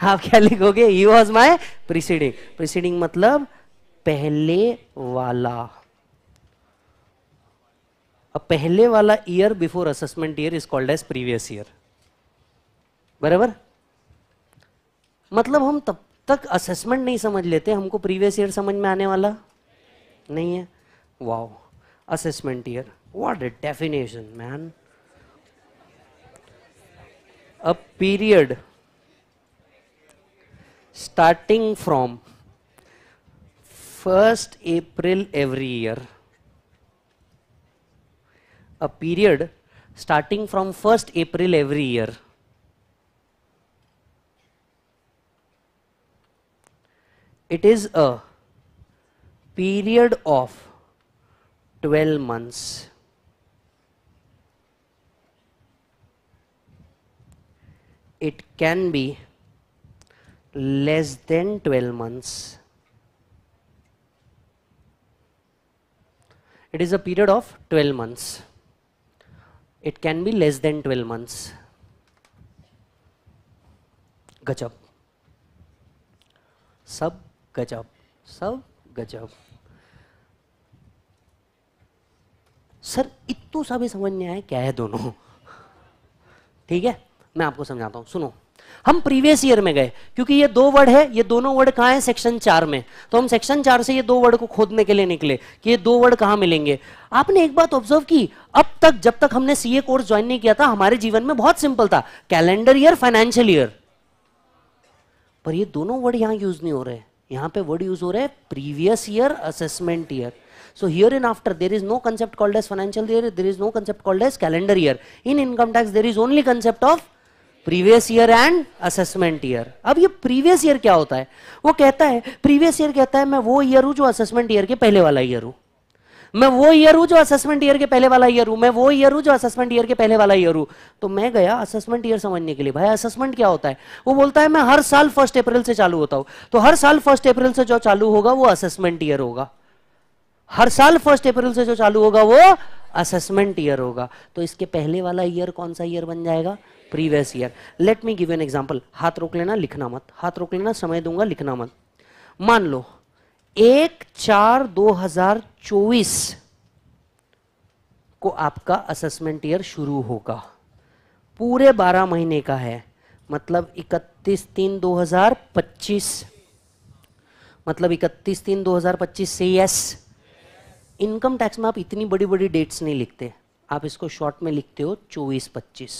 आप क्या लिखोगे he was my preceding preceding मतलब पहले वाला अब पहले वाला year before assessment year is called as previous year बराबर मतलब हम तब तक असेसमेंट नहीं समझ लेते हमको प्रीवियस ईयर समझ में आने वाला नहीं है wow assessment year what a definition man a period starting from first April every year a period starting from first April every year it is a period of 12 months. It can be less than 12 months. It is a period of 12 months. It can be less than 12 months. Gachap. Sub गजब सब गजब sir इतू सा भी समझ नहीं आया क्या है दोनों ठीक है मैं आपको समझाता हूं सुनो हम प्रीवियस ईयर में गए क्योंकि ये दो वर्ड है ये दोनों वर्ड कहा है सेक्शन चार में तो हम सेक्शन चार से ये दो वर्ड को खोदने के लिए निकले कि ये दो वर्ड कहां मिलेंगे आपने एक बात ऑब्जर्व की अब तक जब तक हमने सीए कोर्स ज्वाइन नहीं किया था हमारे जीवन में बहुत सिंपल था कैलेंडर ईयर फाइनेंशियल ईयर पर ये दोनों वर्ड यहां यूज नहीं हो रहे यहां पे वर्ड यूज हो रहा है previous year assessment year so hereinafter there is no concept called as financial year there is no concept called as calendar year in income tax there is only concept of previous year and assessment year अब ये previous year क्या होता है वो कहता है previous year कहता है मैं वो ईयर हूं जो असेसमेंट ईयर के पहले वाला ईयर हूं मैं वो ईयर हूं जो असेसमेंट ईयर के पहले वाला ईयर हूं मैं वो ईयर हूं जो असेसमेंट ईयर के पहले वाला ईयर हूं तो मैं गया असेसमेंट ईयर समझने के लिए भाई असेसमेंट क्या होता है वो बोलता है मैं हर साल फर्स्ट अप्रैल से चालू होता हूं तो हर साल फर्स्ट अप्रैल से जो चालू होगा वो असेसमेंट ईयर होगा हर साल फर्स्ट अप्रैल से जो चालू होगा वो असेसमेंट ईयर होगा तो इसके पहले वाला ईयर कौन सा ईयर बन जाएगा previous year let me give an example हाथ रोक लेना लिखना मत हाथ रोक लेना समय दूंगा लिखना मत मान लो एक चार 2024 को आपका असेसमेंट ईयर शुरू होगा पूरे 12 महीने का है मतलब 31 तीन 2025 मतलब 31 तीन 2025 से यस इनकम टैक्स में आप इतनी बड़ी बड़ी डेट्स नहीं लिखते आप इसको शॉर्ट में लिखते हो 24 25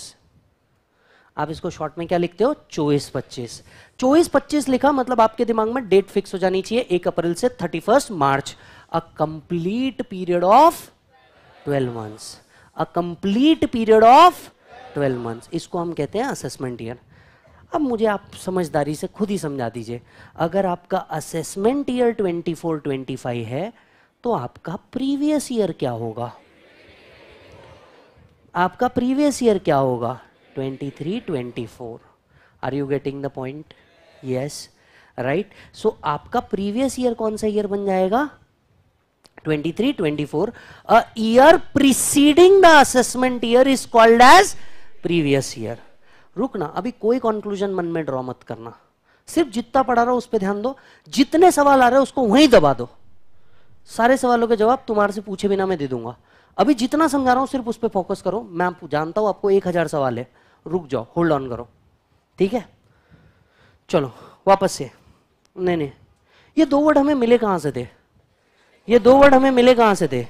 आप इसको शॉर्ट में क्या लिखते हो चौबीस पच्चीस चौबीस पच्चीस लिखा मतलब आपके दिमाग में डेट फिक्स हो जानी चाहिए एक अप्रैल से thirty first March a complete period of twelve months a complete period of twelve months इसको हम कहते हैं असेसमेंट ईयर अब मुझे आप समझदारी से खुद ही समझा दीजिए अगर आपका assessment year twenty four twenty five है तो आपका प्रीवियस ईयर क्या होगा आपका प्रीवियस ईयर क्या होगा 23 24 are you getting the point yes right so आपका previous year कौन सा year बन जाएगा 23 24 a year preceding the assessment year is called as previous year रुकना अभी कोई कंक्लूजन मन में ड्रॉ मत करना सिर्फ जितना पढ़ा रहा उस पर ध्यान दो जितने सवाल आ रहे हैं उसको वहीं दबा दो सारे सवालों के जवाब तुम्हारे से पूछे बिना मैं दे दूंगा अभी जितना समझा रहा हूं सिर्फ उस पर फोकस करो मैं जानता हूं आपको एक हजार सवाल है रुक जाओ होल्ड ऑन करो ठीक है चलो वापस से नहीं नहीं ये दो वर्ड हमें मिले कहां से थे ये दो वर्ड हमें मिले कहां से थे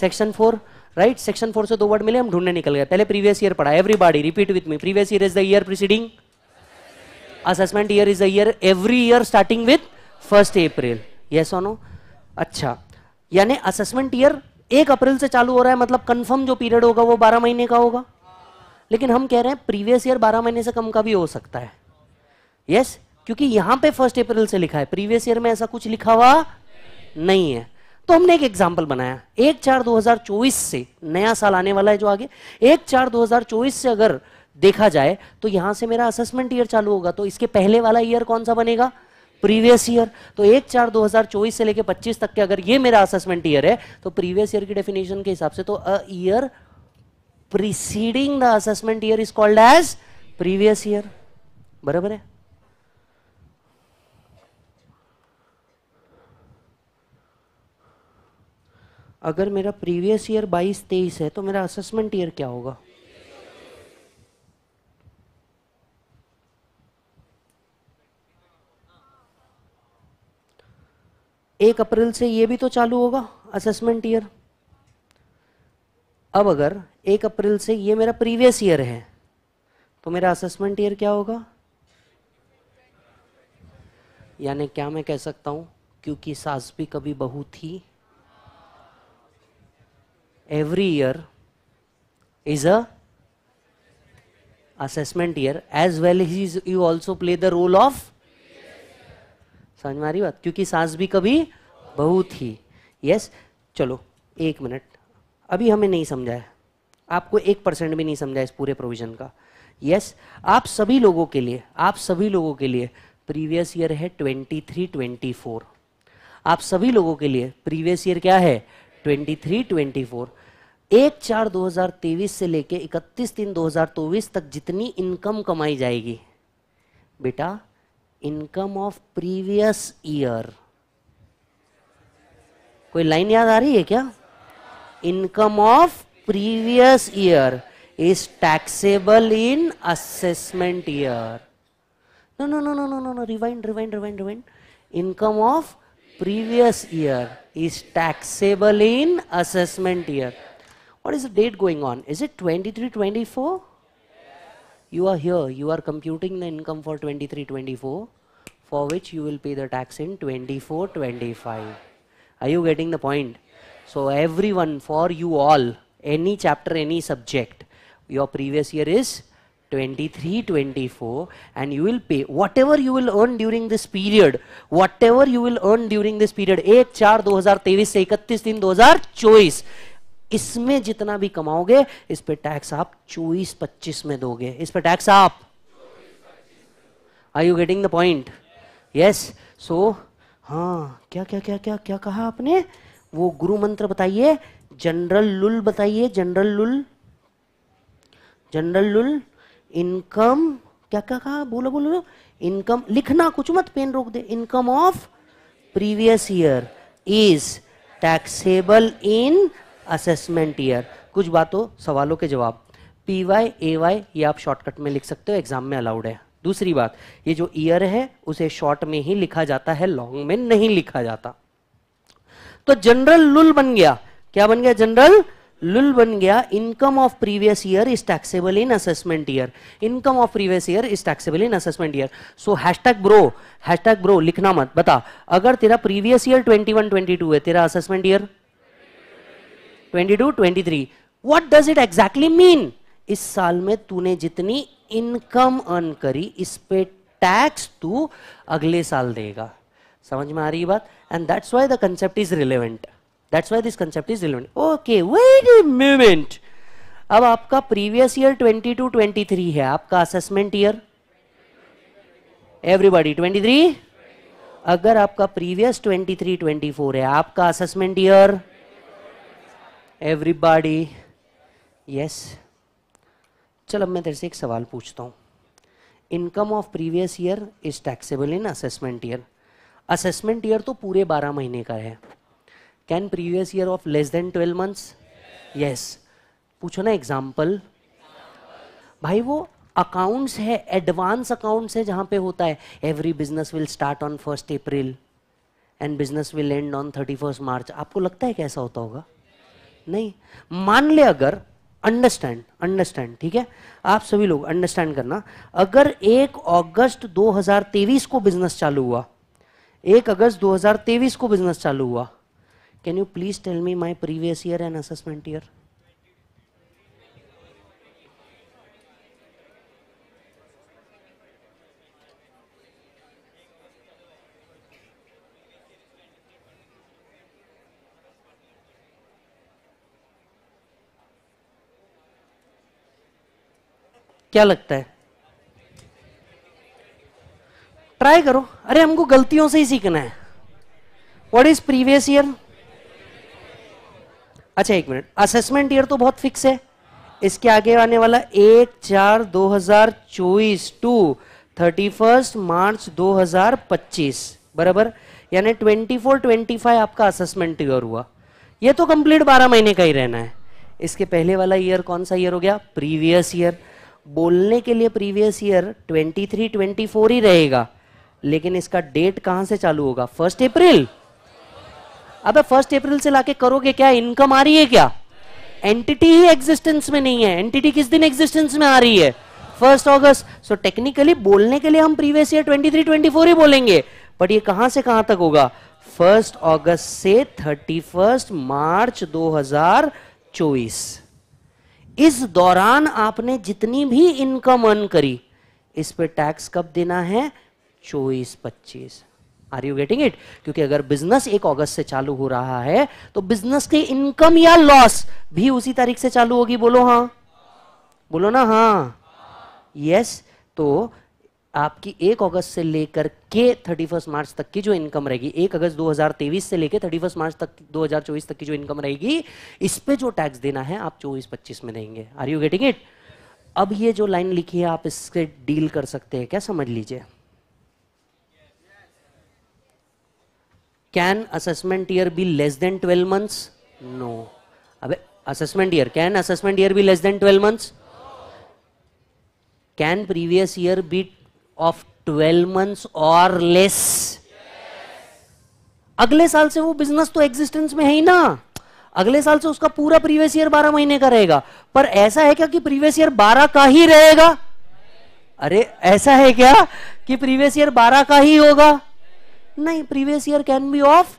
section four right section four से दो वर्ड मिले हम ढूंढने निकल गए पहले प्रीवियस ईयर पढ़ा everybody repeat with me previous year is the year preceding assessment year is the year every year starting with first April ये सोनो अच्छा यानी असेसमेंट ईयर एक अप्रैल से चालू हो रहा है मतलब कंफर्म जो पीरियड होगा वो बारह महीने का होगा लेकिन हम कह रहे हैं प्रीवियस ईयर बारह महीने से कम का भी हो सकता है यस yes? क्योंकि यहां पे फर्स्ट अप्रैल से लिखा है प्रीवियस ईयर में ऐसा कुछ लिखा हुआ नहीं, नहीं है तो हमने एक एग्जांपल बनाया एक चार 2024 से नया साल आने वाला है जो आगे एक चार 2024 से अगर देखा जाए तो यहां से मेरा असेसमेंट ईयर चालू होगा तो इसके पहले वाला ईयर कौन सा बनेगा प्रीवियस ईयर तो एक चार 2024 से लेकर 25 तक के अगर ये मेरा असेसमेंट ईयर है तो प्रीवियस ईयर की डेफिनेशन के हिसाब से तो a year preceding the assessment year is called as previous year barabar hai अगर मेरा प्रीवियस ईयर 22 23 है तो मेरा असेसमेंट ईयर क्या होगा एक अप्रैल से ये भी तो चालू होगा असेसमेंट ईयर अब अगर एक अप्रैल से ये मेरा प्रीवियस ईयर है तो मेरा असेसमेंट ईयर क्या होगा यानी क्या मैं कह सकता हूं क्योंकि सास भी कभी बहू थी every year is a assessment year as well is you also play the role of समझ मारी बात क्योंकि सास भी कभी बहू थी यस yes? चलो एक मिनट अभी हमें नहीं समझाया आपको एक परसेंट भी नहीं समझा इस पूरे प्रोविजन का यस yes, आप सभी लोगों के लिए आप सभी लोगों के लिए प्रीवियस ईयर है ट्वेंटी थ्री ट्वेंटी फोर आप सभी लोगों के लिए प्रीवियस ईयर क्या है ट्वेंटी थ्री ट्वेंटी फोर एक चार दो हजार तेईस से लेके इकतीस तीन दो हजार चौबीस तक जितनी इनकम कमाई जाएगी बेटा इनकम ऑफ प्रीवियस ईयर कोई लाइन याद आ रही है क्या income of previous year is taxable in assessment year. No, no, no, no, no, no, no. Rewind, rewind, rewind, rewind. Income of previous year is taxable in assessment year. What is the date going on? Is it 23, 24? You are here. You are computing the income for 23, 24 for which you will pay the tax in 24, 25. Are you getting the point? So everyone, for you all, any chapter, any subject. Your previous year is 23, 24 and you will pay whatever you will earn during this period, whatever you will earn during this period, 1 4 2023 se 31 din 2024 isme jitna bhi kamaoge is pe tax aap 24 25 में दोगे इस पे tax आप are you getting the point yes so ha kya kya kya kya kya kaha आपने wo guru mantra bataiye general rule बताइए general rule general rule income क्या क्या कहा बोलो बोलो इनकम लिखना कुछ मत पेन रोक दे income of previous year is taxable in assessment year कुछ बातों सवालों के जवाब पी वाई ए वाई ये आप शॉर्टकट में लिख सकते हो एग्जाम में अलाउड है दूसरी बात ये जो ईयर है उसे शॉर्ट में ही लिखा जाता है लॉन्ग में नहीं लिखा जाता तो जनरल लुल बन गया क्या बन गया जनरल लुल बन गया income of previous year is taxable in assessment year income of previous year is taxable in assessment year so hashtag bro hashtag bro लिखना मत बता अगर तेरा प्रीवियस ईयर 21 22 है तेरा assessment year 22 23 what does it exactly mean इस साल में तूने जितनी इनकम अर्न करी इस पे टैक्स तू अगले साल देगा समझ में आ रही बात and that's why the concept is relevant that's why this concept is relevant okay wait a moment अब आपका प्रीवियस ईयर 22 टू 23 है आपका असेसमेंट ईयर एवरीबॉडी 23 अगर आपका प्रीवियस 23 24 है आपका असेसमेंट ईयर एवरीबॉडी यस चल अब मैं तेरे से एक सवाल पूछता हूँ income of previous year is taxable in assessment year assessment year तो पूरे बारह महीने का है can previous year of less than twelve months yes पूछो ना एग्जाम्पल भाई वो अकाउंट्स है एडवांस अकाउंट्स है जहां पे होता है every business will start on first April and business will end on thirty first March आपको लगता है कैसा होता होगा नहीं मान ले अगर अंडरस्टैंड अंडरस्टैंड ठीक है आप सभी लोग अंडरस्टैंड करना अगर एक अगस्त 2023 को बिजनेस चालू हुआ एक अगस्त 2023 को बिजनेस चालू हुआ Can you please tell me my previous year and assessment year? क्या लगता है ट्राई करो अरे हमको गलतियों से ही सीखना है वॉट इज प्रीवियस ईयर अच्छा एक मिनट असेसमेंट ईयर तो बहुत फिक्स है इसके आगे आने वाला एक चार दो हजार चौबीस टू थर्टी फर्स्ट मार्च दो हजार पच्चीस बराबर यानी ट्वेंटी फोर ट्वेंटी फाइव आपका असेसमेंट ईयर हुआ ये तो कंप्लीट बारह महीने का ही रहना है इसके पहले वाला ईयर कौन सा ईयर हो गया प्रीवियस ईयर बोलने के लिए प्रीवियस ईयर 23, 24 ही रहेगा लेकिन इसका डेट कहाँ से चालू होगा फर्स्ट अप्रैल अब फर्स्ट अप्रैल से लाके करोगे क्या इनकम आ रही है क्या एंटिटी ही एग्जिस्टेंस में नहीं है एंटिटी किस दिन एग्जिस्टेंस में आ रही है फर्स्ट ऑगस्ट सो टेक्निकली बोलने के लिए हम प्रीवियस ईयर 23 24 ही बोलेंगे बट ये कहां से कहां तक होगा फर्स्ट ऑगस्ट से थर्टी फर्स्ट मार्च 2024 इस दौरान आपने जितनी भी इनकम अर्न करी इस पर टैक्स कब देना है चौबीस पच्चीस आर यू गेटिंग इट क्योंकि अगर बिजनेस एक अगस्त से चालू हो रहा है तो बिजनेस की इनकम या लॉस भी उसी तारीख से चालू होगी बोलो हाँ बोलो ना हाँ यस तो आपकी एक अगस्त से लेकर के थर्टी फर्स्ट मार्च तक की जो इनकम रहेगी एक अगस्त 2023 से लेकर थर्टी फर्स्ट मार्च तक 2024 तक की जो इनकम रहेगी इस पे जो टैक्स देना है आप चौबीस पच्चीस में देंगे आर यू गेटिंग इट अब ये जो लाइन लिखी है आप इससे डील कर सकते हैं क्या समझ लीजिए can assessment year be less than twelve months no अबे assessment year can assessment year be less than twelve months can previous year be of twelve months और लेस अगले साल से वो बिजनेस तो एग्जिस्टेंस में है ही ना अगले साल से उसका पूरा प्रीवियस ईयर बारह महीने का रहेगा पर ऐसा है क्या कि प्रीवियस ईयर बारह का ही रहेगा अरे ऐसा है क्या कि प्रीवियस ईयर बारह का ही होगा नहीं previous year can be of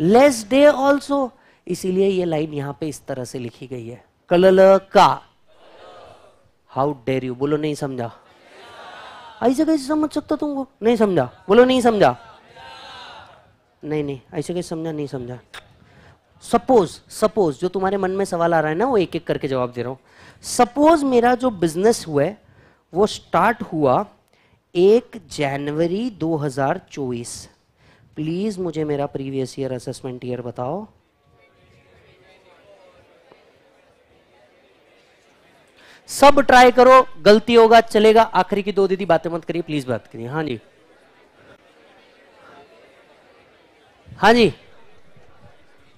less day also इसीलिए ये लाइन यहां पे इस तरह से लिखी गई है कलल का हाउ डेर यू बोलो नहीं समझा ऐसे कैसे समझ सकता तुमको नहीं समझा बोलो नहीं समझा नहीं नहीं ऐसे कैसे समझा नहीं समझा सपोज सपोज जो तुम्हारे मन में सवाल आ रहा है ना वो एक एक करके जवाब दे रहा हूं सपोज मेरा जो बिजनेस हुआ है वो स्टार्ट हुआ एक जनवरी 2024 प्लीज़ मुझे मेरा प्रीवियस ईयर असेसमेंट ईयर बताओ सब ट्राई करो गलती होगा चलेगा आखिरी की दो दीदी बातें मत करिए प्लीज बात करिए हाँ जी हाँ जी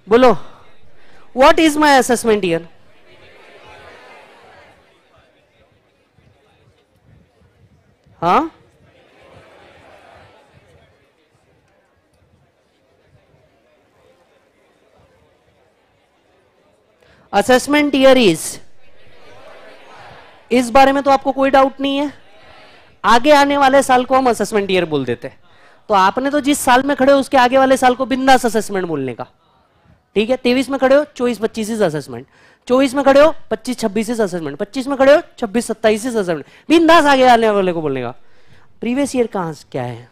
बोलो what is my assessment year हाँ असेसमेंट ईयर इज इस बारे में तो आपको कोई डाउट नहीं है आगे आने वाले साल को हम असेसमेंट ईयर बोल देते तो आपने तो जिस साल में खड़े हो उसके आगे वाले साल को बिंदास असेसमेंट बोलने का ठीक है तेईस में खड़े हो चौबीस पच्चीस इज असेसमेंट चौबीस में खड़े हो पच्चीस छब्बीस इज असेसमेंट पच्चीस में खड़े हो छब्बीस सत्ताईस इज असेसमेंट बिंदास आगे आने वाले को बोलने का प्रीवियस ईयर कहां क्या है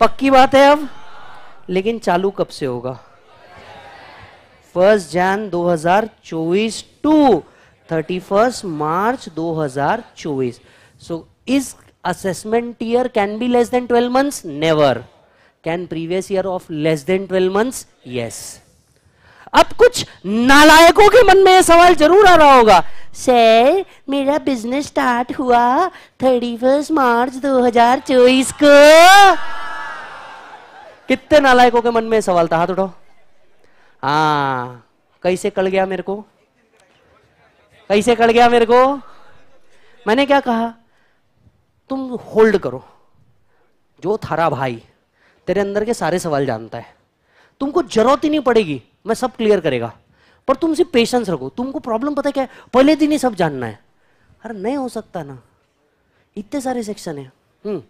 पक्की बात है अब लेकिन चालू कब से होगा first Jan 2024 to thirty first March 2024 so इस assessment year can be less than 12 months never can previous year of less than 12 months yes अब कुछ नालायकों के मन में यह सवाल जरूर आ रहा होगा सर मेरा बिजनेस स्टार्ट हुआ थर्टी फर्स्ट मार्च दो हजार चौबीस को कितने नालायकों के मन में सवाल था हाथ उठाओ हाँ कैसे कल गया मेरे को कैसे कल गया मेरे को मैंने क्या कहा तुम होल्ड करो जो थारा भाई तेरे अंदर के सारे सवाल जानता है तुमको जरूरत ही नहीं पड़ेगी मैं सब क्लियर करेगा पर तुम सिर्फ पेशेंस रखो तुमको प्रॉब्लम पता क्या है पहले दिन ही सब जानना है अरे नहीं हो सकता ना इतने सारे सेक्शन है हम्म।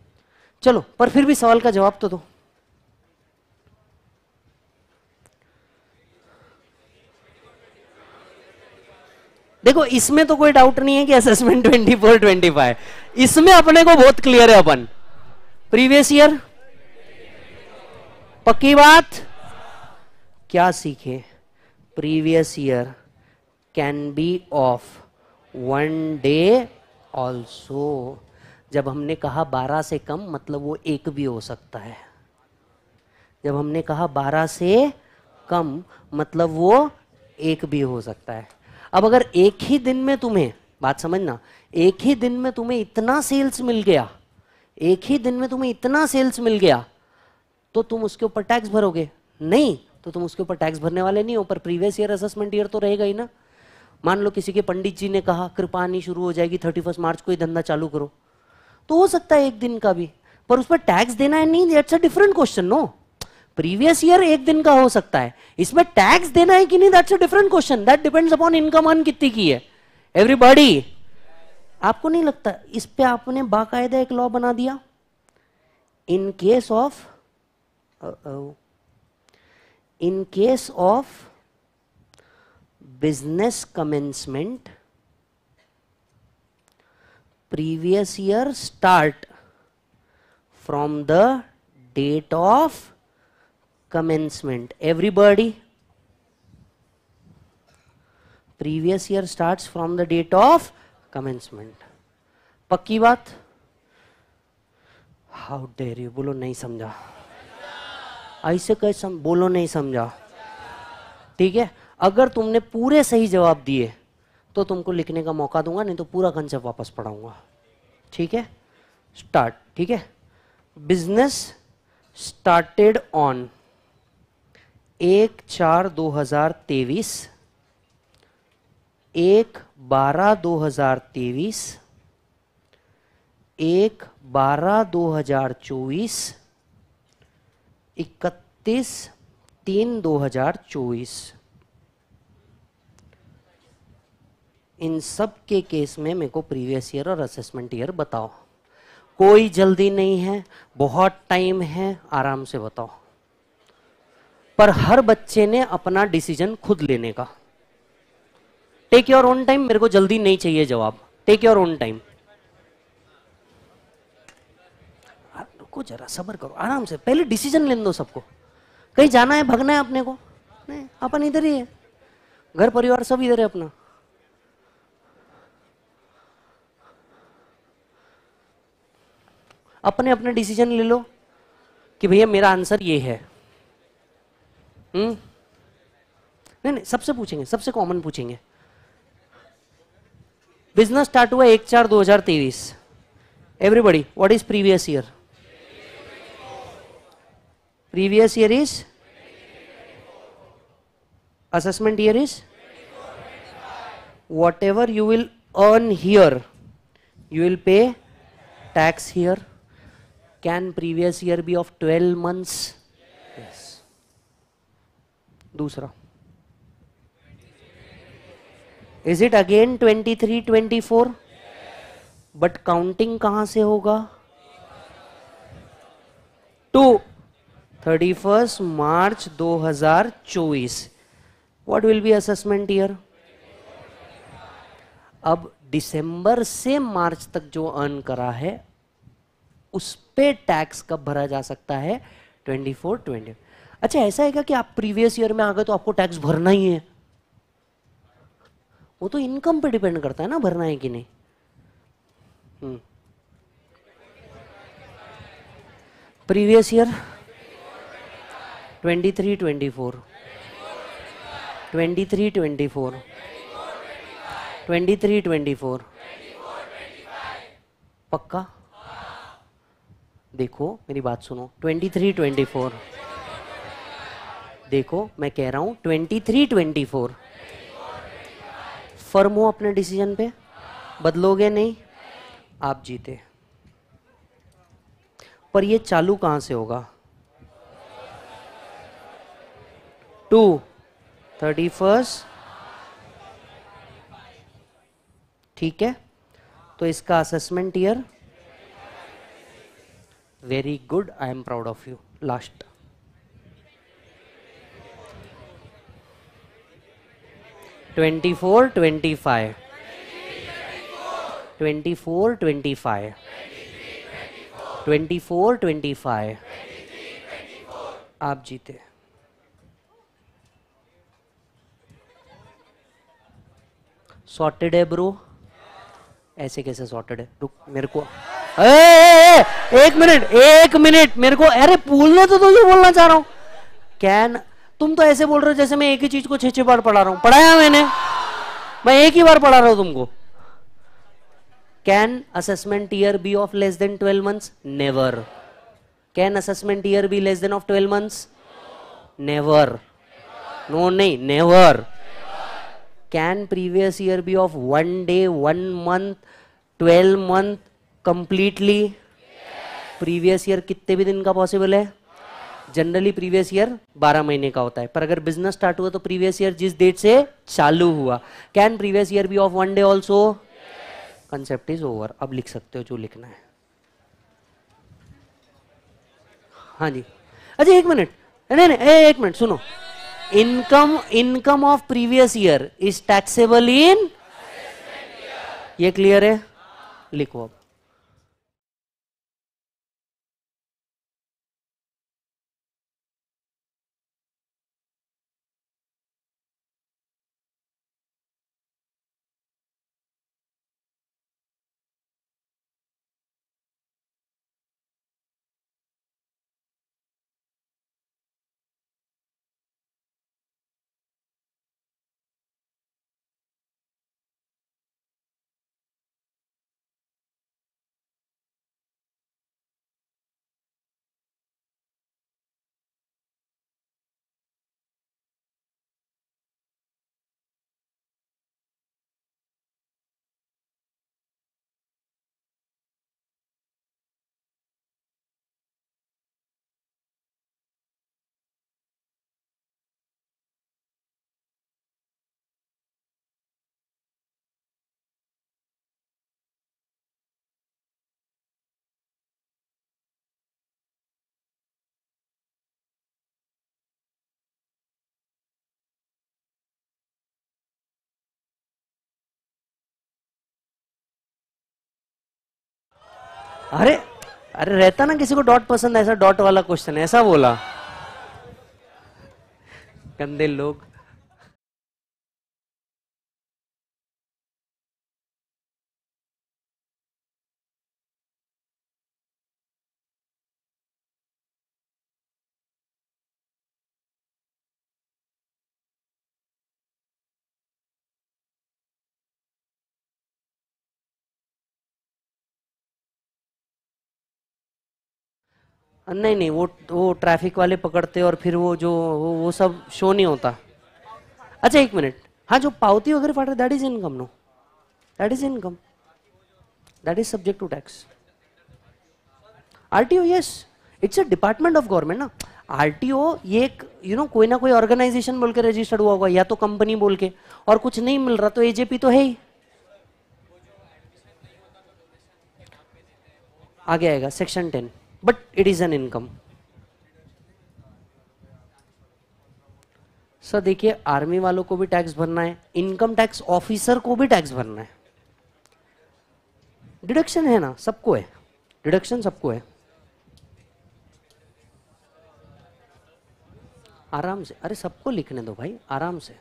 चलो पर फिर भी सवाल का जवाब तो दो देखो इसमें तो कोई डाउट नहीं है कि assessment twenty four twenty five इसमें अपने को बहुत क्लियर है अपन प्रीवियस ईयर पक्की बात क्या सीखे previous year can be of one day also जब हमने कहा बारह से कम मतलब वो एक भी हो सकता है जब हमने कहा बारह से कम मतलब वो एक भी हो सकता है अब अगर एक ही दिन में तुम्हें बात समझना एक ही दिन में तुम्हें इतना सेल्स मिल गया एक ही दिन में तुम्हें इतना सेल्स मिल गया तो तुम उसके ऊपर टैक्स भरोगे नहीं तो तुम उसके ऊपर टैक्स भरने वाले नहीं हो पर प्रीवियस ईयर असेसमेंट ईयर तो रहेगा ही ना मान लो किसी के पंडित जी ने कहा कृपा आनी शुरू हो जाएगी थर्टी फर्स्ट मार्च को ही धंधा चालू करो तो हो सकता है एक दिन का भी पर उस पर टैक्स देना है नहीं that's a different question no previous year एक दिन का हो सकता है इसमें टैक्स देना है कि नहीं that's a different question that depends upon income on कितनी की है एवरीबॉडी आपको नहीं लगता इस पे आपने बाकायदा एक लॉ बना दिया in case of in case of business commencement previous year start from the date of commencement everybody previous year start from the date of commencement पक्की बात हाउ डेर यू बोलो नहीं समझा ऐसे कैसे बोलो नहीं समझा ठीक है अगर तुमने पूरे सही जवाब दिए तो तुमको लिखने का मौका दूंगा नहीं तो पूरा कंसेप्ट वापस पढ़ाऊंगा ठीक है स्टार्ट ठीक है बिजनेस स्टार्टेड ऑन एक चार दो हजार तेईस एक बारह दो हजार तेईस एक बारह दो हजार चौबीस इकतीस तीन दो हजार चौबीस इन सब के केस में मेरे को प्रीवियस ईयर और असेसमेंट ईयर बताओ कोई जल्दी नहीं है बहुत टाइम है आराम से बताओ पर हर बच्चे ने अपना डिसीजन खुद लेने का टेक योर ओन टाइम मेरे को जल्दी नहीं चाहिए जवाब टेक योर ओन टाइम रुको जरा सबर करो आराम से पहले डिसीजन लेने दो सबको कहीं जाना है भगना है अपने को नहीं अपन इधर ही है घर परिवार सब इधर है अपना अपने अपने डिसीजन ले लो कि भैया मेरा आंसर ये है हम्म नहीं नहीं सबसे पूछेंगे सबसे कॉमन पूछेंगे बिजनेस स्टार्ट हुआ एक चार दो हजार तेईस everybody what is previous year previous year is assessment year is whatever you will earn here you will pay tax here can previous year be of twelve months दूसरा is it again twenty three twenty four but counting कहां से होगा to thirty first March दो हजार चौबीस what will be assessment year अब दिसंबर से मार्च तक जो अर्न करा है उस पे टैक्स कब भरा जा सकता है ट्वेंटी फोर ट्वेंटी अच्छा ऐसा है क्या कि आप प्रीवियस ईयर में आ गए तो आपको टैक्स भरना ही है वो तो इनकम पे डिपेंड करता है ना भरना है कि नहीं प्रीवियस ईयर 23, 24, 23, 24, 23, 24, पक्का देखो मेरी बात सुनो 23, 24 देखो मैं कह रहा हूं twenty three twenty four firm हो अपने डिसीजन पे बदलोगे नहीं आप जीते पर ये चालू कहां से होगा टू थर्टी फर्स्ट ठीक है तो इसका assessment year very good I am proud of you last twenty four twenty five twenty four twenty five twenty four twenty five आप जीते सॉर्टेड है ब्रो ऐसे कैसे सॉर्टेड है रुक मेरे को ए, ए, ए, एक मिनट एक मिनट मेरे को अरे बोलने तो तुझे तो बोलना चाह रहा हूँ कैन तुम तो ऐसे बोल रहे हो जैसे मैं एक ही चीज को छह छह बार पढ़ा रहा हूं पढ़ाया मैंने मैं एक ही बार पढ़ा रहा हूं तुमको can assessment year be of less than twelve months never can assessment year be less than of twelve months never no नहीं never can previous year be of one day one month twelve month completely previous year कितने भी दिन का possible है generally previous year 12 महीने का होता है पर अगर बिजनेस स्टार्ट हुआ तो प्रीवियस ईयर जिस डेट से चालू हुआ can previous year be of one day also concept is over अब लिख सकते हो जो लिखना है हाँ जी अच्छा एक मिनट नहीं नहीं एक मिनट सुनो income income of previous year is taxable in ये क्लियर है लिखो अब अरे अरे रहता ना किसी को डॉट पसंद ऐसा डॉट वाला क्वेश्चन है ऐसा बोला गंदे लोग नहीं नहीं वो वो ट्रैफिक वाले पकड़ते और फिर वो जो वो, वो सब शो नहीं होता अच्छा एक मिनट हाँ जो पावती वगैरह फाट रहे that is income no that is income that is subject to tax RTO yes it's a department of government ना आरटीओ ये एक यू नो कोई ना कोई ऑर्गेनाइजेशन बोल के रजिस्टर्ड हुआ होगा या तो कंपनी बोल के और कुछ नहीं मिल रहा तो एजेपी तो है ही आगे आएगा section ten but it is an income sir देखिए आर्मी वालों को भी टैक्स भरना है इनकम टैक्स ऑफिसर को भी टैक्स भरना है डिडक्शन है ना सबको है डिडक्शन सबको है आराम से अरे सबको लिखने दो भाई आराम से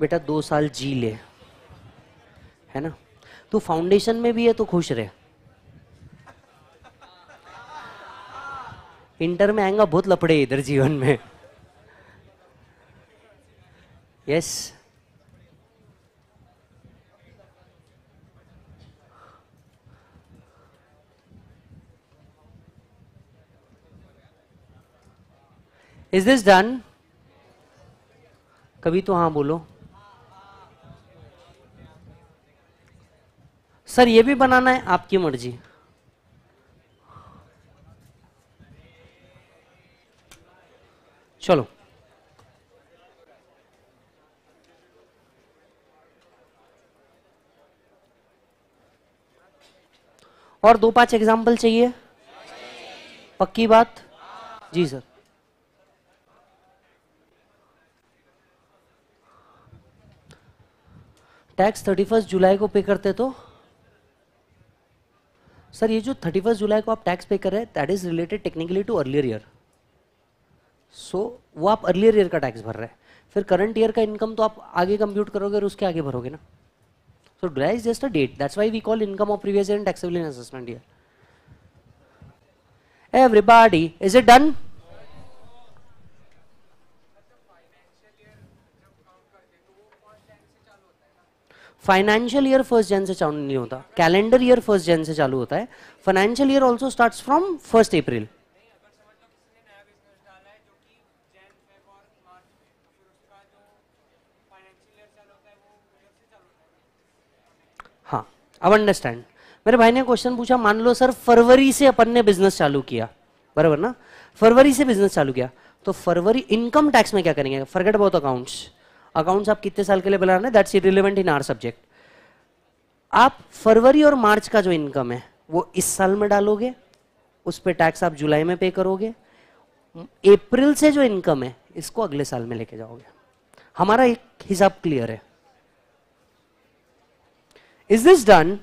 बेटा दो साल जी ले है ना तू फाउंडेशन में भी है तो खुश रहे इंटर में आएगा बहुत लपड़े इधर जीवन में यस इज दिस डन कभी तो हाँ बोलो सर ये भी बनाना है आपकी मर्जी चलो और दो पांच एग्जाम्पल चाहिए पक्की बात जी sir tax thirty first July को पे करते तो सर ये जो थर्टी फर्स्ट जुलाई को आप टैक्स पे कर रहे हैं that is related technically to earlier year so वो आप अर्लियर ईयर का टैक्स भर रहे हैं फिर करंट ईयर का इनकम तो आप आगे कंप्यूट करोगे और उसके आगे भरोगे ना so July is just a date that's why we call income of previous year and taxable in assessment year everybody is it done financial year first Jan से चालू नहीं होता कैलेंडर ईयर फर्स्ट जैन से चालू होता है financial year also start from first April हाँ अब अंडरस्टैंड मेरे भाई ने क्वेश्चन पूछा मान लो सर फरवरी से अपन ने बिजनेस चालू किया बराबर ना फरवरी से बिजनेस चालू किया तो फरवरी इनकम टैक्स में क्या करेंगे फॉरगेट अबाउट अकाउंट्स अकाउंट्स आप कितने साल के लिए बना रहे that's irrelevant in our subject आप फरवरी और मार्च का जो इनकम है वो इस साल में डालोगे उस पर टैक्स आप जुलाई में पे करोगे अप्रैल से जो इनकम है इसको अगले साल में लेके जाओगे हमारा एक हिसाब क्लियर है इज दिस डन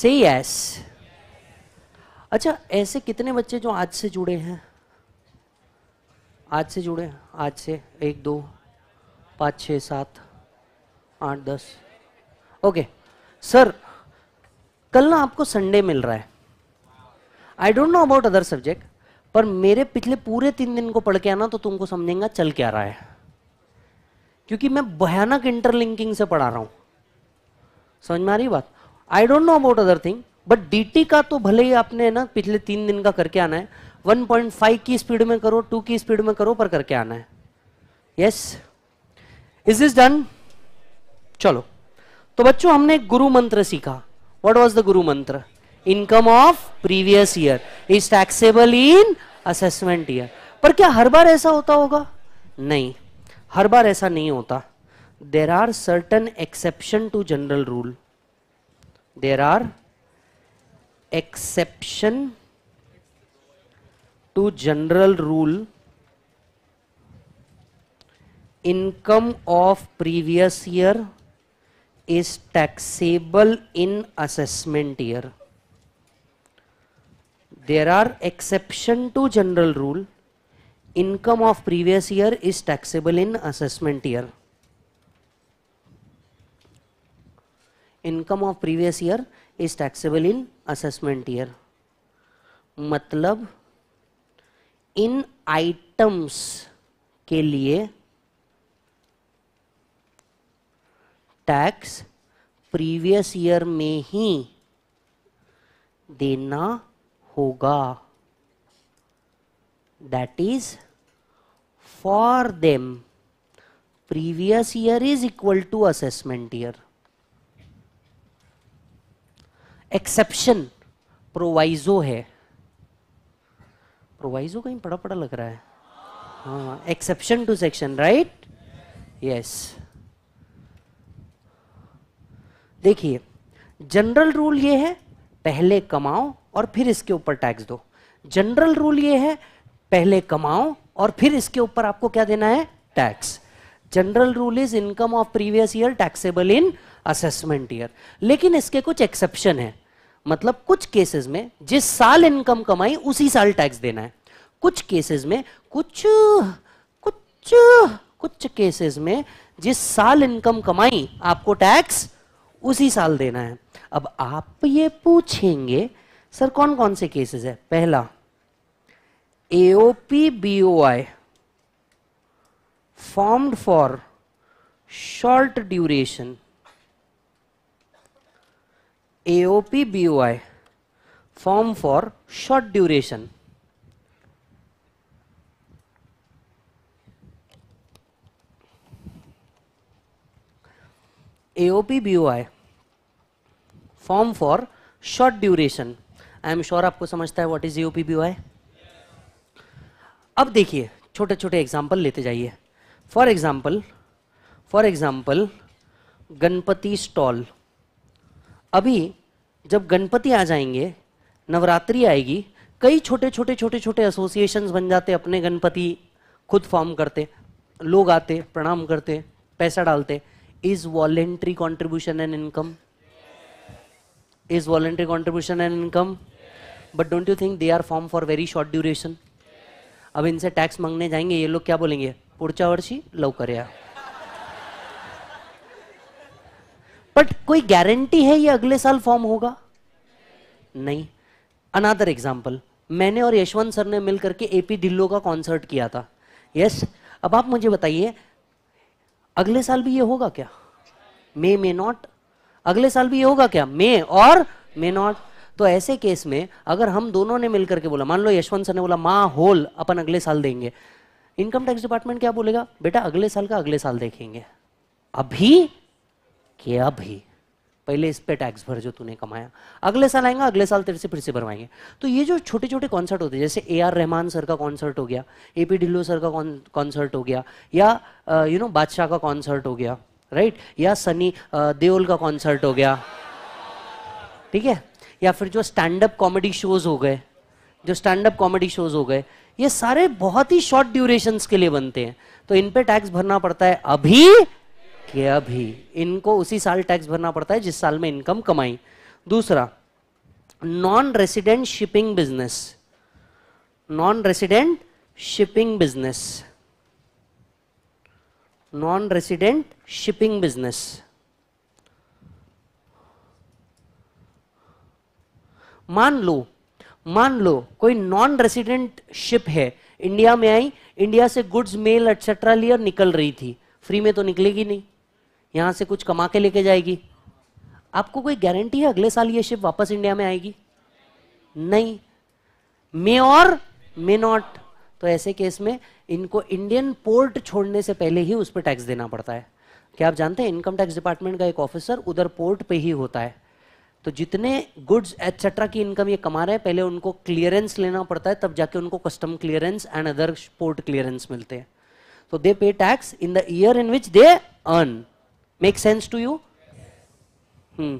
से यस अच्छा ऐसे कितने बच्चे जो आज से जुड़े हैं आज से जुड़े हैं आज से एक दो पाँच छः सात आठ दस ओके सर कल ना आपको संडे मिल रहा है I don't know about other subject पर मेरे पिछले पूरे तीन दिन को पढ़ के आना तो तुमको समझेगा चल क्या रहा है क्योंकि मैं भयानक इंटरलिंकिंग से पढ़ा रहा हूँ समझ में आ रही बात I don't know about other thing but DT का तो भले ही आपने ना पिछले तीन दिन का करके आना है 1.5 की स्पीड में करो 2 की स्पीड में करो पर करके आना है यस इज दिस डन चलो तो बच्चों हमने गुरु मंत्र सीखा what was the guru mantra income of previous year is taxable in assessment year पर क्या हर बार ऐसा होता होगा नहीं हर बार ऐसा नहीं होता there are certain exception to general rule there are exception to general rule income of previous year is taxable in assessment year there are exception to general rule income of previous year is taxable in assessment year income of previous year is taxable in assessment year मतलब इन items के लिए tax previous year में ही देना होगा that is for them previous year is equal to assessment year exception proviso है proviso कहीं पड़ा पड़ा लग रहा है हाँ exception to section right yes देखिए जनरल रूल ये है पहले कमाओ और फिर इसके ऊपर टैक्स दो जनरल रूल ये है पहले कमाओ और फिर इसके ऊपर आपको क्या देना है tax general rule is income of previous year taxable in assessment year लेकिन इसके कुछ एक्सेप्शन है मतलब कुछ केसेस में जिस साल इनकम कमाई उसी साल टैक्स देना है कुछ केसेस में कुछ कुछ कुछ केसेस में जिस साल इनकम कमाई आपको टैक्स उसी साल देना है अब आप ये पूछेंगे सर कौन कौन से केसेस है पहला AOP BOI formed for short duration AOP BOI form for short duration O I form for short duration I am sure आपको समझता है what is AOP B I अब देखिए छोटे छोटे एग्जाम्पल लेते जाइए for example for example Ganpati stall अभी जब गणपति आ जाएंगे नवरात्रि आएगी कई छोटे छोटे छोटे छोटे एसोसिएशंस बन जाते अपने गणपति खुद फॉर्म करते लोग आते प्रणाम करते पैसा डालते is voluntary contribution and income is voluntary contribution and income but don't you think they are form for very short duration अब इनसे टैक्स मांगने जाएंगे ये लोग क्या बोलेंगे पुढ़चा वर्षी लव कर बट कोई गारंटी है ये अगले साल फॉर्म होगा नहीं अनादर एग्जाम्पल मैंने और यशवंत सर ने मिलकर के एपी ढिल्लो का कॉन्सर्ट किया था यस yes? अब आप मुझे बताइए अगले साल भी ये होगा क्या मे मे नॉट अगले साल भी ये होगा क्या मे और मे नॉट तो ऐसे केस में अगर हम दोनों ने मिलकर के बोला मान लो यशवंत सर ने बोला माँ होल अपन अगले साल देंगे इनकम टैक्स डिपार्टमेंट क्या बोलेगा बेटा अगले साल का अगले साल देखेंगे अभी के अभी पहले इस पे टैक्स भर जो तूने कमाया अगले साल आएगा अगले साल तेरे से फिर से भरवाएंगे तो ये जो छोटे छोटे कॉन्सर्ट होते हैं जैसे ए आर रहमान सर का कॉन्सर्ट हो गया ए पी ढिल्लो सर का कॉन्सर्ट हो गया या यू नो बादशाह का कॉन्सर्ट हो गया राइट या सनी देओल का कॉन्सर्ट हो गया ठीक है या फिर जो स्टैंड अप कॉमेडी शोज हो गए जो स्टैंड अप कॉमेडी शोज हो गए ये सारे बहुत ही शॉर्ट ड्यूरेशन के लिए बनते हैं तो इन पे टैक्स भरना पड़ता है अभी किया भी इनको उसी साल टैक्स भरना पड़ता है जिस साल में इनकम कमाई दूसरा non resident shipping business non resident shipping business non resident shipping business मान लो मान लो कोई नॉन रेसिडेंट शिप है इंडिया में आई इंडिया से गुड्स मेल एक्सेट्रा लिए और निकल रही थी फ्री में तो निकलेगी नहीं यहां से कुछ कमा के लेके जाएगी आपको कोई गारंटी है अगले साल ये शिप वापस इंडिया में आएगी नहीं मे और मे नॉट तो ऐसे केस में इनको इंडियन पोर्ट छोड़ने से पहले ही उस पर टैक्स देना पड़ता है क्या आप जानते हैं इनकम टैक्स डिपार्टमेंट का एक ऑफिसर उधर पोर्ट पे ही होता है तो जितने गुड्स एटसेट्रा की इनकम ये कमा रहे हैं पहले उनको क्लियरेंस लेना पड़ता है तब जाके उनको custom clearance and other port clearance मिलते हैं तो they pay tax in the year in which they earn Make sense to you? Hmm.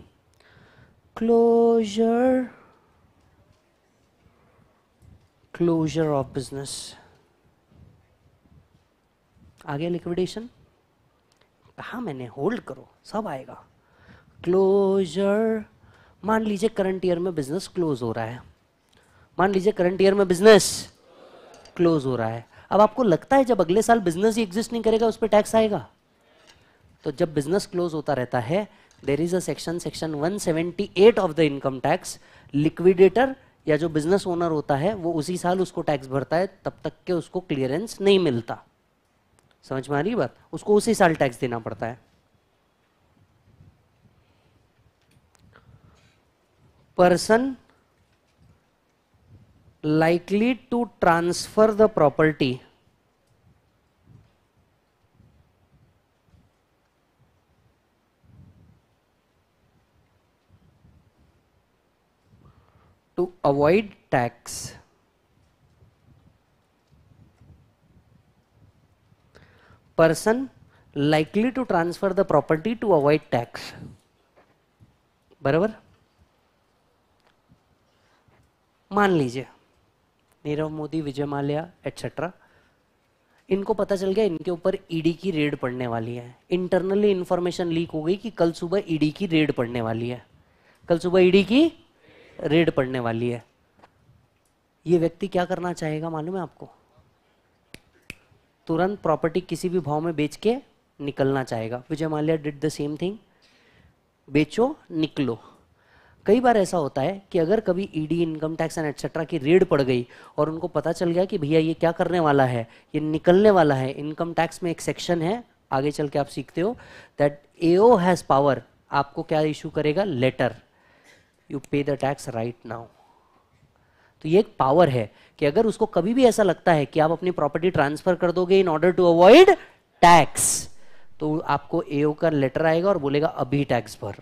Closure. Closure of business. आ गया लिक्विडेशन कहा मैंने होल्ड करो सब आएगा क्लोजर मान लीजिए करंट ईयर में बिजनेस क्लोज हो रहा है मान लीजिए करंट ईयर में बिजनेस क्लोज हो रहा है अब आपको लगता है जब अगले साल बिजनेस ही एग्जिस्ट नहीं करेगा उस पर टैक्स आएगा तो जब बिजनेस क्लोज होता रहता है there is a section section 178 of the income tax liquidator या जो बिजनेस ओनर होता है वो उसी साल उसको टैक्स भरता है तब तक के उसको क्लियरेंस नहीं मिलता समझ में आ रही बात उसको उसी साल टैक्स देना पड़ता है person likely to transfer the property to avoid tax. Person likely to transfer the property to avoid tax. बराबर मान लीजिए नीरव मोदी विजय माल्या एटसेट्रा इनको पता चल गया इनके ऊपर ईडी e की रेड पड़ने वाली है इंटरनली इंफॉर्मेशन लीक हो गई कि कल सुबह ईडी e की रेड पड़ने वाली है कल सुबह ईडी e की रेड पड़ने वाली है ये व्यक्ति क्या करना चाहेगा मालूम है आपको तुरंत प्रॉपर्टी किसी भी भाव में बेच के निकलना चाहेगा Vijay Mallya did the same thing बेचो निकलो कई बार ऐसा होता है कि अगर कभी ED income tax and etcetera की रेड पड़ गई और उनको पता चल गया कि भैया ये क्या करने वाला है ये निकलने वाला है इनकम टैक्स में एक सेक्शन है आगे चल के आप सीखते हो दैट एओ हैज़ पावर आपको क्या इशू करेगा letter you pay the tax right now तो ये एक पावर है कि अगर उसको कभी भी ऐसा लगता है कि आप अपनी प्रॉपर्टी ट्रांसफर कर दोगे in order to avoid tax तो आपको एओ का लेटर आएगा और बोलेगा अभी टैक्स भर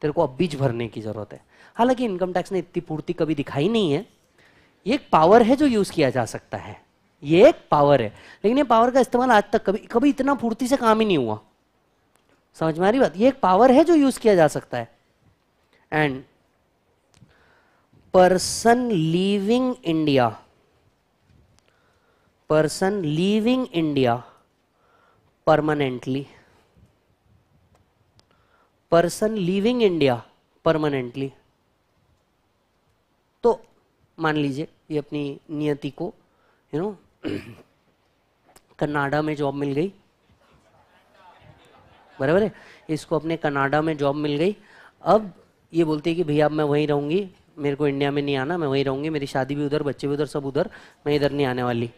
तेरे को अभी भरने की जरूरत है हालांकि इनकम टैक्स ने इतनी पूर्ति कभी दिखाई नहीं है ये एक पावर है जो यूज किया जा सकता है ये एक पावर है लेकिन ये पावर का इस्तेमाल आज तक कभी कभी इतना पूर्ति से काम ही नहीं हुआ समझ में आ रही बात ये एक पावर है जो यूज किया जा सकता है and person leaving india person leaving india permanently person leaving india permanently तो मान लीजिए ये अपनी नियति को यू नो कनाडा में जॉब मिल गई बराबर है इसको अपने कनाडा में जॉब मिल गई अब ये बोलती है कि भैया अब मैं वहीं रहूंगी मेरे को इंडिया में नहीं आना मैं वहीं रहूंगी मेरी शादी भी उधर बच्चे भी उधर सब उधर मैं इधर नहीं आने वाली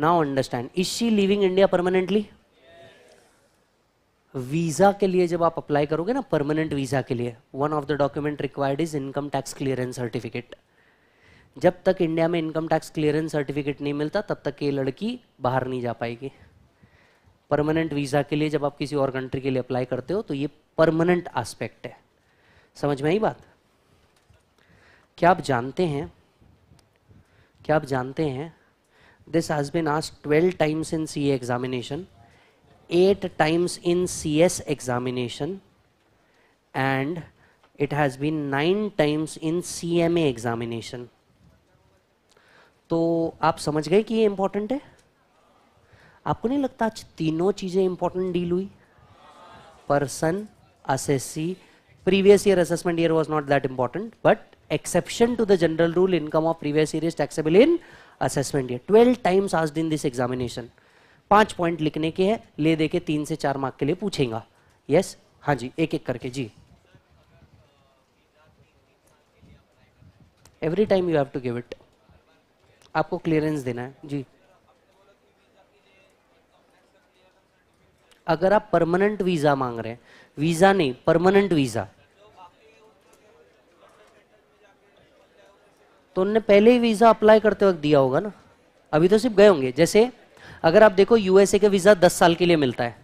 now understand is she living India permanently visa के लिए जब आप अप्लाई करोगे ना परमानेंट वीज़ा के लिए one of the document required is income tax clearance certificate जब तक इंडिया में इनकम टैक्स क्लियरेंस सर्टिफिकेट नहीं मिलता तब तक ये लड़की बाहर नहीं जा पाएगी परमानेंट वीज़ा के लिए जब आप किसी और कंट्री के लिए अप्लाई करते हो तो ये परमानेंट आस्पेक्ट है समझ में आई बात क्या आप जानते हैं क्या आप जानते हैं this this twelve times in C examination eight times in C S examination and it has been nine times in C M A examination तो आप समझ गए कि ये इंपॉर्टेंट है आपको नहीं लगता आज तीनों चीज़ें इंपॉर्टेंट डील हुई person assessee previous year assessment year was not that important but exception to the general rule income of previous year is taxable in assessment year 12 times asked in this examination पांच point लिखने के हैं ले दे के तीन से चार mark के लिए पूछेगा यस yes? हाँ जी एक एक करके जी every time you have to give it आपको क्लियरेंस देना है जी अगर आप परमानेंट वीज़ा मांग रहे हैं वीज़ा नहीं परमानेंट वीज़ा तो उनने पहले ही वीज़ा अप्लाई करते वक्त दिया होगा ना अभी तो सिर्फ गए होंगे जैसे अगर आप देखो यूएसए का वीज़ा दस साल के लिए मिलता है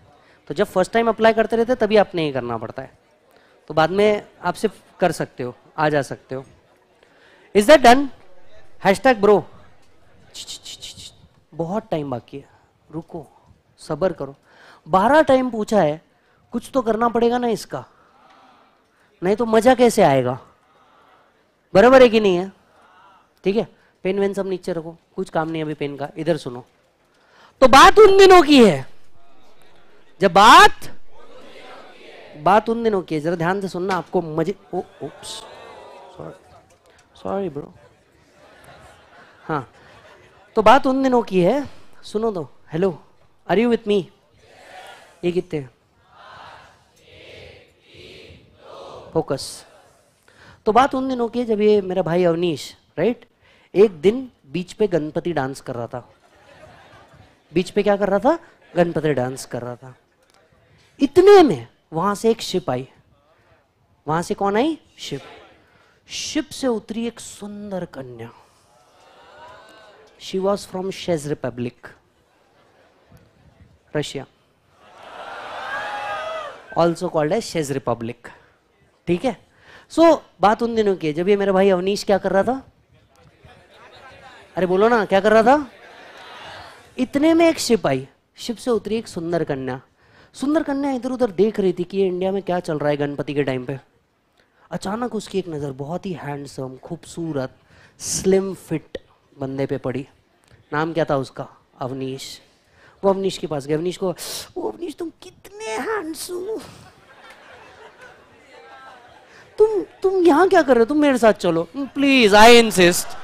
तो जब फर्स्ट टाइम अप्लाई करते रहते तभी आपने ही करना पड़ता है तो बाद में आप सिर्फ कर सकते हो आ जा सकते हो is that done hashtag bro बहुत टाइम बाकी है रुको सबर करो बारह टाइम पूछा है कुछ तो करना पड़ेगा ना इसका नहीं तो मजा कैसे आएगा बराबर है कि नहीं है ठीक है पेन वेन सब नीचे रखो कुछ काम नहीं अभी पेन का इधर सुनो तो बात उन दिनों की है जब बात बात उन दिनों की है जरा ध्यान से सुनना आपको मजे सॉरी सॉरी ब्रो हाँ तो बात उन दिनों की है सुनो तो hello are you with me ये कितने फोकस तो बात उन दिनों की है जब ये मेरा भाई अवनीश राइट एक दिन बीच पे गणपति डांस कर रहा था बीच पे क्या कर रहा था गणपति डांस कर रहा था इतने में वहां से एक शिप आई वहां से कौन आई शिप शिप से उतरी एक सुंदर कन्या she was from Czech Republic Russia also called है शेज रिपब्लिक ठीक है सो so, बात उन दिनों की है जब ये मेरा भाई अवनीश क्या कर रहा था अरे बोलो ना क्या कर रहा था इतने में एक शिप आई शिप से उतरी एक सुंदर कन्या सुंदर कन्या इधर उधर देख रही थी कि इंडिया में क्या चल रहा है गणपति के टाइम पे अचानक उसकी एक नज़र बहुत ही हैंडसम खूबसूरत स्लिम फिट बंदे पे पड़ी नाम क्या था उसका अवनीश वो अवनीश के पास गए अवनीश को वो अवनीश तुम कितने हैंडसम तुम तुम यहाँ क्या कर रहे हो तुम मेरे साथ चलो प्लीज आई इंसिस्ट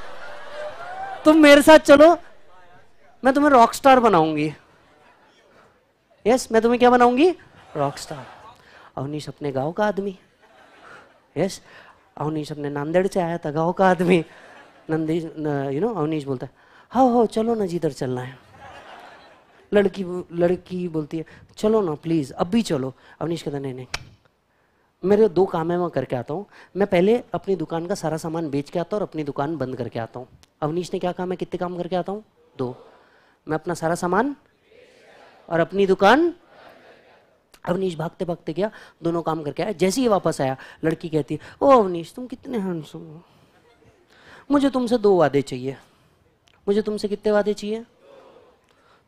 तुम मेरे साथ चलो मैं तुम्हें रॉक स्टार बनाऊंगी यस मैं तुम्हें क्या बनाऊंगी रॉक स्टार अवनीश अपने गांव का आदमी यस अवनीश अपने नांदेड़ से आया था गांव का आदमी नंदी यू नो अवनीश बोलता है हाँ हो चलो ना जिधर चलना है लड़की लड़की बोलती है चलो ना प्लीज़ अब भी चलो अवनीश कहता नहीं नहीं मेरे दो काम है मैं करके आता हूँ मैं पहले अपनी दुकान का सारा सामान बेच के आता हूँ और अपनी दुकान बंद करके आता हूँ अवनीश ने क्या कहा मैं कितने काम करके आता हूँ दो मैं अपना सारा सामान और अपनी दुकान अवनीश भागते भागते गया दोनों काम करके आया जैसे ही वापस आया लड़की कहती है ओ अवनीश तुम कितने हैंडसम मुझे तुमसे दो वादे चाहिए मुझे तुमसे कितने वादे चाहिए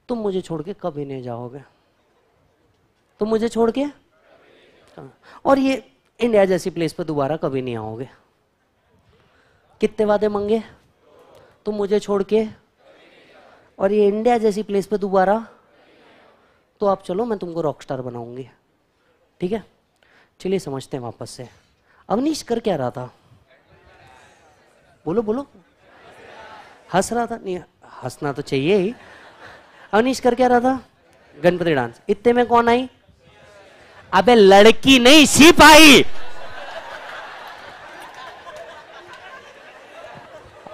तुम मुझे छोड़ के कभी नहीं जाओगे तुम मुझे छोड़ के और ये इंडिया जैसी प्लेस पर दोबारा कभी नहीं आओगे कितने वादे मंगे तुम मुझे छोड़ के और ये इंडिया जैसी प्लेस पर दोबारा तो आप चलो मैं तुमको रॉक स्टार बनाऊंगी ठीक है चलिए समझते हैं वापस से अवनीश कर क्या रहा था बोलो बोलो हंस रहा था नहीं हंसना तो चाहिए ही अवनीश कर क्या रहा था गणपति डांस इतने में कौन आई अबे लड़की नहीं सिपाही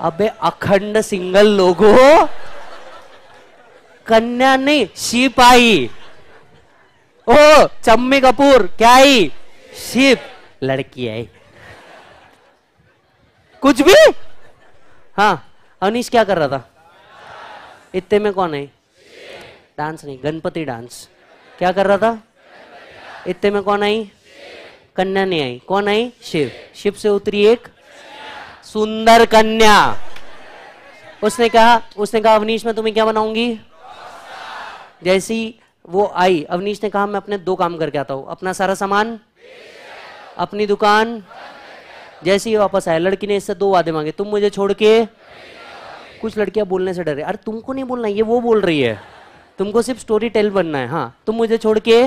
अबे अखंड सिंगल लोगो कन्या नहीं सिपाही ओ चम्मी कपूर क्या आई शिप लड़की आई कुछ भी हाँ अनिश क्या कर रहा था इतने में कौन है डांस नहीं गणपति डांस क्या कर रहा था इतने में कौन आई कन्या नहीं आई कौन आई शिव शिव से उतरी एक सुंदर कन्या उसने कहा उसने कहा अवनीश मैं तुम्हें क्या बनाऊंगी जैसी वो आई अवनीश ने कहा मैं अपने दो काम करके आता हूँ अपना सारा सामान अपनी दुकान जैसे ही वापस आया लड़की ने इससे दो वादे मांगे तुम मुझे छोड़ के कुछ लड़कियां बोलने से डरे अरे तुमको नहीं बोलना ये वो बोल रही है तुमको सिर्फ स्टोरी टेल बनना है हाँ तुम मुझे छोड़ के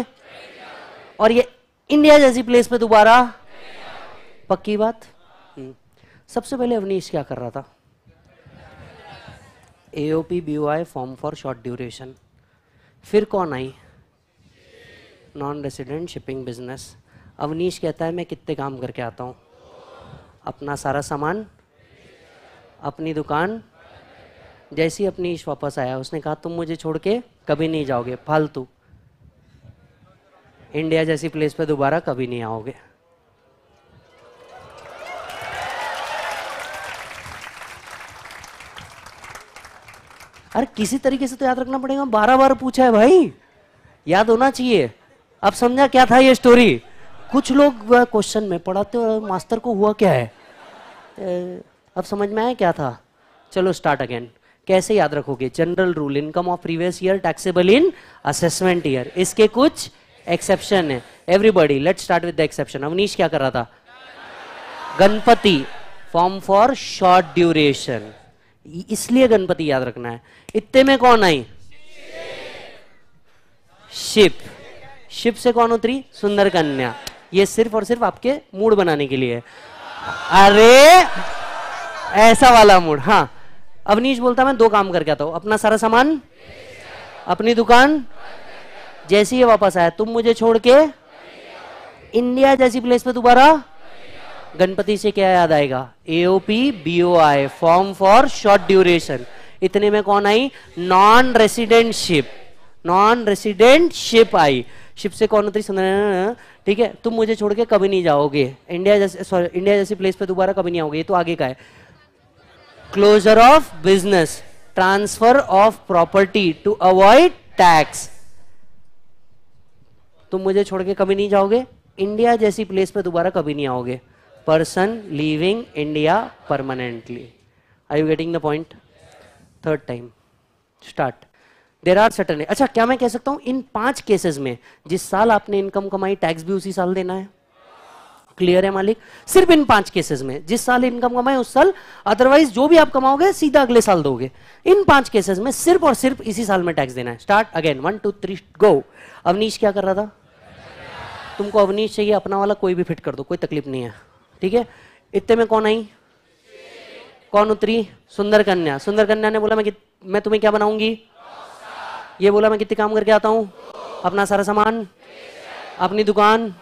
और ये इंडिया जैसी प्लेस पे दोबारा पक्की बात हम्म। सबसे पहले अवनीश क्या कर रहा था AOP BOI form for short duration फिर कौन आई non resident shipping business Avneesh कहता है मैं कितने काम करके आता हूँ अपना सारा सामान अपनी दुकान जैसी अपनी अपनीश वापस आया उसने कहा तुम मुझे छोड़ के कभी नहीं जाओगे फालतू इंडिया जैसी प्लेस पे दोबारा कभी नहीं आओगे अरे किसी तरीके से तो याद रखना पड़ेगा बारह बार पूछा है भाई याद होना चाहिए अब समझा क्या था ये स्टोरी कुछ लोग क्वेश्चन में पढ़ाते और मास्टर को हुआ क्या है अब समझ में आया क्या था चलो स्टार्ट अगेन कैसे याद रखोगे general rule income of previous year taxable in assessment year इसके कुछ एक्सेप्शन है everybody let start with the exception Avneesh क्या कर रहा था Ganpati form for short duration इसलिए गणपति याद रखना है इतने में कौन आई शिप शिप से कौन उतरी सुंदर कन्या ये सिर्फ और सिर्फ आपके मूड बनाने के लिए अरे ऐसा वाला मूड हाँ अवनीश बोलता मैं दो काम करके आता हूं अपना सारा सामान अपनी दुकान जैसे ही वापस आया तुम मुझे छोड़ के इंडिया जैसी प्लेस पे दोबारा गणपति से क्या याद आएगा AOP I form for short duration इतने में कौन आई non resident ship non resident ship आई शिप से कौन होती हाँ, हाँ, हाँ। ठीक है तुम मुझे छोड़ के कभी नहीं जाओगे इंडिया जैसे सॉरी इंडिया जैसी प्लेस पे दोबारा कभी नहीं आओगे ये तो आगे का है closure of business transfer of property to avoid tax तुम मुझे छोड़ के कभी नहीं जाओगे इंडिया जैसी प्लेस पे दोबारा कभी नहीं आओगे person leaving India permanently I you getting the point third time start there are certain अच्छा क्या मैं कह सकता हूं इन पांच केसेस में जिस साल आपने इनकम कमाई टैक्स भी उसी साल देना है क्लियर है मालिक सिर्फ इन पांच केसेस में जिस साल इनकम कमाए उस साल अदरवाइज जो भी आप कमाओगे सीधा अगले साल दोगे इन पांच केसेस में सिर्फ और सिर्फ इसी साल में टैक्स देना है start again one two three go Avneesh क्या कर रहा था तुमको अवनीश चाहिए अपना वाला कोई भी फिट कर दो कोई तकलीफ नहीं है ठीक है इतने में कौन आई कौन उतरी सुंदर कन्या सुंदर कन्या ने बोला मैं मैं तुम्हें क्या बनाऊंगी ये बोला मैं कितने काम करके आता हूँ अपना सारा सामान अपनी दुकान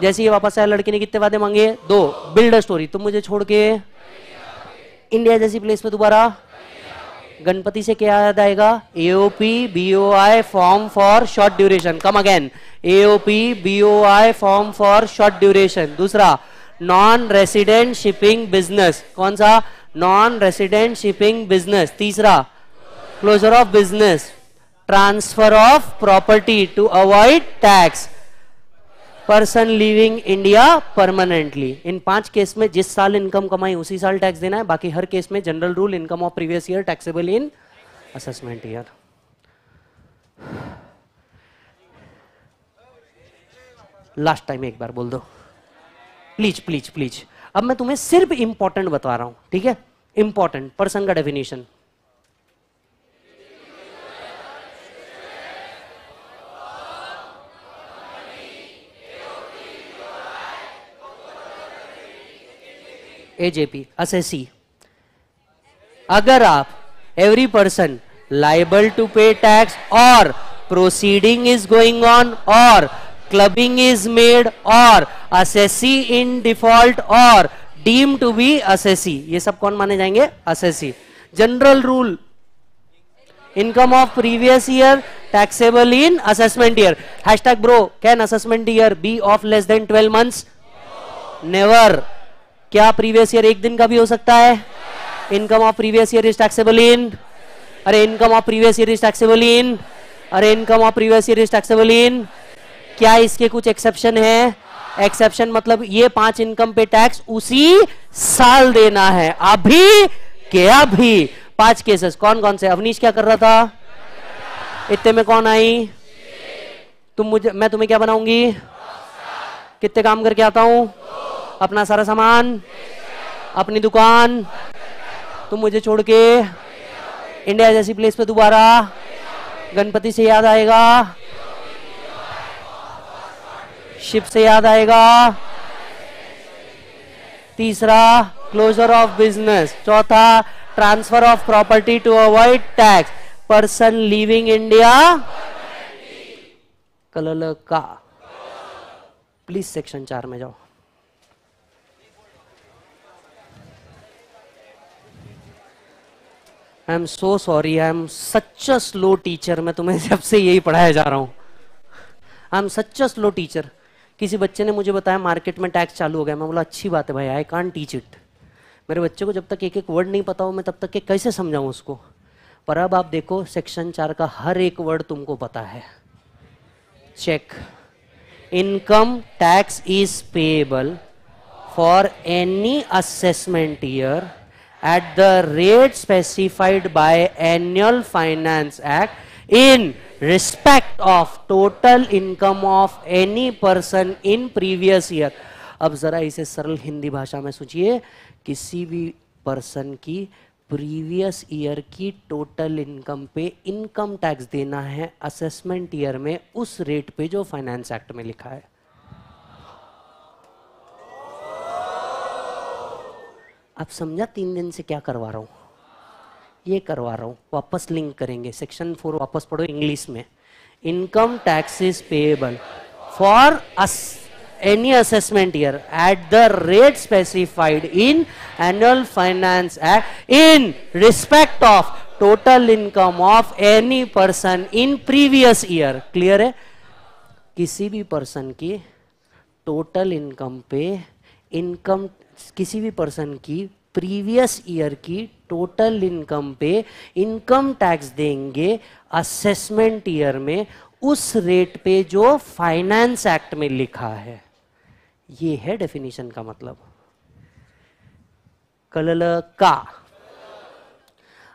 जैसे ये वापस आया लड़के ने कितने वादे मांगे दो बिल्ड स्टोरी तुम मुझे छोड़ के इंडिया जैसी प्लेस पे दोबारा गणपति से क्या याद आएगा AOP BOI form for short duration come again AOP BOI form for short duration दूसरा नॉन रेसिडेंट शिपिंग बिजनेस कौन सा नॉन रेसिडेंट शिपिंग बिजनेस तीसरा closure of business transfer of property to avoid tax person living India permanently इन पांच case में जिस साल income कमाई उसी साल टैक्स देना है बाकी हर केस में general rule income of previous year taxable in assessment year last time एक बार बोल दो प्लीज प्लीज प्लीज अब मैं तुम्हें सिर्फ इंपॉर्टेंट बता रहा हूं ठीक है इंपॉर्टेंट पर्सन का डेफिनेशन एजेपी एस अगर आप every person liable to pay tax और प्रोसीडिंग इज गोइंग ऑन और क्लबिंग इज मेड और एस इन डिफॉल्ट और डीम टू बी एस ये सब कौन माने जाएंगे assessee general rule income of previous year taxable in assessment year hash bro can assessment year be of less than twelve months never क्या प्रीवियस ईयर एक दिन का भी हो सकता है income of previous year is taxable in अरे income of previous year is taxable in अरे income of previous year is taxable in क्या इसके कुछ एक्सेप्शन है एक्सेप्शन मतलब ये पांच इनकम पे टैक्स उसी साल देना है अभी के अभी पांच केसेस कौन कौन से अवनीश क्या कर रहा था इतने में कौन आई तुम मुझे मैं तुम्हें क्या बनाऊंगी कितने काम करके आता हूं अपना सारा सामान अपनी दुकान तुम मुझे छोड़ के इंडिया जैसी प्लेस पे दोबारा गणपति से याद आएगा शिव से याद आएगा तीसरा क्लोजर ऑफ बिजनेस चौथा transfer of property to avoid tax person living India कलल का प्लीज सेक्शन चार में जाओ I am so sorry I am such a slow teacher मैं तुम्हें जब से यही पढ़ाया जा रहा हूँ I am such a slow teacher किसी बच्चे ने मुझे बताया मार्केट में टैक्स चालू हो गया मैं बोला अच्छी बात है भाई आई कान टीच इट मेरे बच्चे को जब तक एक एक वर्ड नहीं पता हो मैं तब तक के कैसे समझाऊँ उसको पर अब आप देखो सेक्शन चार का हर एक वर्ड तुमको पता है check income tax is payable for any assessment year at the rate specified by annual finance act in respect of total income of any person in previous year अब जरा इसे सरल हिंदी भाषा में सोचिए किसी भी पर्सन की प्रीवियस ईयर की टोटल इनकम पे इनकम टैक्स देना है असेसमेंट ईयर में उस रेट पे जो फाइनेंस एक्ट में लिखा है आप समझा तीन दिन से क्या करवा रहा हूँ ये करवा रहा हूँ वापस लिंक करेंगे सेक्शन फोर वापस पढ़ो इंग्लिश में income tax is payable for us any assessment year at the rate specified in annual finance act in respect of total income of any person in previous year clear है किसी भी person की total income पे income किसी भी person की previous year की total income पे इनकम टैक्स देंगे असेसमेंट ईयर में उस रेट पे जो फाइनेंस एक्ट में लिखा है ये है डेफिनेशन का मतलब कलल का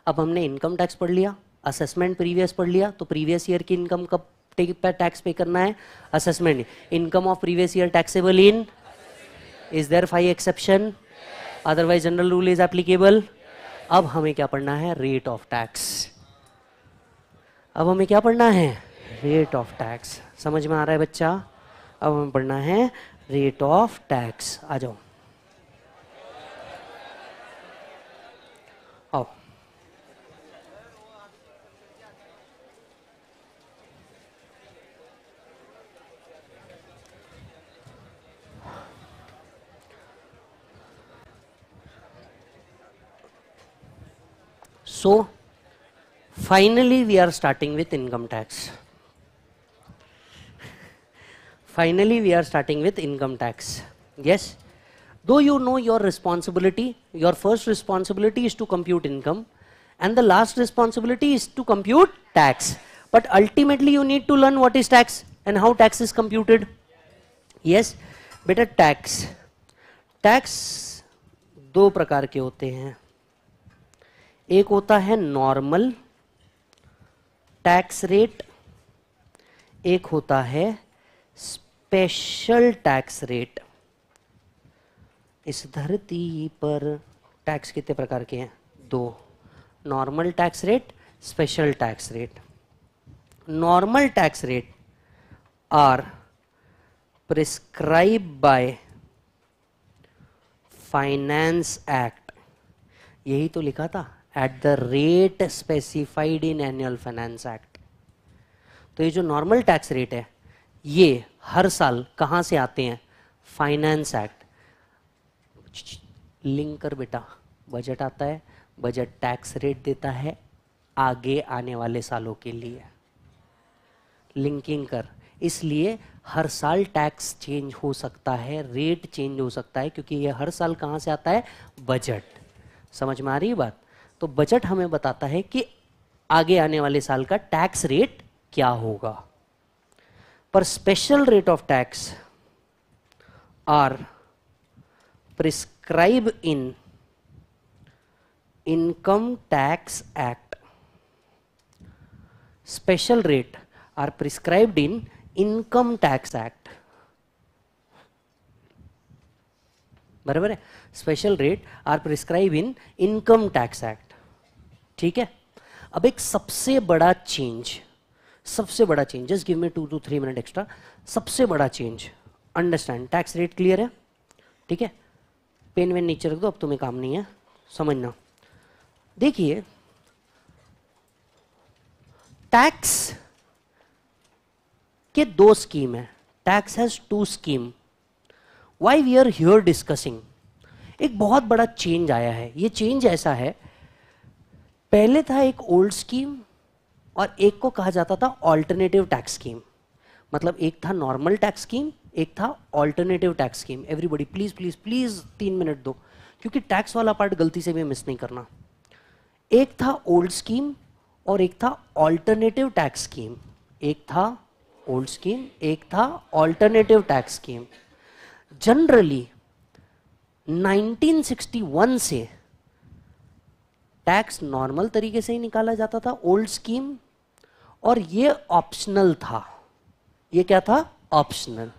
अब हमने इनकम टैक्स पढ़ लिया असेसमेंट प्रीवियस पढ़ लिया तो प्रीवियस ईयर की इनकम कब टैक्स पे करना है assessment income of previous year taxable in is there five exception otherwise general rule is applicable अब हमें क्या पढ़ना है रेट ऑफ टैक्स अब हमें क्या पढ़ना है रेट ऑफ टैक्स समझ में आ रहा है बच्चा अब हमें पढ़ना है रेट ऑफ टैक्स आ जाओ So finally we are starting with income tax. finally we are starting with income tax. Yes, though you know your responsibility, your first responsibility is to compute income and the last responsibility is to compute tax. But ultimately you need to learn what is tax and how tax is computed. Yes, बेटा tax tax दो प्रकार के होते हैं एक होता है normal tax rate एक होता है स्पेशल टैक्स रेट इस धरती पर टैक्स कितने प्रकार के हैं दो normal tax rate special tax rate normal tax rate are prescribe by finance act यही तो लिखा था at the rate specified in annual finance act तो ये जो नॉर्मल टैक्स रेट है ये हर साल कहाँ से आते हैं फाइनेंस एक्ट लिंक कर बेटा बजट आता है बजट टैक्स रेट देता है आगे आने वाले सालों के लिए लिंकिंग कर इसलिए हर साल टैक्स चेंज हो सकता है रेट चेंज हो सकता है क्योंकि ये हर साल कहाँ से आता है बजट समझ में आ रही बात तो बजट हमें बताता है कि आगे आने वाले साल का टैक्स रेट क्या होगा पर special rate of tax are prescribe in income tax act special rate are prescribe in income tax act बराबर है special rate are prescribe in income tax act ठीक है अब एक सबसे बड़ा चेंज सबसे बड़ा change just give me two two three minute extra सबसे बड़ा change understand tax rate clear है ठीक है पेन वेन नीचे रख दो अब तुम्हें काम नहीं है समझना देखिए टैक्स के दो स्कीम है tax has two scheme why we are here discussing एक बहुत बड़ा चेंज आया है ये चेंज ऐसा है पहले था एक ओल्ड स्कीम और एक को कहा जाता था ऑल्टरनेटिव टैक्स स्कीम मतलब एक था नॉर्मल टैक्स स्कीम एक था alternative tax scheme everybody please please please तीन मिनट दो क्योंकि टैक्स वाला पार्ट गलती से भी मिस नहीं करना एक था ओल्ड स्कीम और एक था ऑल्टरनेटिव टैक्स स्कीम एक था ओल्ड स्कीम एक था ऑल्टरनेटिव टैक्स स्कीम जनरली 1961 से टैक्स नॉर्मल तरीके से ही निकाला जाता था ओल्ड स्कीम और ये ऑप्शनल था ये क्या था ऑप्शनल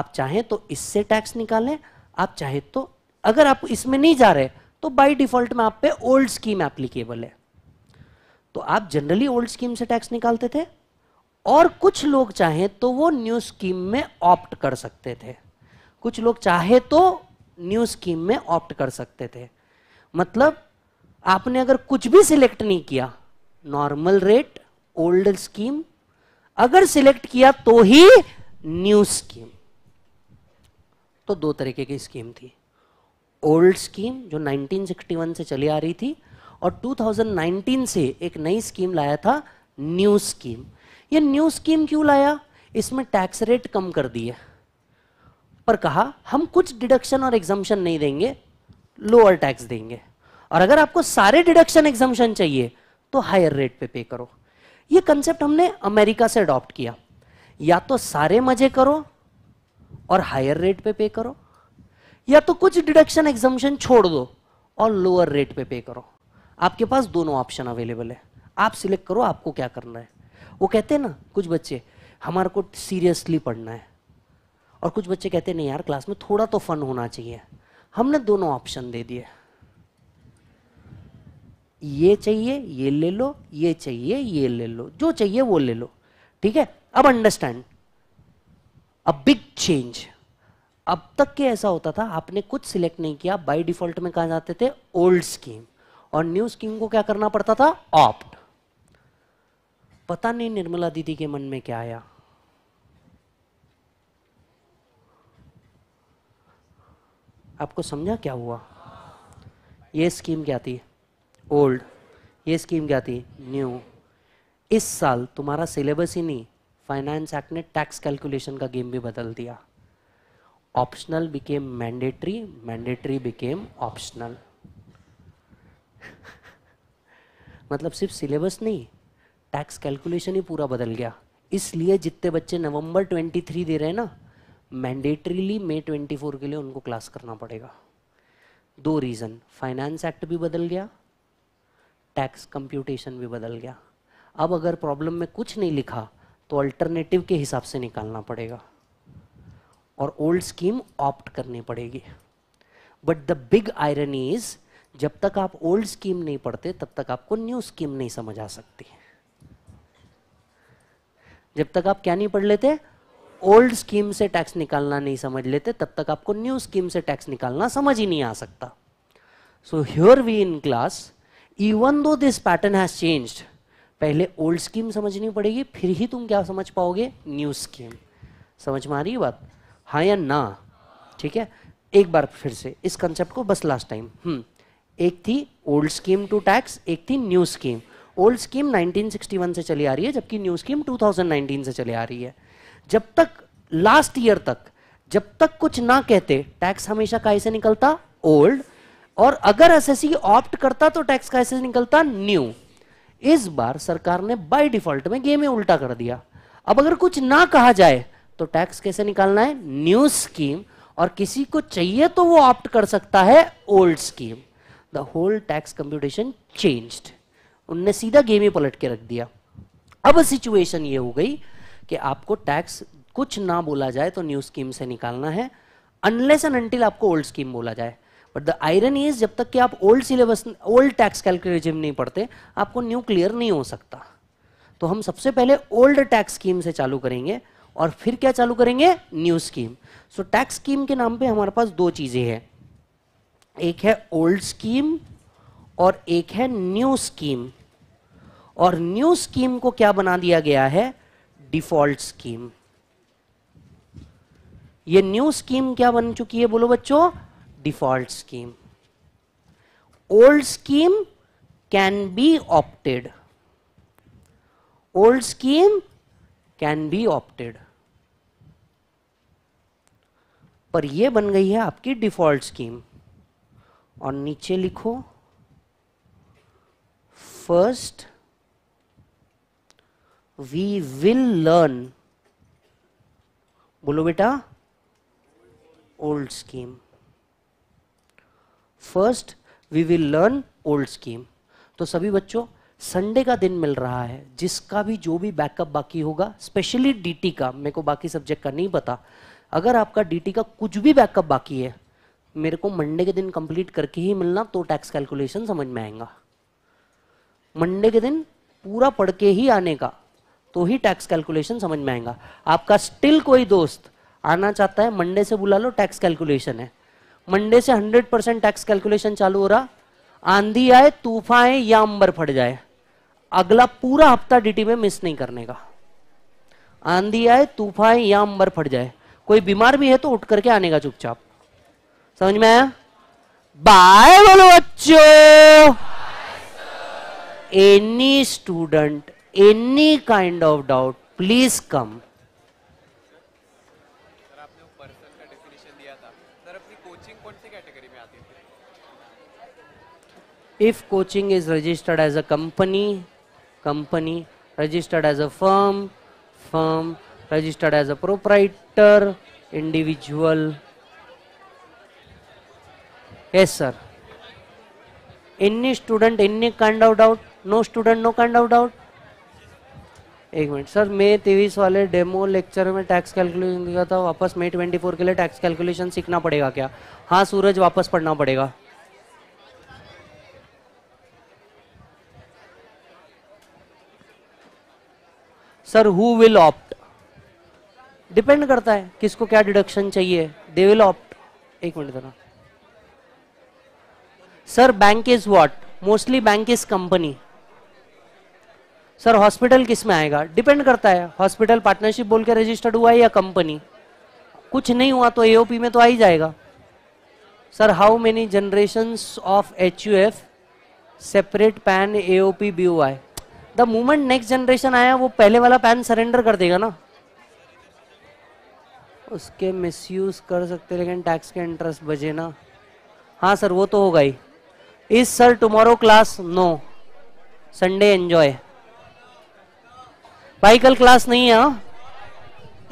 आप चाहें तो इससे टैक्स निकालें आप चाहे तो अगर आप इसमें नहीं जा रहे तो बाय डिफॉल्ट में आप पे ओल्ड स्कीम एप्लीकेबल है तो आप जनरली ओल्ड स्कीम से टैक्स निकालते थे और कुछ लोग चाहें तो वो न्यू स्कीम में ऑप्ट कर सकते थे कुछ लोग चाहे तो न्यू स्कीम में ऑप्ट कर सकते थे मतलब आपने अगर कुछ भी सिलेक्ट नहीं किया नॉर्मल रेट ओल्ड स्कीम अगर सिलेक्ट किया तो ही न्यू स्कीम तो दो तरीके की स्कीम थी ओल्ड स्कीम जो 1961 से चली आ रही थी और 2019 से एक नई स्कीम लाया था न्यू स्कीम ये न्यू स्कीम क्यों लाया इसमें टैक्स रेट कम कर दिए पर कहा हम कुछ डिडक्शन और एग्जाम्शन नहीं देंगे लोअर टैक्स देंगे और अगर आपको सारे डिडक्शन एग्जामेशन चाहिए तो हायर रेट पे पे करो ये कंसेप्ट हमने अमेरिका से अडॉप्ट किया या तो सारे मजे करो और हायर रेट पे पे करो या तो कुछ डिडक्शन एग्जामेशन छोड़ दो और लोअर रेट पे पे करो आपके पास दोनों ऑप्शन अवेलेबल है आप सिलेक्ट करो आपको क्या करना है वो कहते हैं ना कुछ बच्चे हमारे को सीरियसली पढ़ना है और कुछ बच्चे कहते नहीं यार क्लास में थोड़ा तो फन होना चाहिए हमने दोनों ऑप्शन दे दिए ये चाहिए ये ले लो ये चाहिए ये ले लो जो चाहिए वो ले लो ठीक है अब अंडरस्टैंड अ बिग चेंज अब तक के ऐसा होता था आपने कुछ सिलेक्ट नहीं किया बाय डिफॉल्ट में कहा जाते थे ओल्ड स्कीम और न्यू स्कीम को क्या करना पड़ता था ऑप्ट पता नहीं निर्मला दीदी के मन में क्या आया आपको समझा क्या हुआ ये स्कीम क्या थी ओल्ड ये स्कीम क्या थी न्यू इस साल तुम्हारा सिलेबस ही नहीं फाइनेंस एक्ट ने टैक्स कैलकुलेशन का गेम भी बदल दिया optional became mandatory mandatory became optional मतलब सिर्फ सिलेबस नहीं टैक्स कैलकुलेशन ही पूरा बदल गया इसलिए जितने बच्चे नवंबर 23 दे रहे हैं ना मैंडेटरीली मई 24 के लिए उनको क्लास करना पड़ेगा दो रीज़न फाइनेंस एक्ट भी बदल गया टैक्स कंप्यूटेशन भी बदल गया अब अगर प्रॉब्लम में कुछ नहीं लिखा तो अल्टरनेटिव के हिसाब से निकालना पड़ेगा और ओल्ड स्कीम ऑप्ट करनी पड़ेगी but the big iron is जब तक आप ओल्ड स्कीम नहीं पढ़ते तब तक आपको न्यू स्कीम नहीं समझ आ सकती जब तक आप क्या नहीं पढ़ लेते ओल्ड स्कीम से टैक्स निकालना नहीं समझ लेते तब तक आपको न्यू स्कीम से टैक्स निकालना समझ ही नहीं आ सकता so here we in class even though this pattern has changed पहले ओल्ड स्कीम समझनी पड़ेगी फिर ही तुम क्या समझ पाओगे न्यू स्कीम समझ में आ रही है बात हाँ या ना ठीक है एक बार फिर से इस कंसेप्ट को बस लास्ट टाइम हम्म। एक थी ओल्ड स्कीम टू टैक्स एक थी न्यू स्कीम ओल्ड स्कीम 1961 से चली आ रही है जबकि न्यू स्कीम 2019 से चली आ रही है जब तक लास्ट ईयर तक जब तक कुछ ना कहते टैक्स हमेशा काय से निकलता ओल्ड और अगर एसएससी ऑप्ट करता तो टैक्स का निकलता न्यू इस बार सरकार ने बाय डिफॉल्ट में गेम उल्टा कर दिया अब अगर कुछ ना कहा जाए तो टैक्स कैसे निकालना है न्यू स्कीम और किसी को चाहिए तो वो ऑप्ट कर सकता है old scheme the whole tax computation changed उनने सीधा गेम ही पलट के रख दिया अब सिचुएशन ये हो गई कि आपको टैक्स कुछ ना बोला जाए तो न्यू स्कीम से निकालना है अनलेस एंड अनटिल आपको ओल्ड स्कीम बोला जाए बट द आयरन इज जब तक कि आप old syllabus old tax calculative नहीं पढ़ते आपको न्यू क्लियर नहीं हो सकता तो हम सबसे पहले ओल्ड टैक्स स्कीम से चालू करेंगे और फिर क्या चालू करेंगे new scheme so tax scheme के नाम पे हमारे पास दो चीजें हैं एक है ओल्ड स्कीम और एक है न्यू स्कीम और न्यू स्कीम को क्या बना दिया गया है डिफॉल्ट स्कीम ये न्यू स्कीम क्या बन चुकी है बोलो बच्चों default scheme. Old scheme can be opted. Old scheme can be opted. पर ये बन गई है आपकी डिफॉल्ट स्कीम और नीचे लिखो फर्स्ट वी विल लर्न बोलो बेटा old scheme first we will learn old scheme तो सभी बच्चों संडे का दिन मिल रहा है जिसका भी जो भी बैकअप बाकी होगा स्पेशली डीटी का मेरे को बाकी सब्जेक्ट का नहीं पता अगर आपका डीटी का कुछ भी बैकअप बाकी है मेरे को मंडे के दिन कंप्लीट करके ही मिलना तो टैक्स कैलकुलेशन समझ में आएगा मंडे के दिन पूरा पढ़ के ही आने का तो ही टैक्स कैलकुलेशन समझ में आएगा आपका स्टिल कोई दोस्त आना चाहता है मंडे से बुला लो टैक्स कैलकुलेशन है मंडे से 100 परसेंट टैक्स कैलकुलेशन चालू हो रहा आंधी आए तूफान आए या अंबर फट जाए अगला पूरा हफ्ता डीटी में मिस नहीं करने का आंधी आए तूफान आए या अंबर फट जाए कोई बीमार भी है तो उठ करके आने का चुपचाप समझ में आया बाय बोलो बच्चो any student any kind of doubt please come if coaching is registered as a company company registered as a firm firm registered as a proprietor individual yes sir any student any kind of doubt no student no kind of doubt एक minute sir मई तेईस वाले demo lecture में tax calculation दिया था वापस मई twenty four के लिए टैक्स कैलकुलेशन सीखना पड़ेगा क्या हाँ सूरज वापस पढ़ना पड़ेगा sir who will opt depend करता है किसको क्या डिडक्शन चाहिए दे विल ऑप्ट एक मिनट जरा sir bank is what mostly bank is company sir hospital किस में आएगा डिपेंड करता है हॉस्पिटल पार्टनरशिप बोल के रजिस्टर्ड हुआ है या कंपनी कुछ नहीं हुआ तो एओपी में तो आ ही जाएगा sir how many generation of H U F separate PAN AOP B O I the moment next generation आया वो पहले वाला पैन सरेंडर कर देगा ना उसके मिसयूज कर सकते लेकिन टैक्स के इंटरेस्ट बजे ना हाँ सर वो तो होगा ही is sir tomorrow class no Sunday enjoy भाई कल क्लास नहीं है हा?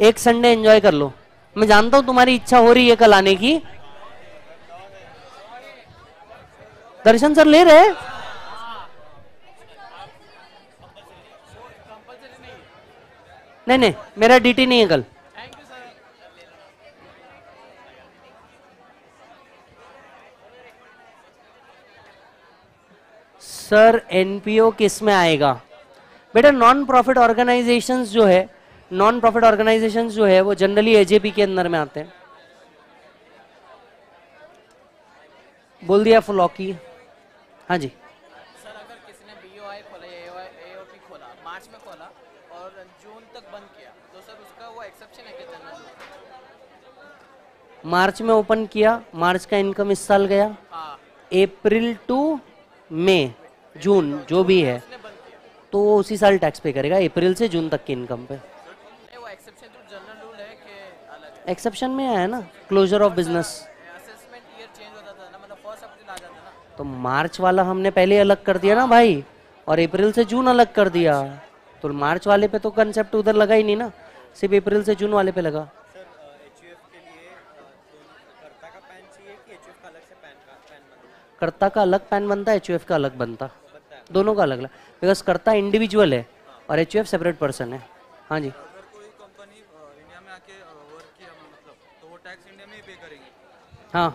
एक संडे एंजॉय कर लो मैं जानता हूं तुम्हारी इच्छा हो रही है कल आने की दर्शन सर ले रहे हैं नहीं नहीं मेरा ड्यूटी नहीं है कल सर एनपीओ किस में आएगा बेटा नॉन प्रॉफिट ऑर्गेनाइजेशंस जो है नॉन प्रॉफिट ऑर्गेनाइजेशन जो है वो जनरली एजेपी के अंदर में आते हैं बोल दिया फुलॉकी हाँ जी मार्च में ओपन किया मार्च का इनकम इस साल गया अप्रैल टू मई जून जो भी है तो वो उसी साल टैक्स पे करेगा अप्रैल से जून तक की इनकम पे एक्सेप्शन तो में आया ना क्लोजर ऑफ बिजनेस तो मार्च वाला हमने पहले अलग कर दिया ना भाई और अप्रैल से जून अलग कर दिया तो मार्च वाले पे तो कंसेप्ट उधर लगा ही नहीं ना सिर्फ अप्रैल से जून वाले पे लगा कर्ता का अलग पैन बनता है एच का अलग बनता दोनों का अलग अलग बिकॉज कर्ता इंडिविजुअल है और एच सेपरेट पर्सन है हाँ जी हाँ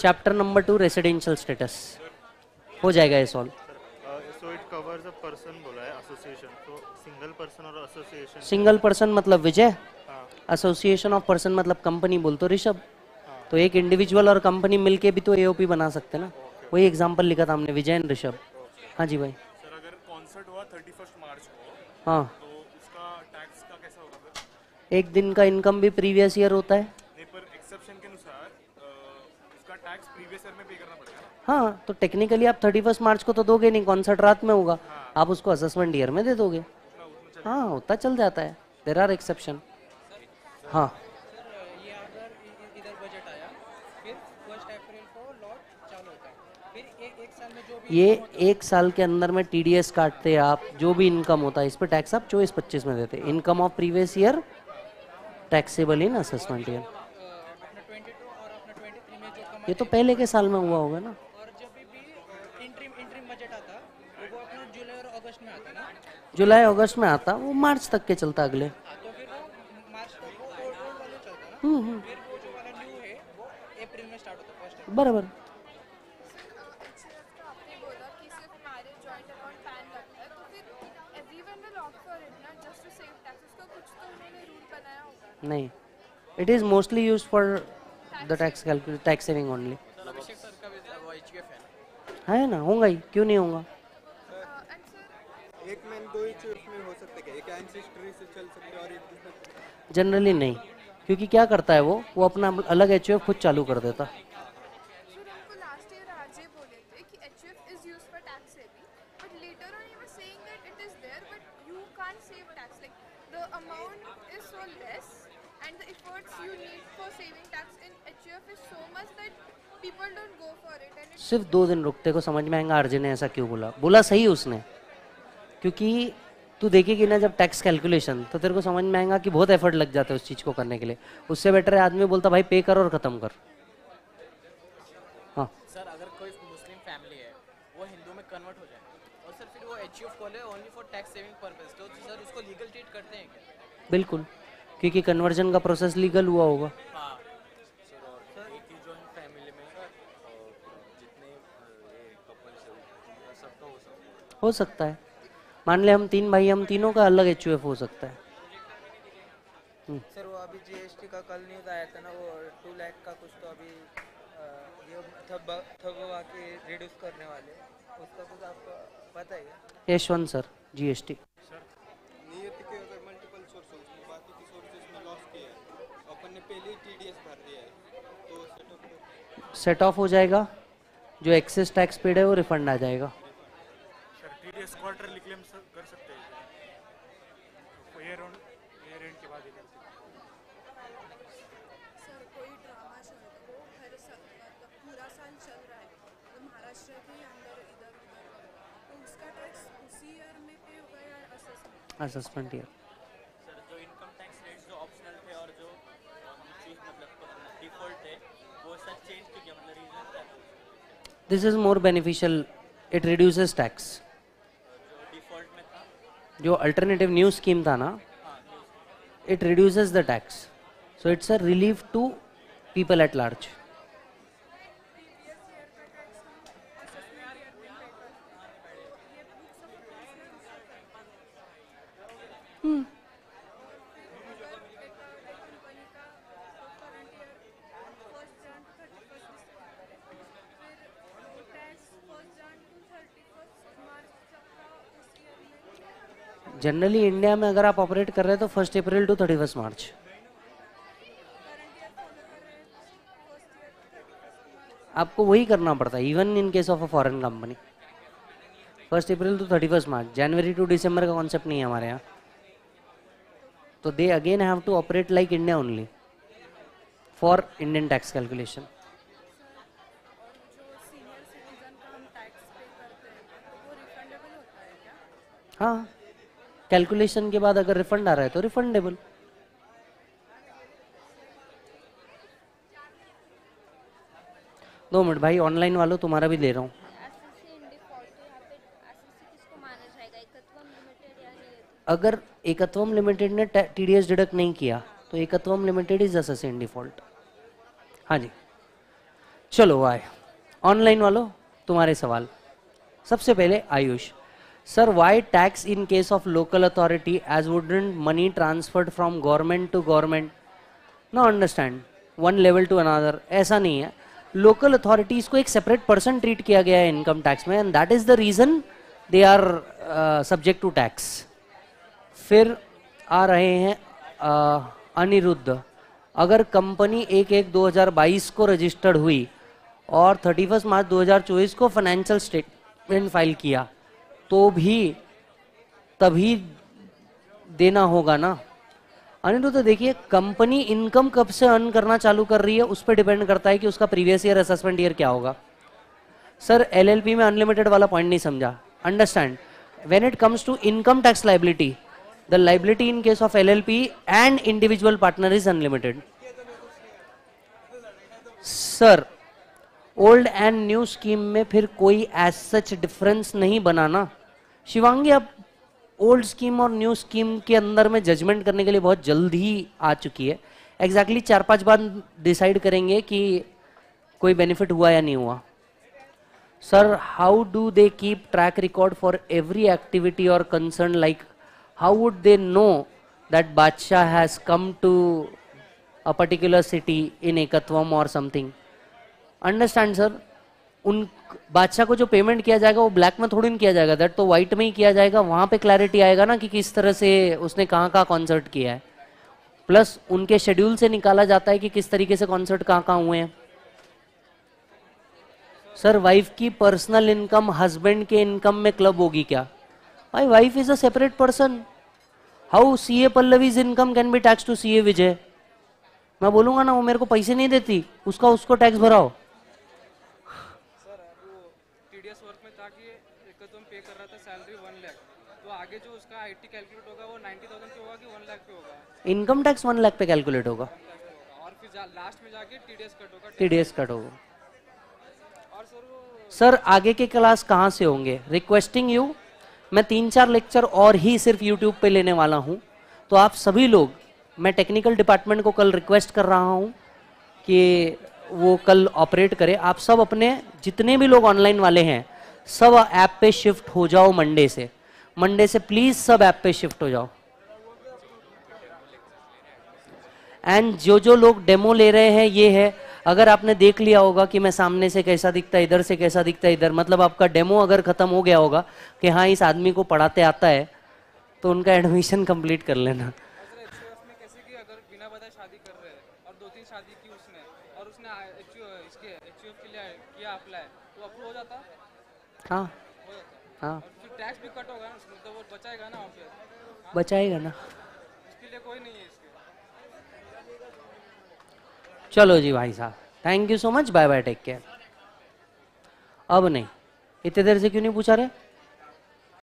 chapter number two residential status हो जाएगा ये सॉल्व सिंगल पर्सन मतलब विजय एसोसिएशन ऑफ पर्सन मतलब कंपनी बोल तो ऋषभ तो एक इंडिविजुअल और कंपनी मिलके भी तो एओपी बना सकते ना वही एग्जांपल लिखा था हमने विजय ऋषभ हाँ जी भाई सर अगर कॉन्सर्ट हुआ थर्टी मार्च हाँ तो उसका टैक्स का कैसा होगा एक दिन का इनकम भी प्रीवियस ईयर होता है हाँ तो टेक्निकली आप थर्टी फर्स्ट मार्च को तो दोगे नहीं कॉन्सर्ट रात में होगा हाँ। आप उसको असेसमेंट ईयर में दे दोगे हाँ होता चल जाता है देर आर एक्सेप्शन हाँ ये एक साल के अंदर में टी डी एस काटते आप जो भी इनकम होता है इस पर टैक्स आप चौबीस पच्चीस में देते income of previous year taxable in assessment year ये तो पहले के साल में हुआ होगा ना जुलाई अगस्त में आता वो मार्च तक के चलता अगले हम्म, हम्म। बराबर तो तो नहीं it is mostly use for the tax tax saving only है ना होगा ही क्यों नहीं होगा uh, जनरली नहीं क्योंकि क्या करता है वो वो अपना अलग एच खुद चालू कर देता सिर्फ दो दिन रुकते को समझ में आएगा आरजे ने ऐसा क्यों बोला बोला सही उसने क्योंकि तू देखेगी ना जब टैक्स कैलकुलेशन तो तेरे को समझ में आएगा कि बहुत एफर्ट लग जाता है उस चीज़ को करने के लिए उससे बेटर है आदमी बोलता भाई पे कर और ख़त्म कर हाँ। तो बिल्कुल क्योंकि कन्वर्जन का प्रोसेस लीगल हुआ होगा हाँ। हो सकता है मान ले हम तीन भाई हम तीनों का अलग एच हो सकता है हम्म। सर वो अभी का कल आया था ना वो का कुछ तो अभी ये थब के रिड्यूस करने वाले उसका कुछ आपको पता है यशवंत सर सर के अगर मल्टीपल सेट ऑफ हो जाएगा जो एक्सेस टैक्स पेड है वो रिफंड आ जाएगा इस क्वार्टर क्लेम कर सकते हैं एयर ऑन एयर एंड के बाद ही कर सकते सर कोई ड्रामा है वो हर मतलब पूरा साल चल रहा है तो महाराष्ट्र के अंदर इधर उधर तो उसका टैक्स उसी ईयर में पे होगा या असेसमेंट असेसमेंट ईयर सर जो इनकम टैक्स रेट जो ऑप्शनल थे और जो मतलब डिफॉल्ट थे वो सब चेंज किया मतलब reason this is more beneficial it reduces tax जो अल्टरनेटिव न्यू स्कीम था ना it reduces the tax so it's a relief to people at large generally India में अगर आप ऑपरेट कर रहे हैं तो first April to thirty first March आपको वही करना पड़ता है even in case of a foreign company first April to thirty first March January to December का कॉन्सेप्ट नहीं है हमारे यहाँ तो they again have to operate like India only for Indian tax calculation हाँ कैलकुलेशन के बाद अगर रिफंड आ रहा है तो रिफंडेबल दो मिनट भाई ऑनलाइन वालों तुम्हारा भी ले रहा हूँ अगर एकत्वम लिमिटेड ने टीडीएस डिडक्ट नहीं किया तो Ekatvam limited is us in default हाँ जी चलो आए ऑनलाइन वालों तुम्हारे सवाल सबसे पहले Ayush sir why tax in case of local authority as wouldn't money transferred from government to government no understand one level to another ऐसा नहीं है लोकल अथॉरिटीज़ को एक सेपरेट पर्सन ट्रीट किया गया है इनकम टैक्स में and that is the reason they are subject to tax फिर आ रहे हैं uh, अनिरुद्ध अगर कंपनी एक एक 2022 को रजिस्टर्ड हुई और 31 मार्च 2024 को फाइनेंशियल स्टेटमेंट फाइल किया तो भी तभी देना होगा ना अनिरुद्ध तो देखिए कंपनी इनकम कब से अर्न करना चालू कर रही है उस पर डिपेंड करता है कि उसका प्रीवियस ईयर असेसमेंट ईयर क्या होगा सर एलएलपी में अनलिमिटेड वाला पॉइंट नहीं समझा understand comes to income tax liability the liability in case of L L P and individual partner is unlimited sir old and new scheme में फिर कोई as such difference नहीं बनाना शिवांगी अब ओल्ड स्कीम और न्यू स्कीम के अंदर में जजमेंट करने के लिए बहुत जल्दी ही आ चुकी है एग्जैक्टली exactly चार पांच बार डिसाइड करेंगे कि कोई बेनिफिट हुआ या नहीं हुआ sir how do they keep track record for every activity और concern like how would they know that Badshah has come to a particular city in Ekatvam और समथिंग अंडरस्टैंड सर उन बादशाह को जो पेमेंट किया जाएगा वो ब्लैक में थोड़ी नहीं किया जाएगा दैट तो व्हाइट में ही किया जाएगा वहां पे क्लैरिटी आएगा ना कि किस तरह से उसने कहाँ कहाँ कॉन्सर्ट किया है प्लस उनके शेड्यूल से निकाला जाता है कि किस तरीके से कॉन्सर्ट कहाँ कहाँ हुए हैं सर वाइफ की पर्सनल इनकम हस्बैंड के इनकम में क्लब होगी क्या भाई wife is a separate person how C A Pallavi's income can be tax to C A Vijay मैं बोलूंगा ना वो मेरे को पैसे नहीं देती उसका उसको टैक्स भराओ इनकम टैक्स वन लाख पे कैलकुलेट होगा और फिर लास्ट में जाके टीडीएस कट होगा टीडीएस कट होगा सर आगे के क्लास कहाँ से होंगे रिक्वेस्टिंग यू मैं तीन चार लेक्चर और ही सिर्फ यूट्यूब पे लेने वाला हूँ तो आप सभी लोग मैं टेक्निकल डिपार्टमेंट को कल रिक्वेस्ट कर रहा हूँ कि वो कल ऑपरेट करे आप सब अपने जितने भी लोग ऑनलाइन वाले हैं सब ऐप पे शिफ्ट हो जाओ मंडे से मंडे से प्लीज़ सब ऐप पे शिफ्ट हो जाओ एंड जो जो लोग डेमो ले रहे हैं ये है अगर आपने देख लिया होगा कि मैं सामने से कैसा दिखता है इधर से कैसा दिखता है इधर मतलब आपका डेमो अगर ख़त्म हो गया होगा कि हाँ इस आदमी को पढ़ाते आता है तो उनका एडमिशन कंप्लीट कर लेना हाँ हाँ तो बचाएगा ना चलो जी भाई साहब thank you so much bye bye take care अब नहीं इतने देर से क्यों नहीं पूछा रहे